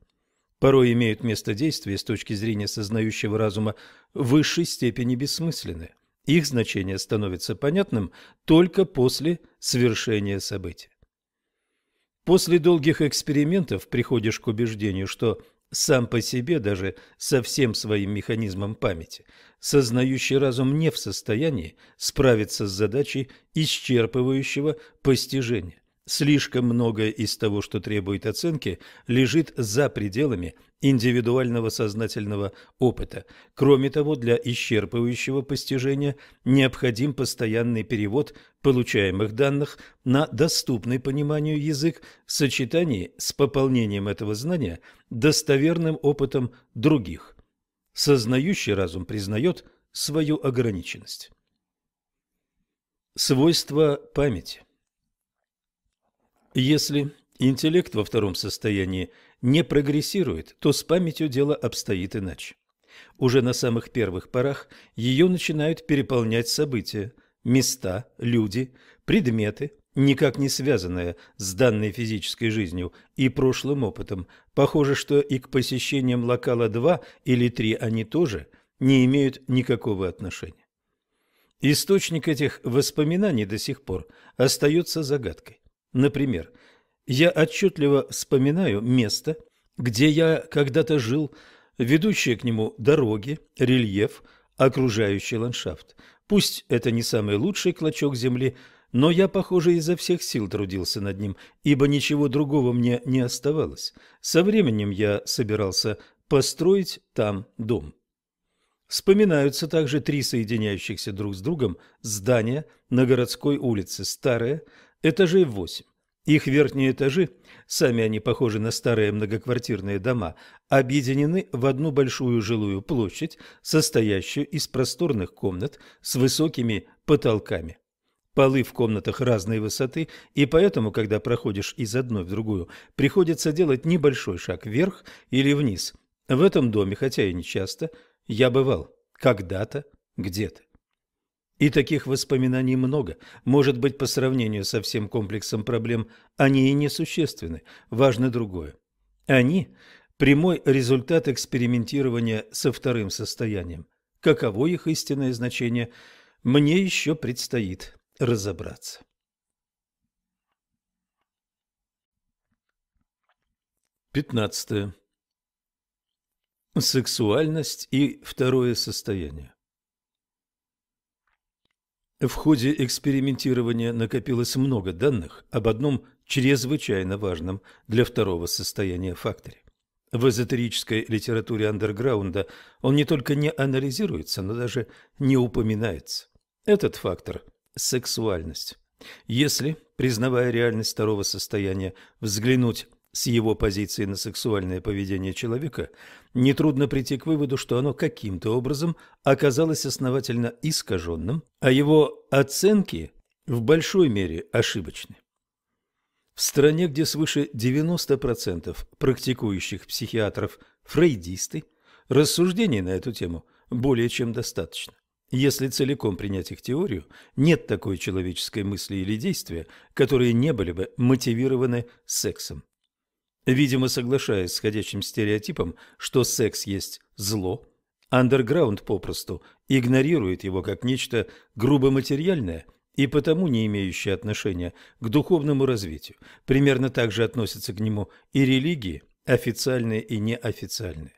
Порой имеют место действия с точки зрения сознающего разума в высшей степени бессмысленные. Их значение становится понятным только после свершения события. После долгих экспериментов приходишь к убеждению, что сам по себе даже со всем своим механизмом памяти, сознающий разум не в состоянии справиться с задачей исчерпывающего постижения. Слишком многое из того, что требует оценки, лежит за пределами индивидуального сознательного опыта. Кроме того, для исчерпывающего постижения необходим постоянный перевод получаемых данных на доступный пониманию язык в сочетании с пополнением этого знания достоверным опытом других. Сознающий разум признает свою ограниченность. Свойства памяти если интеллект во втором состоянии не прогрессирует, то с памятью дело обстоит иначе. Уже на самых первых порах ее начинают переполнять события, места, люди, предметы, никак не связанные с данной физической жизнью и прошлым опытом. Похоже, что и к посещениям локала 2 или 3 они тоже не имеют никакого отношения. Источник этих воспоминаний до сих пор остается загадкой. Например, я отчетливо вспоминаю место, где я когда-то жил, ведущие к нему дороги, рельеф, окружающий ландшафт. Пусть это не самый лучший клочок земли, но я, похоже, изо всех сил трудился над ним, ибо ничего другого мне не оставалось. Со временем я собирался построить там дом. Вспоминаются также три соединяющихся друг с другом здания на городской улице, старое, Этажей восемь. Их верхние этажи, сами они похожи на старые многоквартирные дома, объединены в одну большую жилую площадь, состоящую из просторных комнат с высокими потолками. Полы в комнатах разной высоты, и поэтому, когда проходишь из одной в другую, приходится делать небольшой шаг вверх или вниз. В этом доме, хотя и не часто, я бывал когда-то где-то. И таких воспоминаний много. Может быть, по сравнению со всем комплексом проблем они и несущественны. Важно другое. Они – прямой результат экспериментирования со вторым состоянием. Каково их истинное значение, мне еще предстоит разобраться. Пятнадцатое. Сексуальность и второе состояние. В ходе экспериментирования накопилось много данных об одном чрезвычайно важном для второго состояния факторе. В эзотерической литературе андерграунда он не только не анализируется, но даже не упоминается. Этот фактор – сексуальность. Если, признавая реальность второго состояния, взглянуть с его позиции на сексуальное поведение человека, нетрудно прийти к выводу, что оно каким-то образом оказалось основательно искаженным, а его оценки в большой мере ошибочны. В стране, где свыше 90% практикующих психиатров фрейдисты, рассуждений на эту тему более чем достаточно. Если целиком принять их теорию, нет такой человеческой мысли или действия, которые не были бы мотивированы сексом. Видимо, соглашаясь с ходячим стереотипом, что секс есть зло, андерграунд попросту игнорирует его как нечто грубо материальное и потому не имеющее отношения к духовному развитию. Примерно так же относятся к нему и религии, официальные и неофициальные.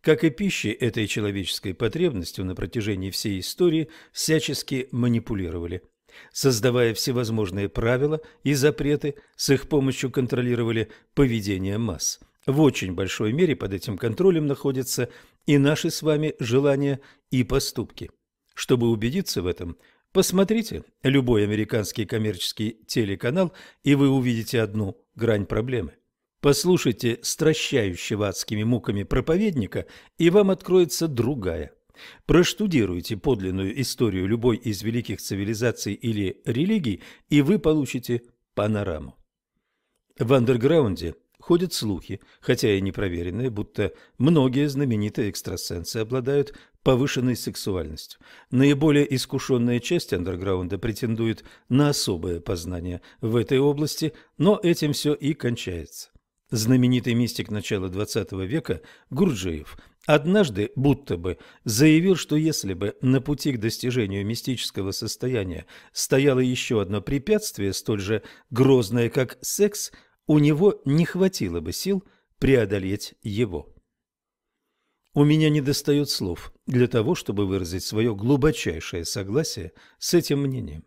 Как и пищи, этой человеческой потребностью на протяжении всей истории всячески манипулировали – создавая всевозможные правила и запреты, с их помощью контролировали поведение масс. В очень большой мере под этим контролем находятся и наши с вами желания и поступки. Чтобы убедиться в этом, посмотрите любой американский коммерческий телеканал, и вы увидите одну грань проблемы. Послушайте стращающего адскими муками проповедника, и вам откроется другая – Проштудируйте подлинную историю любой из великих цивилизаций или религий, и вы получите панораму. В андерграунде ходят слухи, хотя и непроверенные, будто многие знаменитые экстрасенсы обладают повышенной сексуальностью. Наиболее искушенная часть андерграунда претендует на особое познание в этой области, но этим все и кончается. Знаменитый мистик начала XX века Гурджиев однажды будто бы заявил, что если бы на пути к достижению мистического состояния стояло еще одно препятствие, столь же грозное, как секс, у него не хватило бы сил преодолеть его. У меня не достает слов для того, чтобы выразить свое глубочайшее согласие с этим мнением.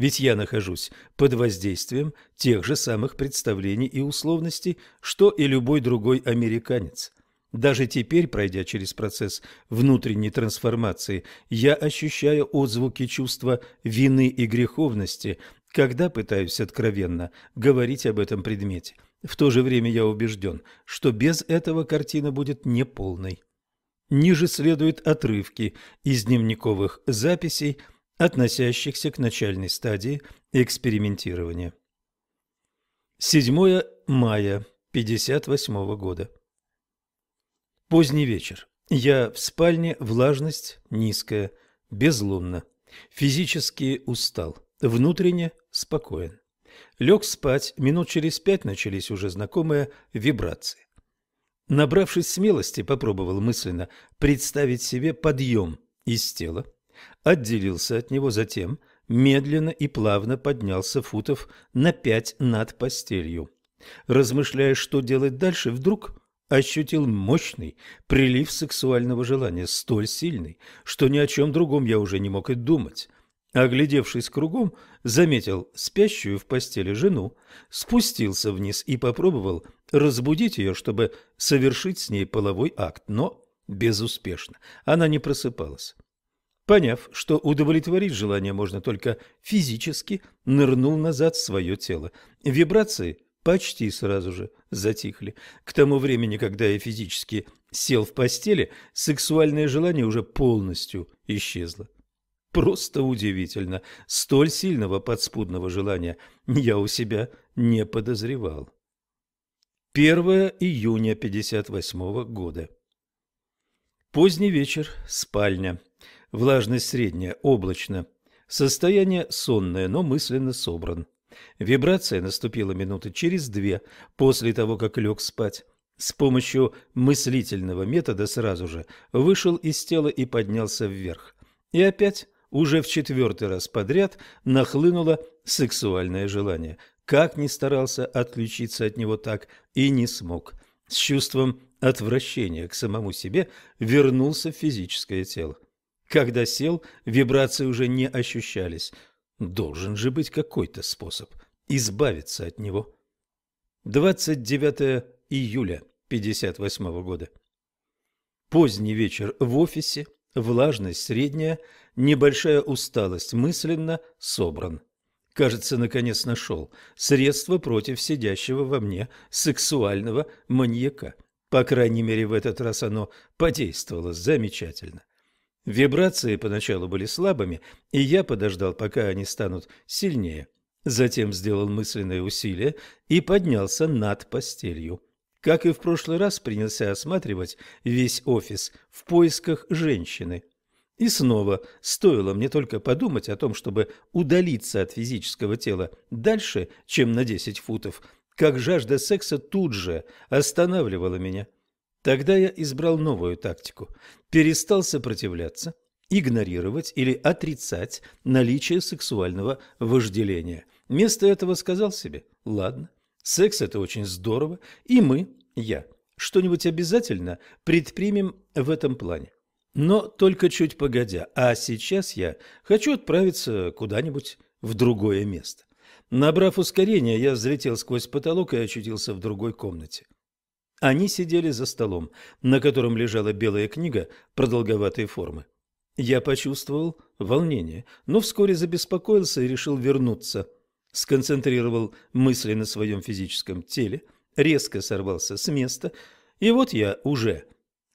Ведь я нахожусь под воздействием тех же самых представлений и условностей, что и любой другой американец. Даже теперь, пройдя через процесс внутренней трансформации, я ощущаю отзвуки чувства вины и греховности, когда пытаюсь откровенно говорить об этом предмете. В то же время я убежден, что без этого картина будет неполной. Ниже следуют отрывки из дневниковых записей – относящихся к начальной стадии экспериментирования. 7 мая 1958 года. Поздний вечер. Я в спальне, влажность низкая, безлунно. Физически устал, внутренне спокоен. Лег спать, минут через пять начались уже знакомые вибрации. Набравшись смелости, попробовал мысленно представить себе подъем из тела отделился от него, затем медленно и плавно поднялся футов на пять над постелью. Размышляя, что делать дальше, вдруг ощутил мощный прилив сексуального желания, столь сильный, что ни о чем другом я уже не мог и думать. Оглядевшись кругом, заметил спящую в постели жену, спустился вниз и попробовал разбудить ее, чтобы совершить с ней половой акт, но безуспешно. Она не просыпалась. Поняв, что удовлетворить желание можно только физически, нырнул назад в свое тело. Вибрации почти сразу же затихли. К тому времени, когда я физически сел в постели, сексуальное желание уже полностью исчезло. Просто удивительно. Столь сильного подспудного желания я у себя не подозревал. 1 июня 58 -го года. Поздний вечер, спальня. Влажность средняя, облачно. Состояние сонное, но мысленно собран. Вибрация наступила минуты через две после того, как лег спать. С помощью мыслительного метода сразу же вышел из тела и поднялся вверх. И опять, уже в четвертый раз подряд, нахлынуло сексуальное желание. Как ни старался отключиться от него так, и не смог. С чувством отвращения к самому себе вернулся в физическое тело. Когда сел, вибрации уже не ощущались. Должен же быть какой-то способ избавиться от него. 29 июля 58 -го года. Поздний вечер в офисе, влажность средняя, небольшая усталость, мысленно собран. Кажется, наконец нашел средство против сидящего во мне сексуального маньяка. По крайней мере, в этот раз оно подействовало замечательно. Вибрации поначалу были слабыми, и я подождал, пока они станут сильнее. Затем сделал мысленное усилие и поднялся над постелью. Как и в прошлый раз, принялся осматривать весь офис в поисках женщины. И снова, стоило мне только подумать о том, чтобы удалиться от физического тела дальше, чем на 10 футов, как жажда секса тут же останавливала меня. Тогда я избрал новую тактику. Перестал сопротивляться, игнорировать или отрицать наличие сексуального вожделения. Вместо этого сказал себе «Ладно, секс – это очень здорово, и мы, я, что-нибудь обязательно предпримем в этом плане». Но только чуть погодя, а сейчас я хочу отправиться куда-нибудь в другое место. Набрав ускорение, я взлетел сквозь потолок и очутился в другой комнате. Они сидели за столом, на котором лежала белая книга продолговатой формы. Я почувствовал волнение, но вскоре забеспокоился и решил вернуться. Сконцентрировал мысли на своем физическом теле, резко сорвался с места, и вот я уже,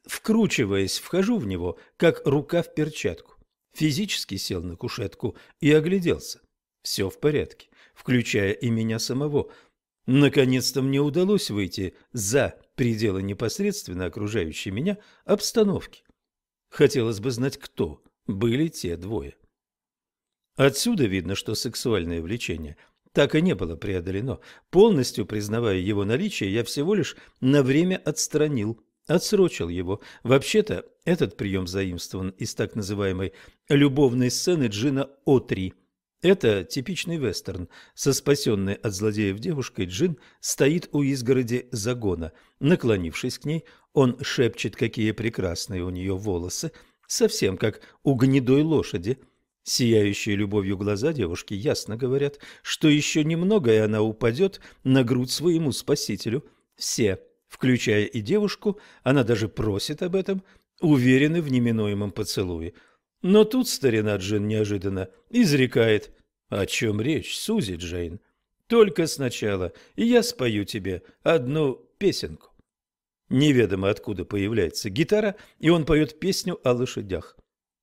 вкручиваясь, вхожу в него, как рука в перчатку. Физически сел на кушетку и огляделся. Все в порядке, включая и меня самого. Наконец-то мне удалось выйти за пределы непосредственно окружающей меня обстановки. Хотелось бы знать, кто были те двое. Отсюда видно, что сексуальное влечение так и не было преодолено. Полностью признавая его наличие, я всего лишь на время отстранил, отсрочил его. Вообще-то этот прием заимствован из так называемой «любовной сцены Джина О3», это типичный вестерн. Со спасенной от злодеев девушкой Джин стоит у изгороди загона. Наклонившись к ней, он шепчет, какие прекрасные у нее волосы, совсем как у гнедой лошади. Сияющие любовью глаза девушки ясно говорят, что еще немного, и она упадет на грудь своему спасителю. Все, включая и девушку, она даже просит об этом, уверены в неминуемом поцелуе. Но тут старина Джин неожиданно изрекает о чем речь, Сузи Джейн? Только сначала я спою тебе одну песенку. Неведомо откуда появляется гитара, и он поет песню о лошадях.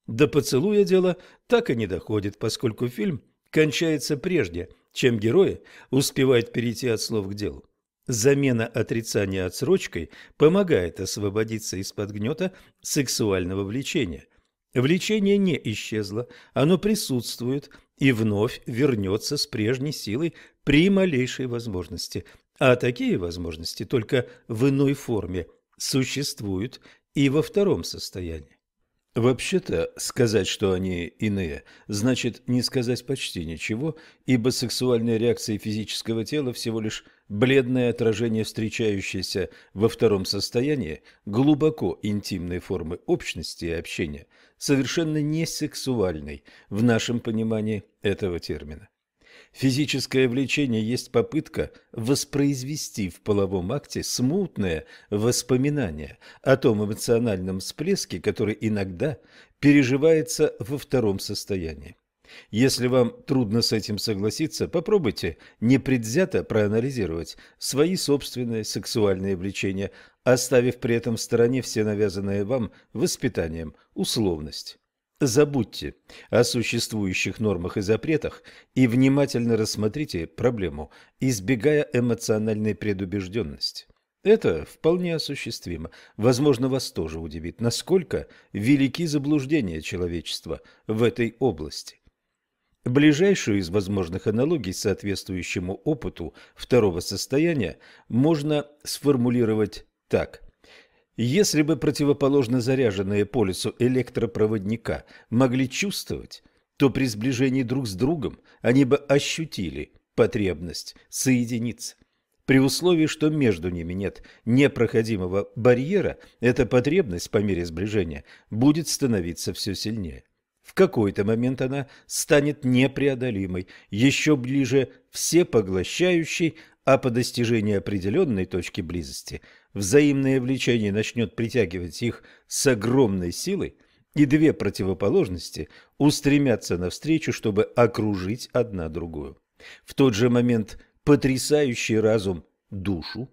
До поцелуя дело так и не доходит, поскольку фильм кончается прежде, чем герои успевают перейти от слов к делу. Замена отрицания отсрочкой помогает освободиться из-под гнета сексуального влечения. Влечение не исчезло, оно присутствует, и вновь вернется с прежней силой при малейшей возможности. А такие возможности только в иной форме существуют и во втором состоянии. Вообще-то, сказать, что они иные, значит не сказать почти ничего, ибо сексуальные реакции физического тела всего лишь бледное отражение встречающейся во втором состоянии глубоко интимной формы общности и общения – совершенно не сексуальной в нашем понимании этого термина. Физическое влечение есть попытка воспроизвести в половом акте смутное воспоминание о том эмоциональном всплеске, который иногда переживается во втором состоянии. Если вам трудно с этим согласиться, попробуйте непредвзято проанализировать свои собственные сексуальные влечения, оставив при этом в стороне все навязанное вам воспитанием условность Забудьте о существующих нормах и запретах и внимательно рассмотрите проблему, избегая эмоциональной предубежденности. Это вполне осуществимо. Возможно, вас тоже удивит, насколько велики заблуждения человечества в этой области. Ближайшую из возможных аналогий соответствующему опыту второго состояния можно сформулировать так. Если бы противоположно заряженные по электропроводника могли чувствовать, то при сближении друг с другом они бы ощутили потребность соединиться. При условии, что между ними нет непроходимого барьера, эта потребность по мере сближения будет становиться все сильнее. В какой-то момент она станет непреодолимой, еще ближе всепоглощающей, а по достижении определенной точки близости – взаимное влечение начнет притягивать их с огромной силой, и две противоположности устремятся навстречу, чтобы окружить одна другую. В тот же момент потрясающий разум душу,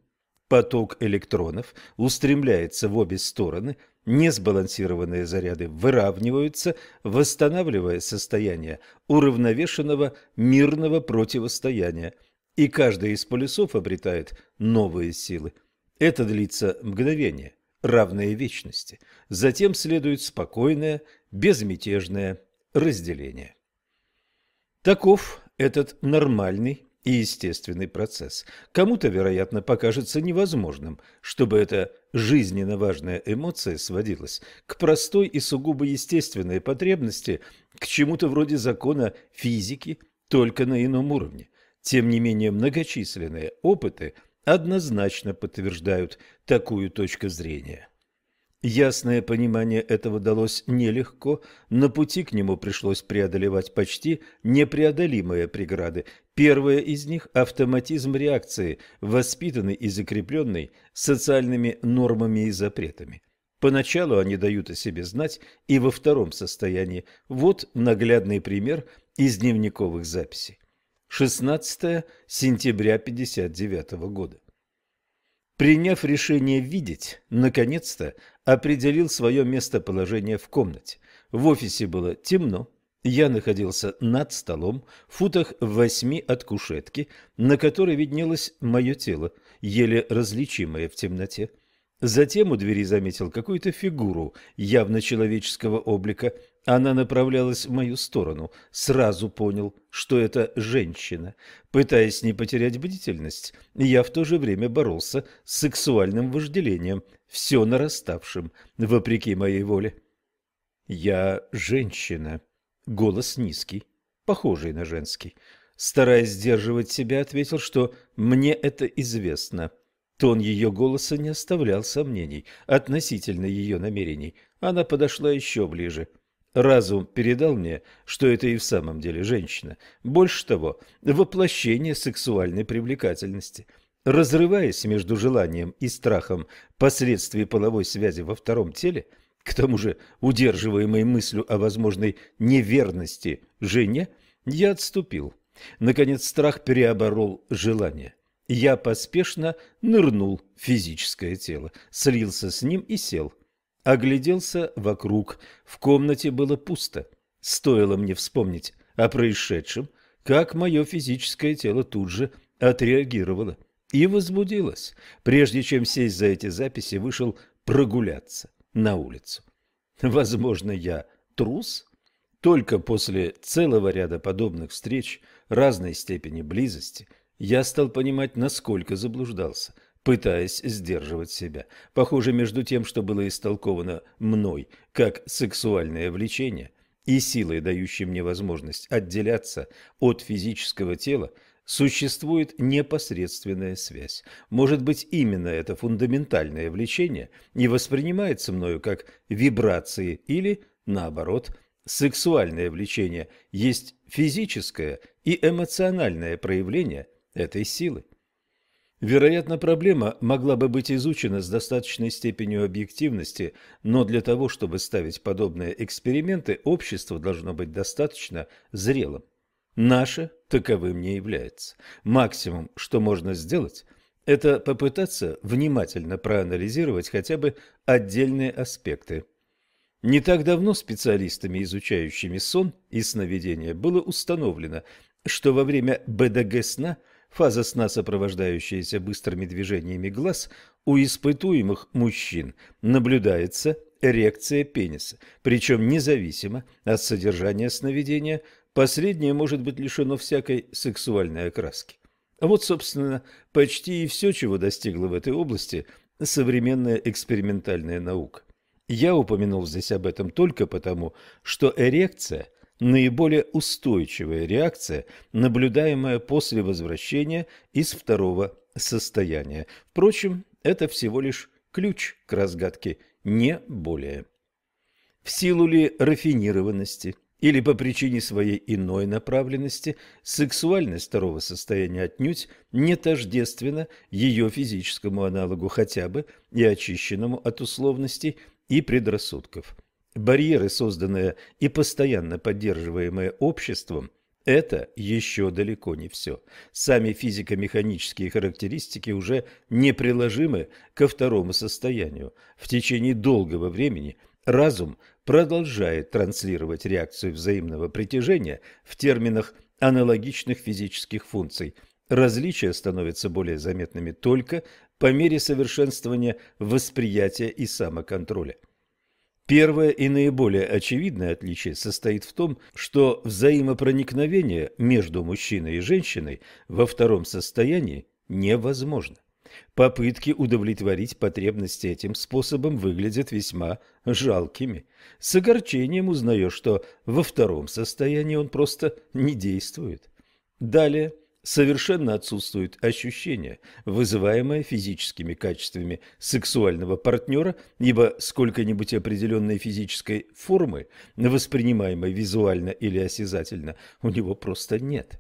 поток электронов устремляется в обе стороны, несбалансированные заряды выравниваются, восстанавливая состояние уравновешенного мирного противостояния, и каждый из полюсов обретает новые силы – это длится мгновение, равное вечности. Затем следует спокойное, безмятежное разделение. Таков этот нормальный и естественный процесс. Кому-то, вероятно, покажется невозможным, чтобы эта жизненно важная эмоция сводилась к простой и сугубо естественной потребности, к чему-то вроде закона физики, только на ином уровне. Тем не менее, многочисленные опыты – однозначно подтверждают такую точку зрения. Ясное понимание этого далось нелегко, на пути к нему пришлось преодолевать почти непреодолимые преграды. Первая из них – автоматизм реакции, воспитанный и закрепленный социальными нормами и запретами. Поначалу они дают о себе знать и во втором состоянии. Вот наглядный пример из дневниковых записей. 16 сентября 1959 года. Приняв решение видеть, наконец-то определил свое местоположение в комнате. В офисе было темно, я находился над столом, в футах восьми от кушетки, на которой виднелось мое тело, еле различимое в темноте. Затем у двери заметил какую-то фигуру явно человеческого облика, она направлялась в мою сторону. Сразу понял, что это женщина. Пытаясь не потерять бдительность, я в то же время боролся с сексуальным вожделением, все нараставшим, вопреки моей воле. «Я женщина». Голос низкий, похожий на женский. Стараясь сдерживать себя, ответил, что «мне это известно». Тон ее голоса не оставлял сомнений относительно ее намерений. Она подошла еще ближе – Разум передал мне, что это и в самом деле женщина. Больше того, воплощение сексуальной привлекательности. Разрываясь между желанием и страхом последствий половой связи во втором теле, к тому же удерживаемой мыслью о возможной неверности жене, я отступил. Наконец страх переоборол желание. Я поспешно нырнул в физическое тело, слился с ним и сел – Огляделся вокруг. В комнате было пусто. Стоило мне вспомнить о происшедшем, как мое физическое тело тут же отреагировало и возбудилось. Прежде чем сесть за эти записи, вышел прогуляться на улицу. Возможно, я трус? Только после целого ряда подобных встреч разной степени близости я стал понимать, насколько заблуждался – пытаясь сдерживать себя. Похоже, между тем, что было истолковано мной как сексуальное влечение и силой, дающей мне возможность отделяться от физического тела, существует непосредственная связь. Может быть, именно это фундаментальное влечение не воспринимается мною как вибрации или, наоборот, сексуальное влечение есть физическое и эмоциональное проявление этой силы. Вероятно, проблема могла бы быть изучена с достаточной степенью объективности, но для того, чтобы ставить подобные эксперименты, общество должно быть достаточно зрелым. Наше таковым не является. Максимум, что можно сделать, это попытаться внимательно проанализировать хотя бы отдельные аспекты. Не так давно специалистами, изучающими сон и сновидения, было установлено, что во время БДГ сна – фаза сна, сопровождающаяся быстрыми движениями глаз, у испытуемых мужчин наблюдается эрекция пениса, причем независимо от содержания сновидения, последнее может быть лишено всякой сексуальной окраски. Вот, собственно, почти и все, чего достигла в этой области современная экспериментальная наука. Я упомянул здесь об этом только потому, что эрекция – наиболее устойчивая реакция, наблюдаемая после возвращения из второго состояния. Впрочем, это всего лишь ключ к разгадке, не более. В силу ли рафинированности или по причине своей иной направленности сексуальность второго состояния отнюдь не тождественна ее физическому аналогу хотя бы и очищенному от условностей и предрассудков – Барьеры, созданные и постоянно поддерживаемые обществом, это еще далеко не все. Сами физико-механические характеристики уже не приложимы ко второму состоянию. В течение долгого времени разум продолжает транслировать реакцию взаимного притяжения в терминах аналогичных физических функций. Различия становятся более заметными только по мере совершенствования восприятия и самоконтроля. Первое и наиболее очевидное отличие состоит в том, что взаимопроникновение между мужчиной и женщиной во втором состоянии невозможно. Попытки удовлетворить потребности этим способом выглядят весьма жалкими. С огорчением узнаешь, что во втором состоянии он просто не действует. Далее – совершенно отсутствует ощущение, вызываемое физическими качествами сексуального партнера, ибо сколько-нибудь определенной физической формы, воспринимаемой визуально или осязательно, у него просто нет.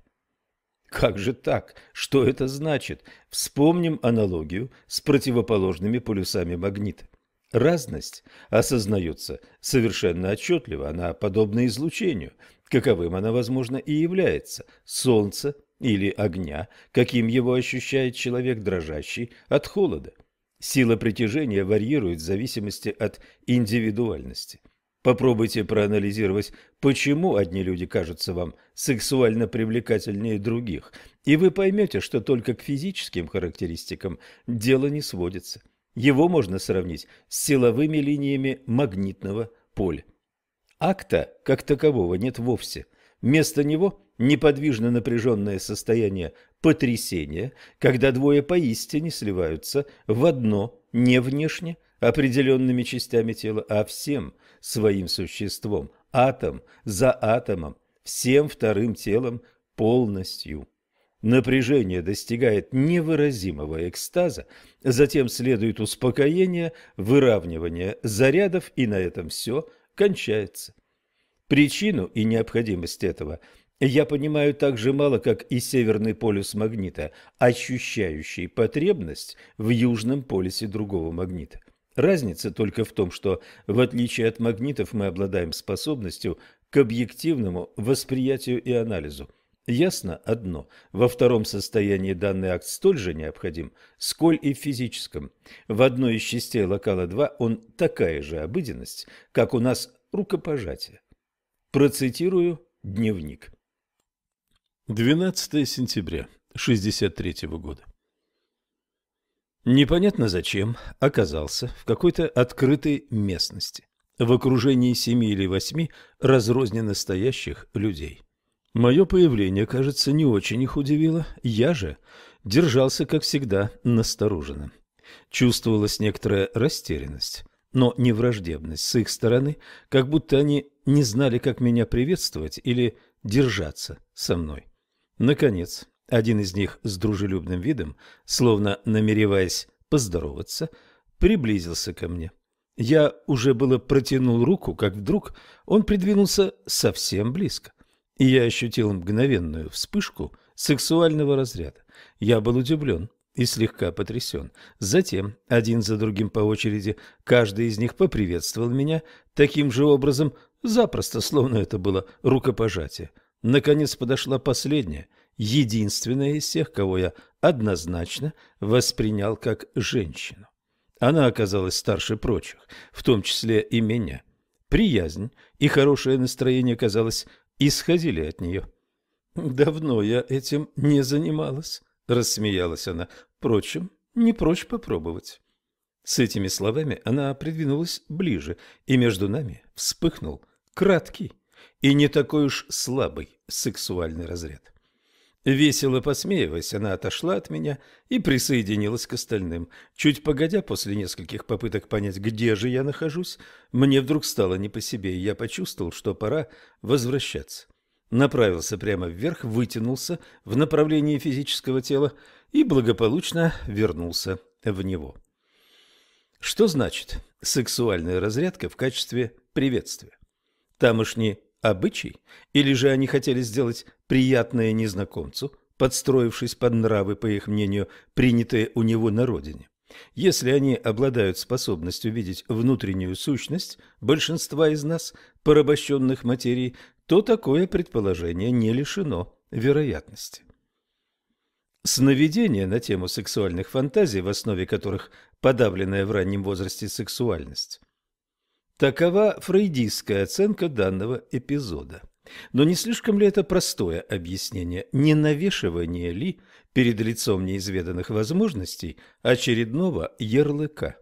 Как же так? Что это значит? Вспомним аналогию с противоположными полюсами магнита. Разность осознается совершенно отчетливо, она подобна излучению, каковым она, возможно, и является. Солнце – или огня, каким его ощущает человек, дрожащий от холода. Сила притяжения варьирует в зависимости от индивидуальности. Попробуйте проанализировать, почему одни люди кажутся вам сексуально привлекательнее других, и вы поймете, что только к физическим характеристикам дело не сводится. Его можно сравнить с силовыми линиями магнитного поля. Акта, как такового, нет вовсе. Вместо него – неподвижно напряженное состояние потрясения, когда двое поистине сливаются в одно не внешне определенными частями тела, а всем своим существом, атом за атомом, всем вторым телом полностью. Напряжение достигает невыразимого экстаза, затем следует успокоение, выравнивание зарядов, и на этом все кончается. Причину и необходимость этого – я понимаю так же мало, как и Северный полюс магнита, ощущающий потребность в Южном полюсе другого магнита. Разница только в том, что, в отличие от магнитов, мы обладаем способностью к объективному восприятию и анализу. Ясно одно, во втором состоянии данный акт столь же необходим, сколь и в физическом. В одной из частей локала 2 он такая же обыденность, как у нас рукопожатие. Процитирую дневник. 12 сентября 63 года. Непонятно зачем оказался в какой-то открытой местности, в окружении семи или восьми разрозненно стоящих людей. Мое появление, кажется, не очень их удивило, я же держался, как всегда, настороженно. Чувствовалась некоторая растерянность, но не враждебность с их стороны, как будто они не знали, как меня приветствовать или держаться со мной. Наконец, один из них с дружелюбным видом, словно намереваясь поздороваться, приблизился ко мне. Я уже было протянул руку, как вдруг он придвинулся совсем близко, и я ощутил мгновенную вспышку сексуального разряда. Я был удивлен и слегка потрясен. Затем, один за другим по очереди, каждый из них поприветствовал меня таким же образом, запросто, словно это было рукопожатие. Наконец подошла последняя, единственная из всех, кого я однозначно воспринял как женщину. Она оказалась старше прочих, в том числе и меня. Приязнь и хорошее настроение, казалось, исходили от нее. «Давно я этим не занималась», — рассмеялась она. «Впрочем, не прочь попробовать». С этими словами она придвинулась ближе, и между нами вспыхнул краткий и не такой уж слабый сексуальный разряд. Весело посмеиваясь, она отошла от меня и присоединилась к остальным. Чуть погодя, после нескольких попыток понять, где же я нахожусь, мне вдруг стало не по себе, и я почувствовал, что пора возвращаться. Направился прямо вверх, вытянулся в направлении физического тела и благополучно вернулся в него. Что значит сексуальная разрядка в качестве приветствия? Тамошний обычай, или же они хотели сделать приятное незнакомцу, подстроившись под нравы, по их мнению, принятые у него на родине. Если они обладают способностью видеть внутреннюю сущность большинства из нас, порабощенных материй, то такое предположение не лишено вероятности. Сновидения на тему сексуальных фантазий, в основе которых подавленная в раннем возрасте сексуальность, Такова фрейдистская оценка данного эпизода. Но не слишком ли это простое объяснение, не навешивание ли перед лицом неизведанных возможностей очередного ярлыка?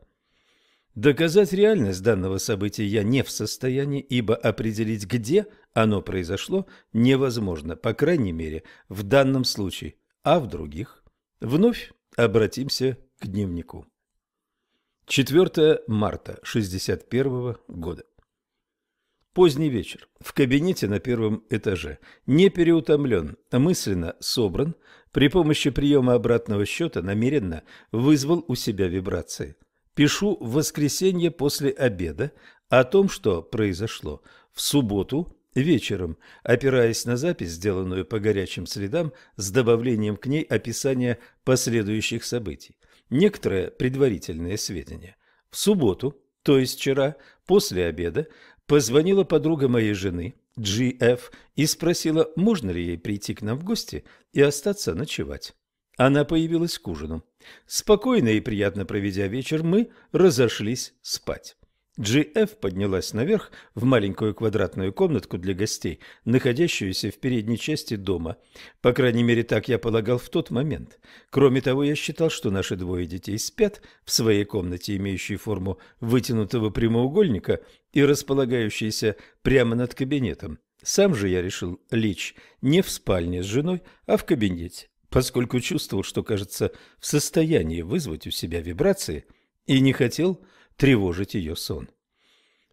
Доказать реальность данного события я не в состоянии, ибо определить, где оно произошло, невозможно, по крайней мере, в данном случае, а в других. Вновь обратимся к дневнику. 4 марта 61 года. Поздний вечер. В кабинете на первом этаже. Не переутомлен, а мысленно собран, при помощи приема обратного счета намеренно вызвал у себя вибрации. Пишу в воскресенье после обеда о том, что произошло. В субботу вечером, опираясь на запись, сделанную по горячим следам, с добавлением к ней описания последующих событий некоторые предварительные сведения. В субботу, то есть вчера, после обеда, позвонила подруга моей жены, Джи-Ф, и спросила, можно ли ей прийти к нам в гости и остаться ночевать. Она появилась к ужину. Спокойно и приятно проведя вечер, мы разошлись спать джи поднялась наверх в маленькую квадратную комнатку для гостей, находящуюся в передней части дома. По крайней мере, так я полагал в тот момент. Кроме того, я считал, что наши двое детей спят в своей комнате, имеющей форму вытянутого прямоугольника и располагающейся прямо над кабинетом. Сам же я решил лечь не в спальне с женой, а в кабинете, поскольку чувствовал, что, кажется, в состоянии вызвать у себя вибрации, и не хотел тревожить ее сон.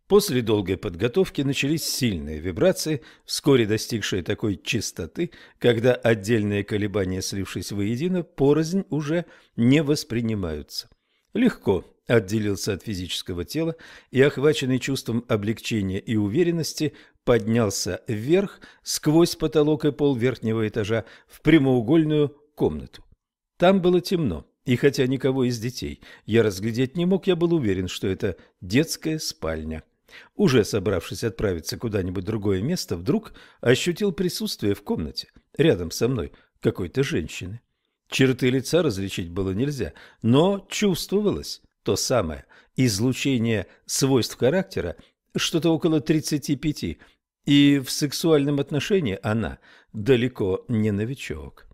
После долгой подготовки начались сильные вибрации, вскоре достигшие такой частоты, когда отдельные колебания, слившись воедино, порознь уже не воспринимаются. Легко отделился от физического тела и, охваченный чувством облегчения и уверенности, поднялся вверх сквозь потолок и пол верхнего этажа в прямоугольную комнату. Там было темно. И хотя никого из детей я разглядеть не мог, я был уверен, что это детская спальня. Уже собравшись отправиться куда-нибудь другое место, вдруг ощутил присутствие в комнате, рядом со мной, какой-то женщины. Черты лица различить было нельзя, но чувствовалось то самое излучение свойств характера, что-то около 35, и в сексуальном отношении она далеко не новичок.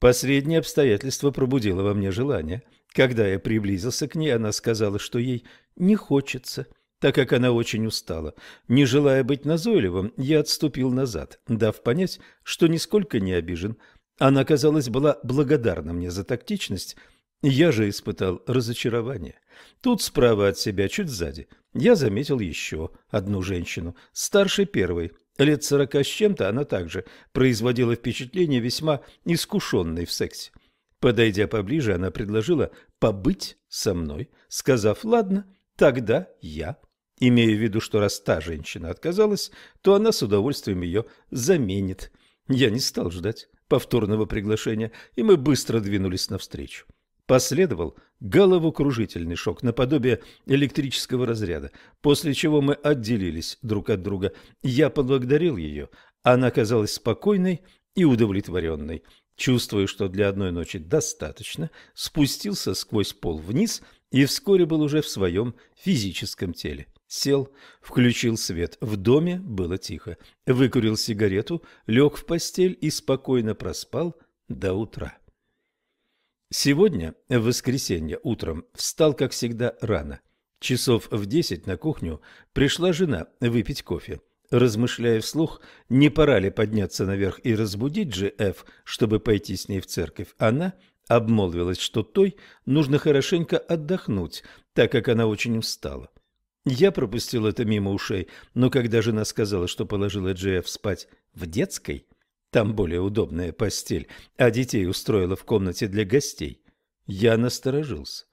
Последнее обстоятельство пробудило во мне желание. Когда я приблизился к ней, она сказала, что ей не хочется, так как она очень устала. Не желая быть назойливым, я отступил назад, дав понять, что нисколько не обижен. Она, казалось, была благодарна мне за тактичность, я же испытал разочарование. Тут справа от себя, чуть сзади, я заметил еще одну женщину, старше первой, Лет сорока с чем-то она также производила впечатление весьма искушенной в сексе. Подойдя поближе, она предложила побыть со мной, сказав «Ладно, тогда я». Имея в виду, что раз та женщина отказалась, то она с удовольствием ее заменит. Я не стал ждать повторного приглашения, и мы быстро двинулись навстречу. Последовал головокружительный шок, наподобие электрического разряда, после чего мы отделились друг от друга. Я поблагодарил ее. Она казалась спокойной и удовлетворенной. Чувствуя, что для одной ночи достаточно, спустился сквозь пол вниз и вскоре был уже в своем физическом теле. Сел, включил свет. В доме было тихо. Выкурил сигарету, лег в постель и спокойно проспал до утра. Сегодня, в воскресенье, утром встал, как всегда, рано. Часов в десять на кухню пришла жена выпить кофе. Размышляя вслух, не пора ли подняться наверх и разбудить Джи-Эф, чтобы пойти с ней в церковь, она обмолвилась, что той нужно хорошенько отдохнуть, так как она очень устала. Я пропустил это мимо ушей, но когда жена сказала, что положила джи спать в детской – там более удобная постель, а детей устроила в комнате для гостей. Я насторожился.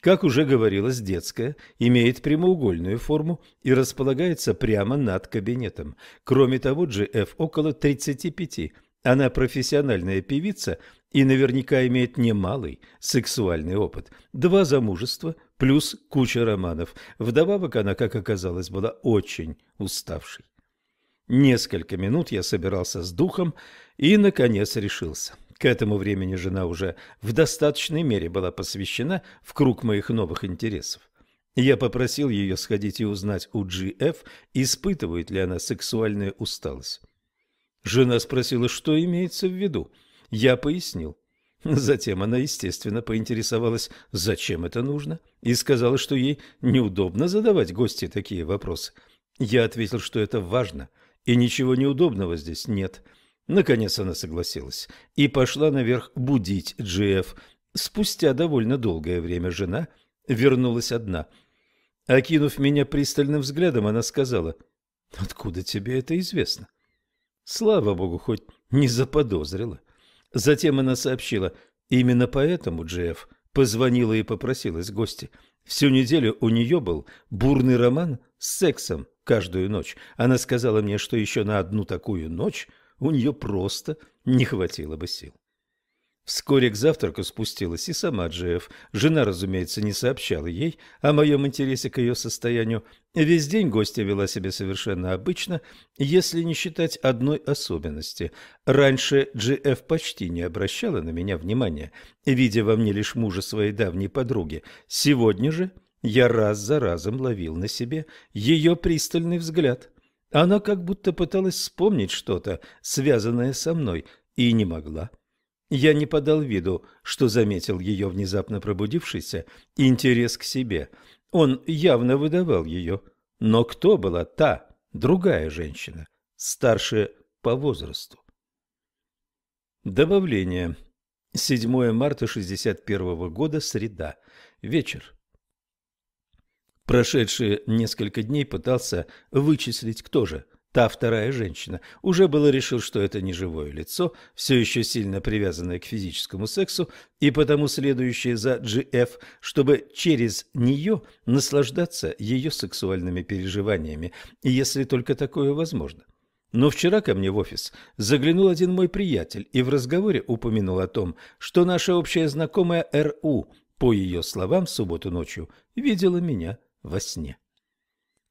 Как уже говорилось, детская имеет прямоугольную форму и располагается прямо над кабинетом. Кроме того, GF около 35. Она профессиональная певица и наверняка имеет немалый сексуальный опыт. Два замужества плюс куча романов. Вдобавок она, как оказалось, была очень уставшей. Несколько минут я собирался с духом и, наконец, решился. К этому времени жена уже в достаточной мере была посвящена в круг моих новых интересов. Я попросил ее сходить и узнать у GF, испытывает ли она сексуальную усталость. Жена спросила, что имеется в виду. Я пояснил. Затем она, естественно, поинтересовалась, зачем это нужно, и сказала, что ей неудобно задавать гости такие вопросы. Я ответил, что это важно – и ничего неудобного здесь нет. Наконец она согласилась и пошла наверх будить Джиэф. Спустя довольно долгое время жена вернулась одна. Окинув меня пристальным взглядом, она сказала, «Откуда тебе это известно?» Слава богу, хоть не заподозрила. Затем она сообщила, «Именно поэтому Джиэф позвонила и попросилась гости». гости Всю неделю у нее был бурный роман с сексом каждую ночь. Она сказала мне, что еще на одну такую ночь у нее просто не хватило бы сил. Вскоре к завтраку спустилась и сама Джефф. Жена, разумеется, не сообщала ей о моем интересе к ее состоянию. Весь день гостья вела себя совершенно обычно, если не считать одной особенности. Раньше Джефф почти не обращала на меня внимания, видя во мне лишь мужа своей давней подруги. Сегодня же я раз за разом ловил на себе ее пристальный взгляд. Она как будто пыталась вспомнить что-то, связанное со мной, и не могла. — я не подал виду, что заметил ее внезапно пробудившийся интерес к себе. Он явно выдавал ее. Но кто была та, другая женщина, старше по возрасту? Добавление. 7 марта 61 года, среда, вечер. Прошедшие несколько дней пытался вычислить, кто же – Та вторая женщина уже было решил, что это не живое лицо, все еще сильно привязанное к физическому сексу, и потому следующее за GF, чтобы через нее наслаждаться ее сексуальными переживаниями, если только такое возможно. Но вчера ко мне в офис заглянул один мой приятель и в разговоре упомянул о том, что наша общая знакомая РУ, по ее словам, в субботу ночью видела меня во сне.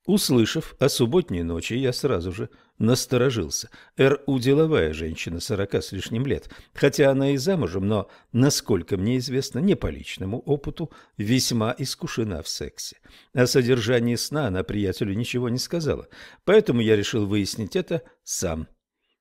Услышав о субботней ночи, я сразу же насторожился. Р.У. деловая женщина, сорока с лишним лет, хотя она и замужем, но, насколько мне известно, не по личному опыту, весьма искушена в сексе. О содержании сна она приятелю ничего не сказала, поэтому я решил выяснить это сам.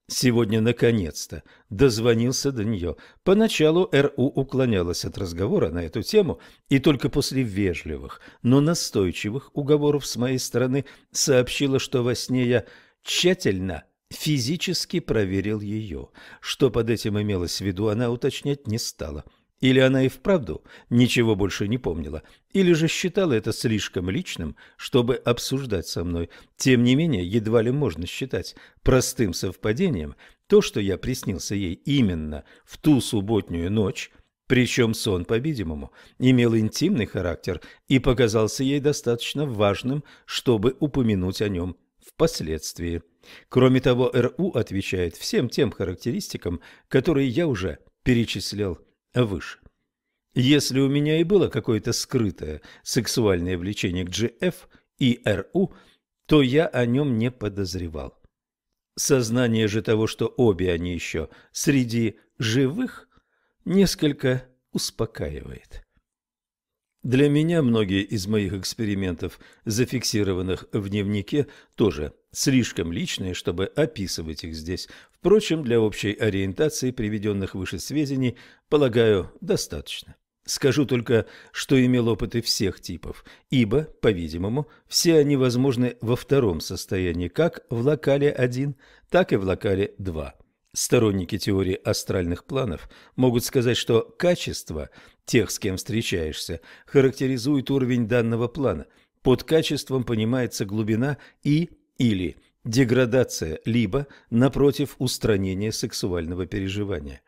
Сегодня, наконец-то, дозвонился до нее. Поначалу РУ уклонялась от разговора на эту тему и только после вежливых, но настойчивых уговоров с моей стороны сообщила, что во сне я тщательно физически проверил ее. Что под этим имелось в виду, она уточнять не стала. — или она и вправду ничего больше не помнила, или же считала это слишком личным, чтобы обсуждать со мной. Тем не менее, едва ли можно считать простым совпадением то, что я приснился ей именно в ту субботнюю ночь, причем сон, по-видимому, имел интимный характер и показался ей достаточно важным, чтобы упомянуть о нем впоследствии. Кроме того, РУ отвечает всем тем характеристикам, которые я уже перечислил выше. Если у меня и было какое-то скрытое сексуальное влечение к GF и РУ, то я о нем не подозревал. Сознание же того, что обе они еще среди живых, несколько успокаивает. Для меня многие из моих экспериментов, зафиксированных в дневнике, тоже слишком личные, чтобы описывать их здесь. Впрочем, для общей ориентации приведенных выше сведений, полагаю, достаточно. Скажу только, что имел опыты всех типов, ибо, по-видимому, все они возможны во втором состоянии, как в локале 1, так и в локале 2. Сторонники теории астральных планов могут сказать, что качество тех, с кем встречаешься, характеризует уровень данного плана. Под качеством понимается глубина и или деградация, либо, напротив, устранение сексуального переживания.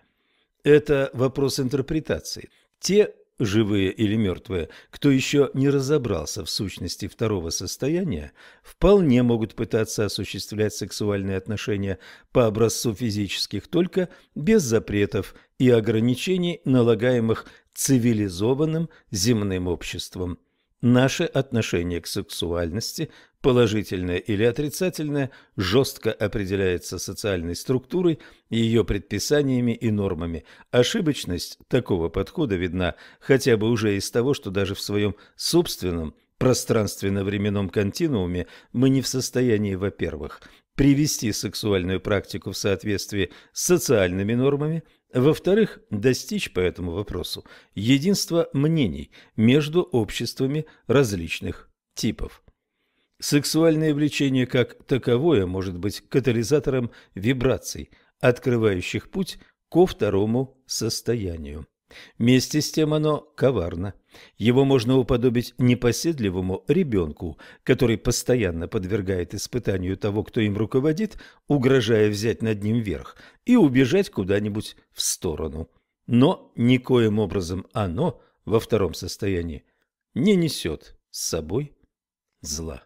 Это вопрос интерпретации. Те живые или мертвые, кто еще не разобрался в сущности второго состояния, вполне могут пытаться осуществлять сексуальные отношения по образцу физических только без запретов и ограничений, налагаемых цивилизованным земным обществом. Наше отношение к сексуальности положительное или отрицательное, жестко определяется социальной структурой, ее предписаниями и нормами. Ошибочность такого подхода видна хотя бы уже из того, что даже в своем собственном пространственно-временном континууме мы не в состоянии, во-первых, привести сексуальную практику в соответствии с социальными нормами, во-вторых, достичь по этому вопросу единства мнений между обществами различных типов. Сексуальное влечение как таковое может быть катализатором вибраций, открывающих путь ко второму состоянию. Вместе с тем оно коварно. Его можно уподобить непоседливому ребенку, который постоянно подвергает испытанию того, кто им руководит, угрожая взять над ним верх и убежать куда-нибудь в сторону. Но никоим образом оно во втором состоянии не несет с собой зла.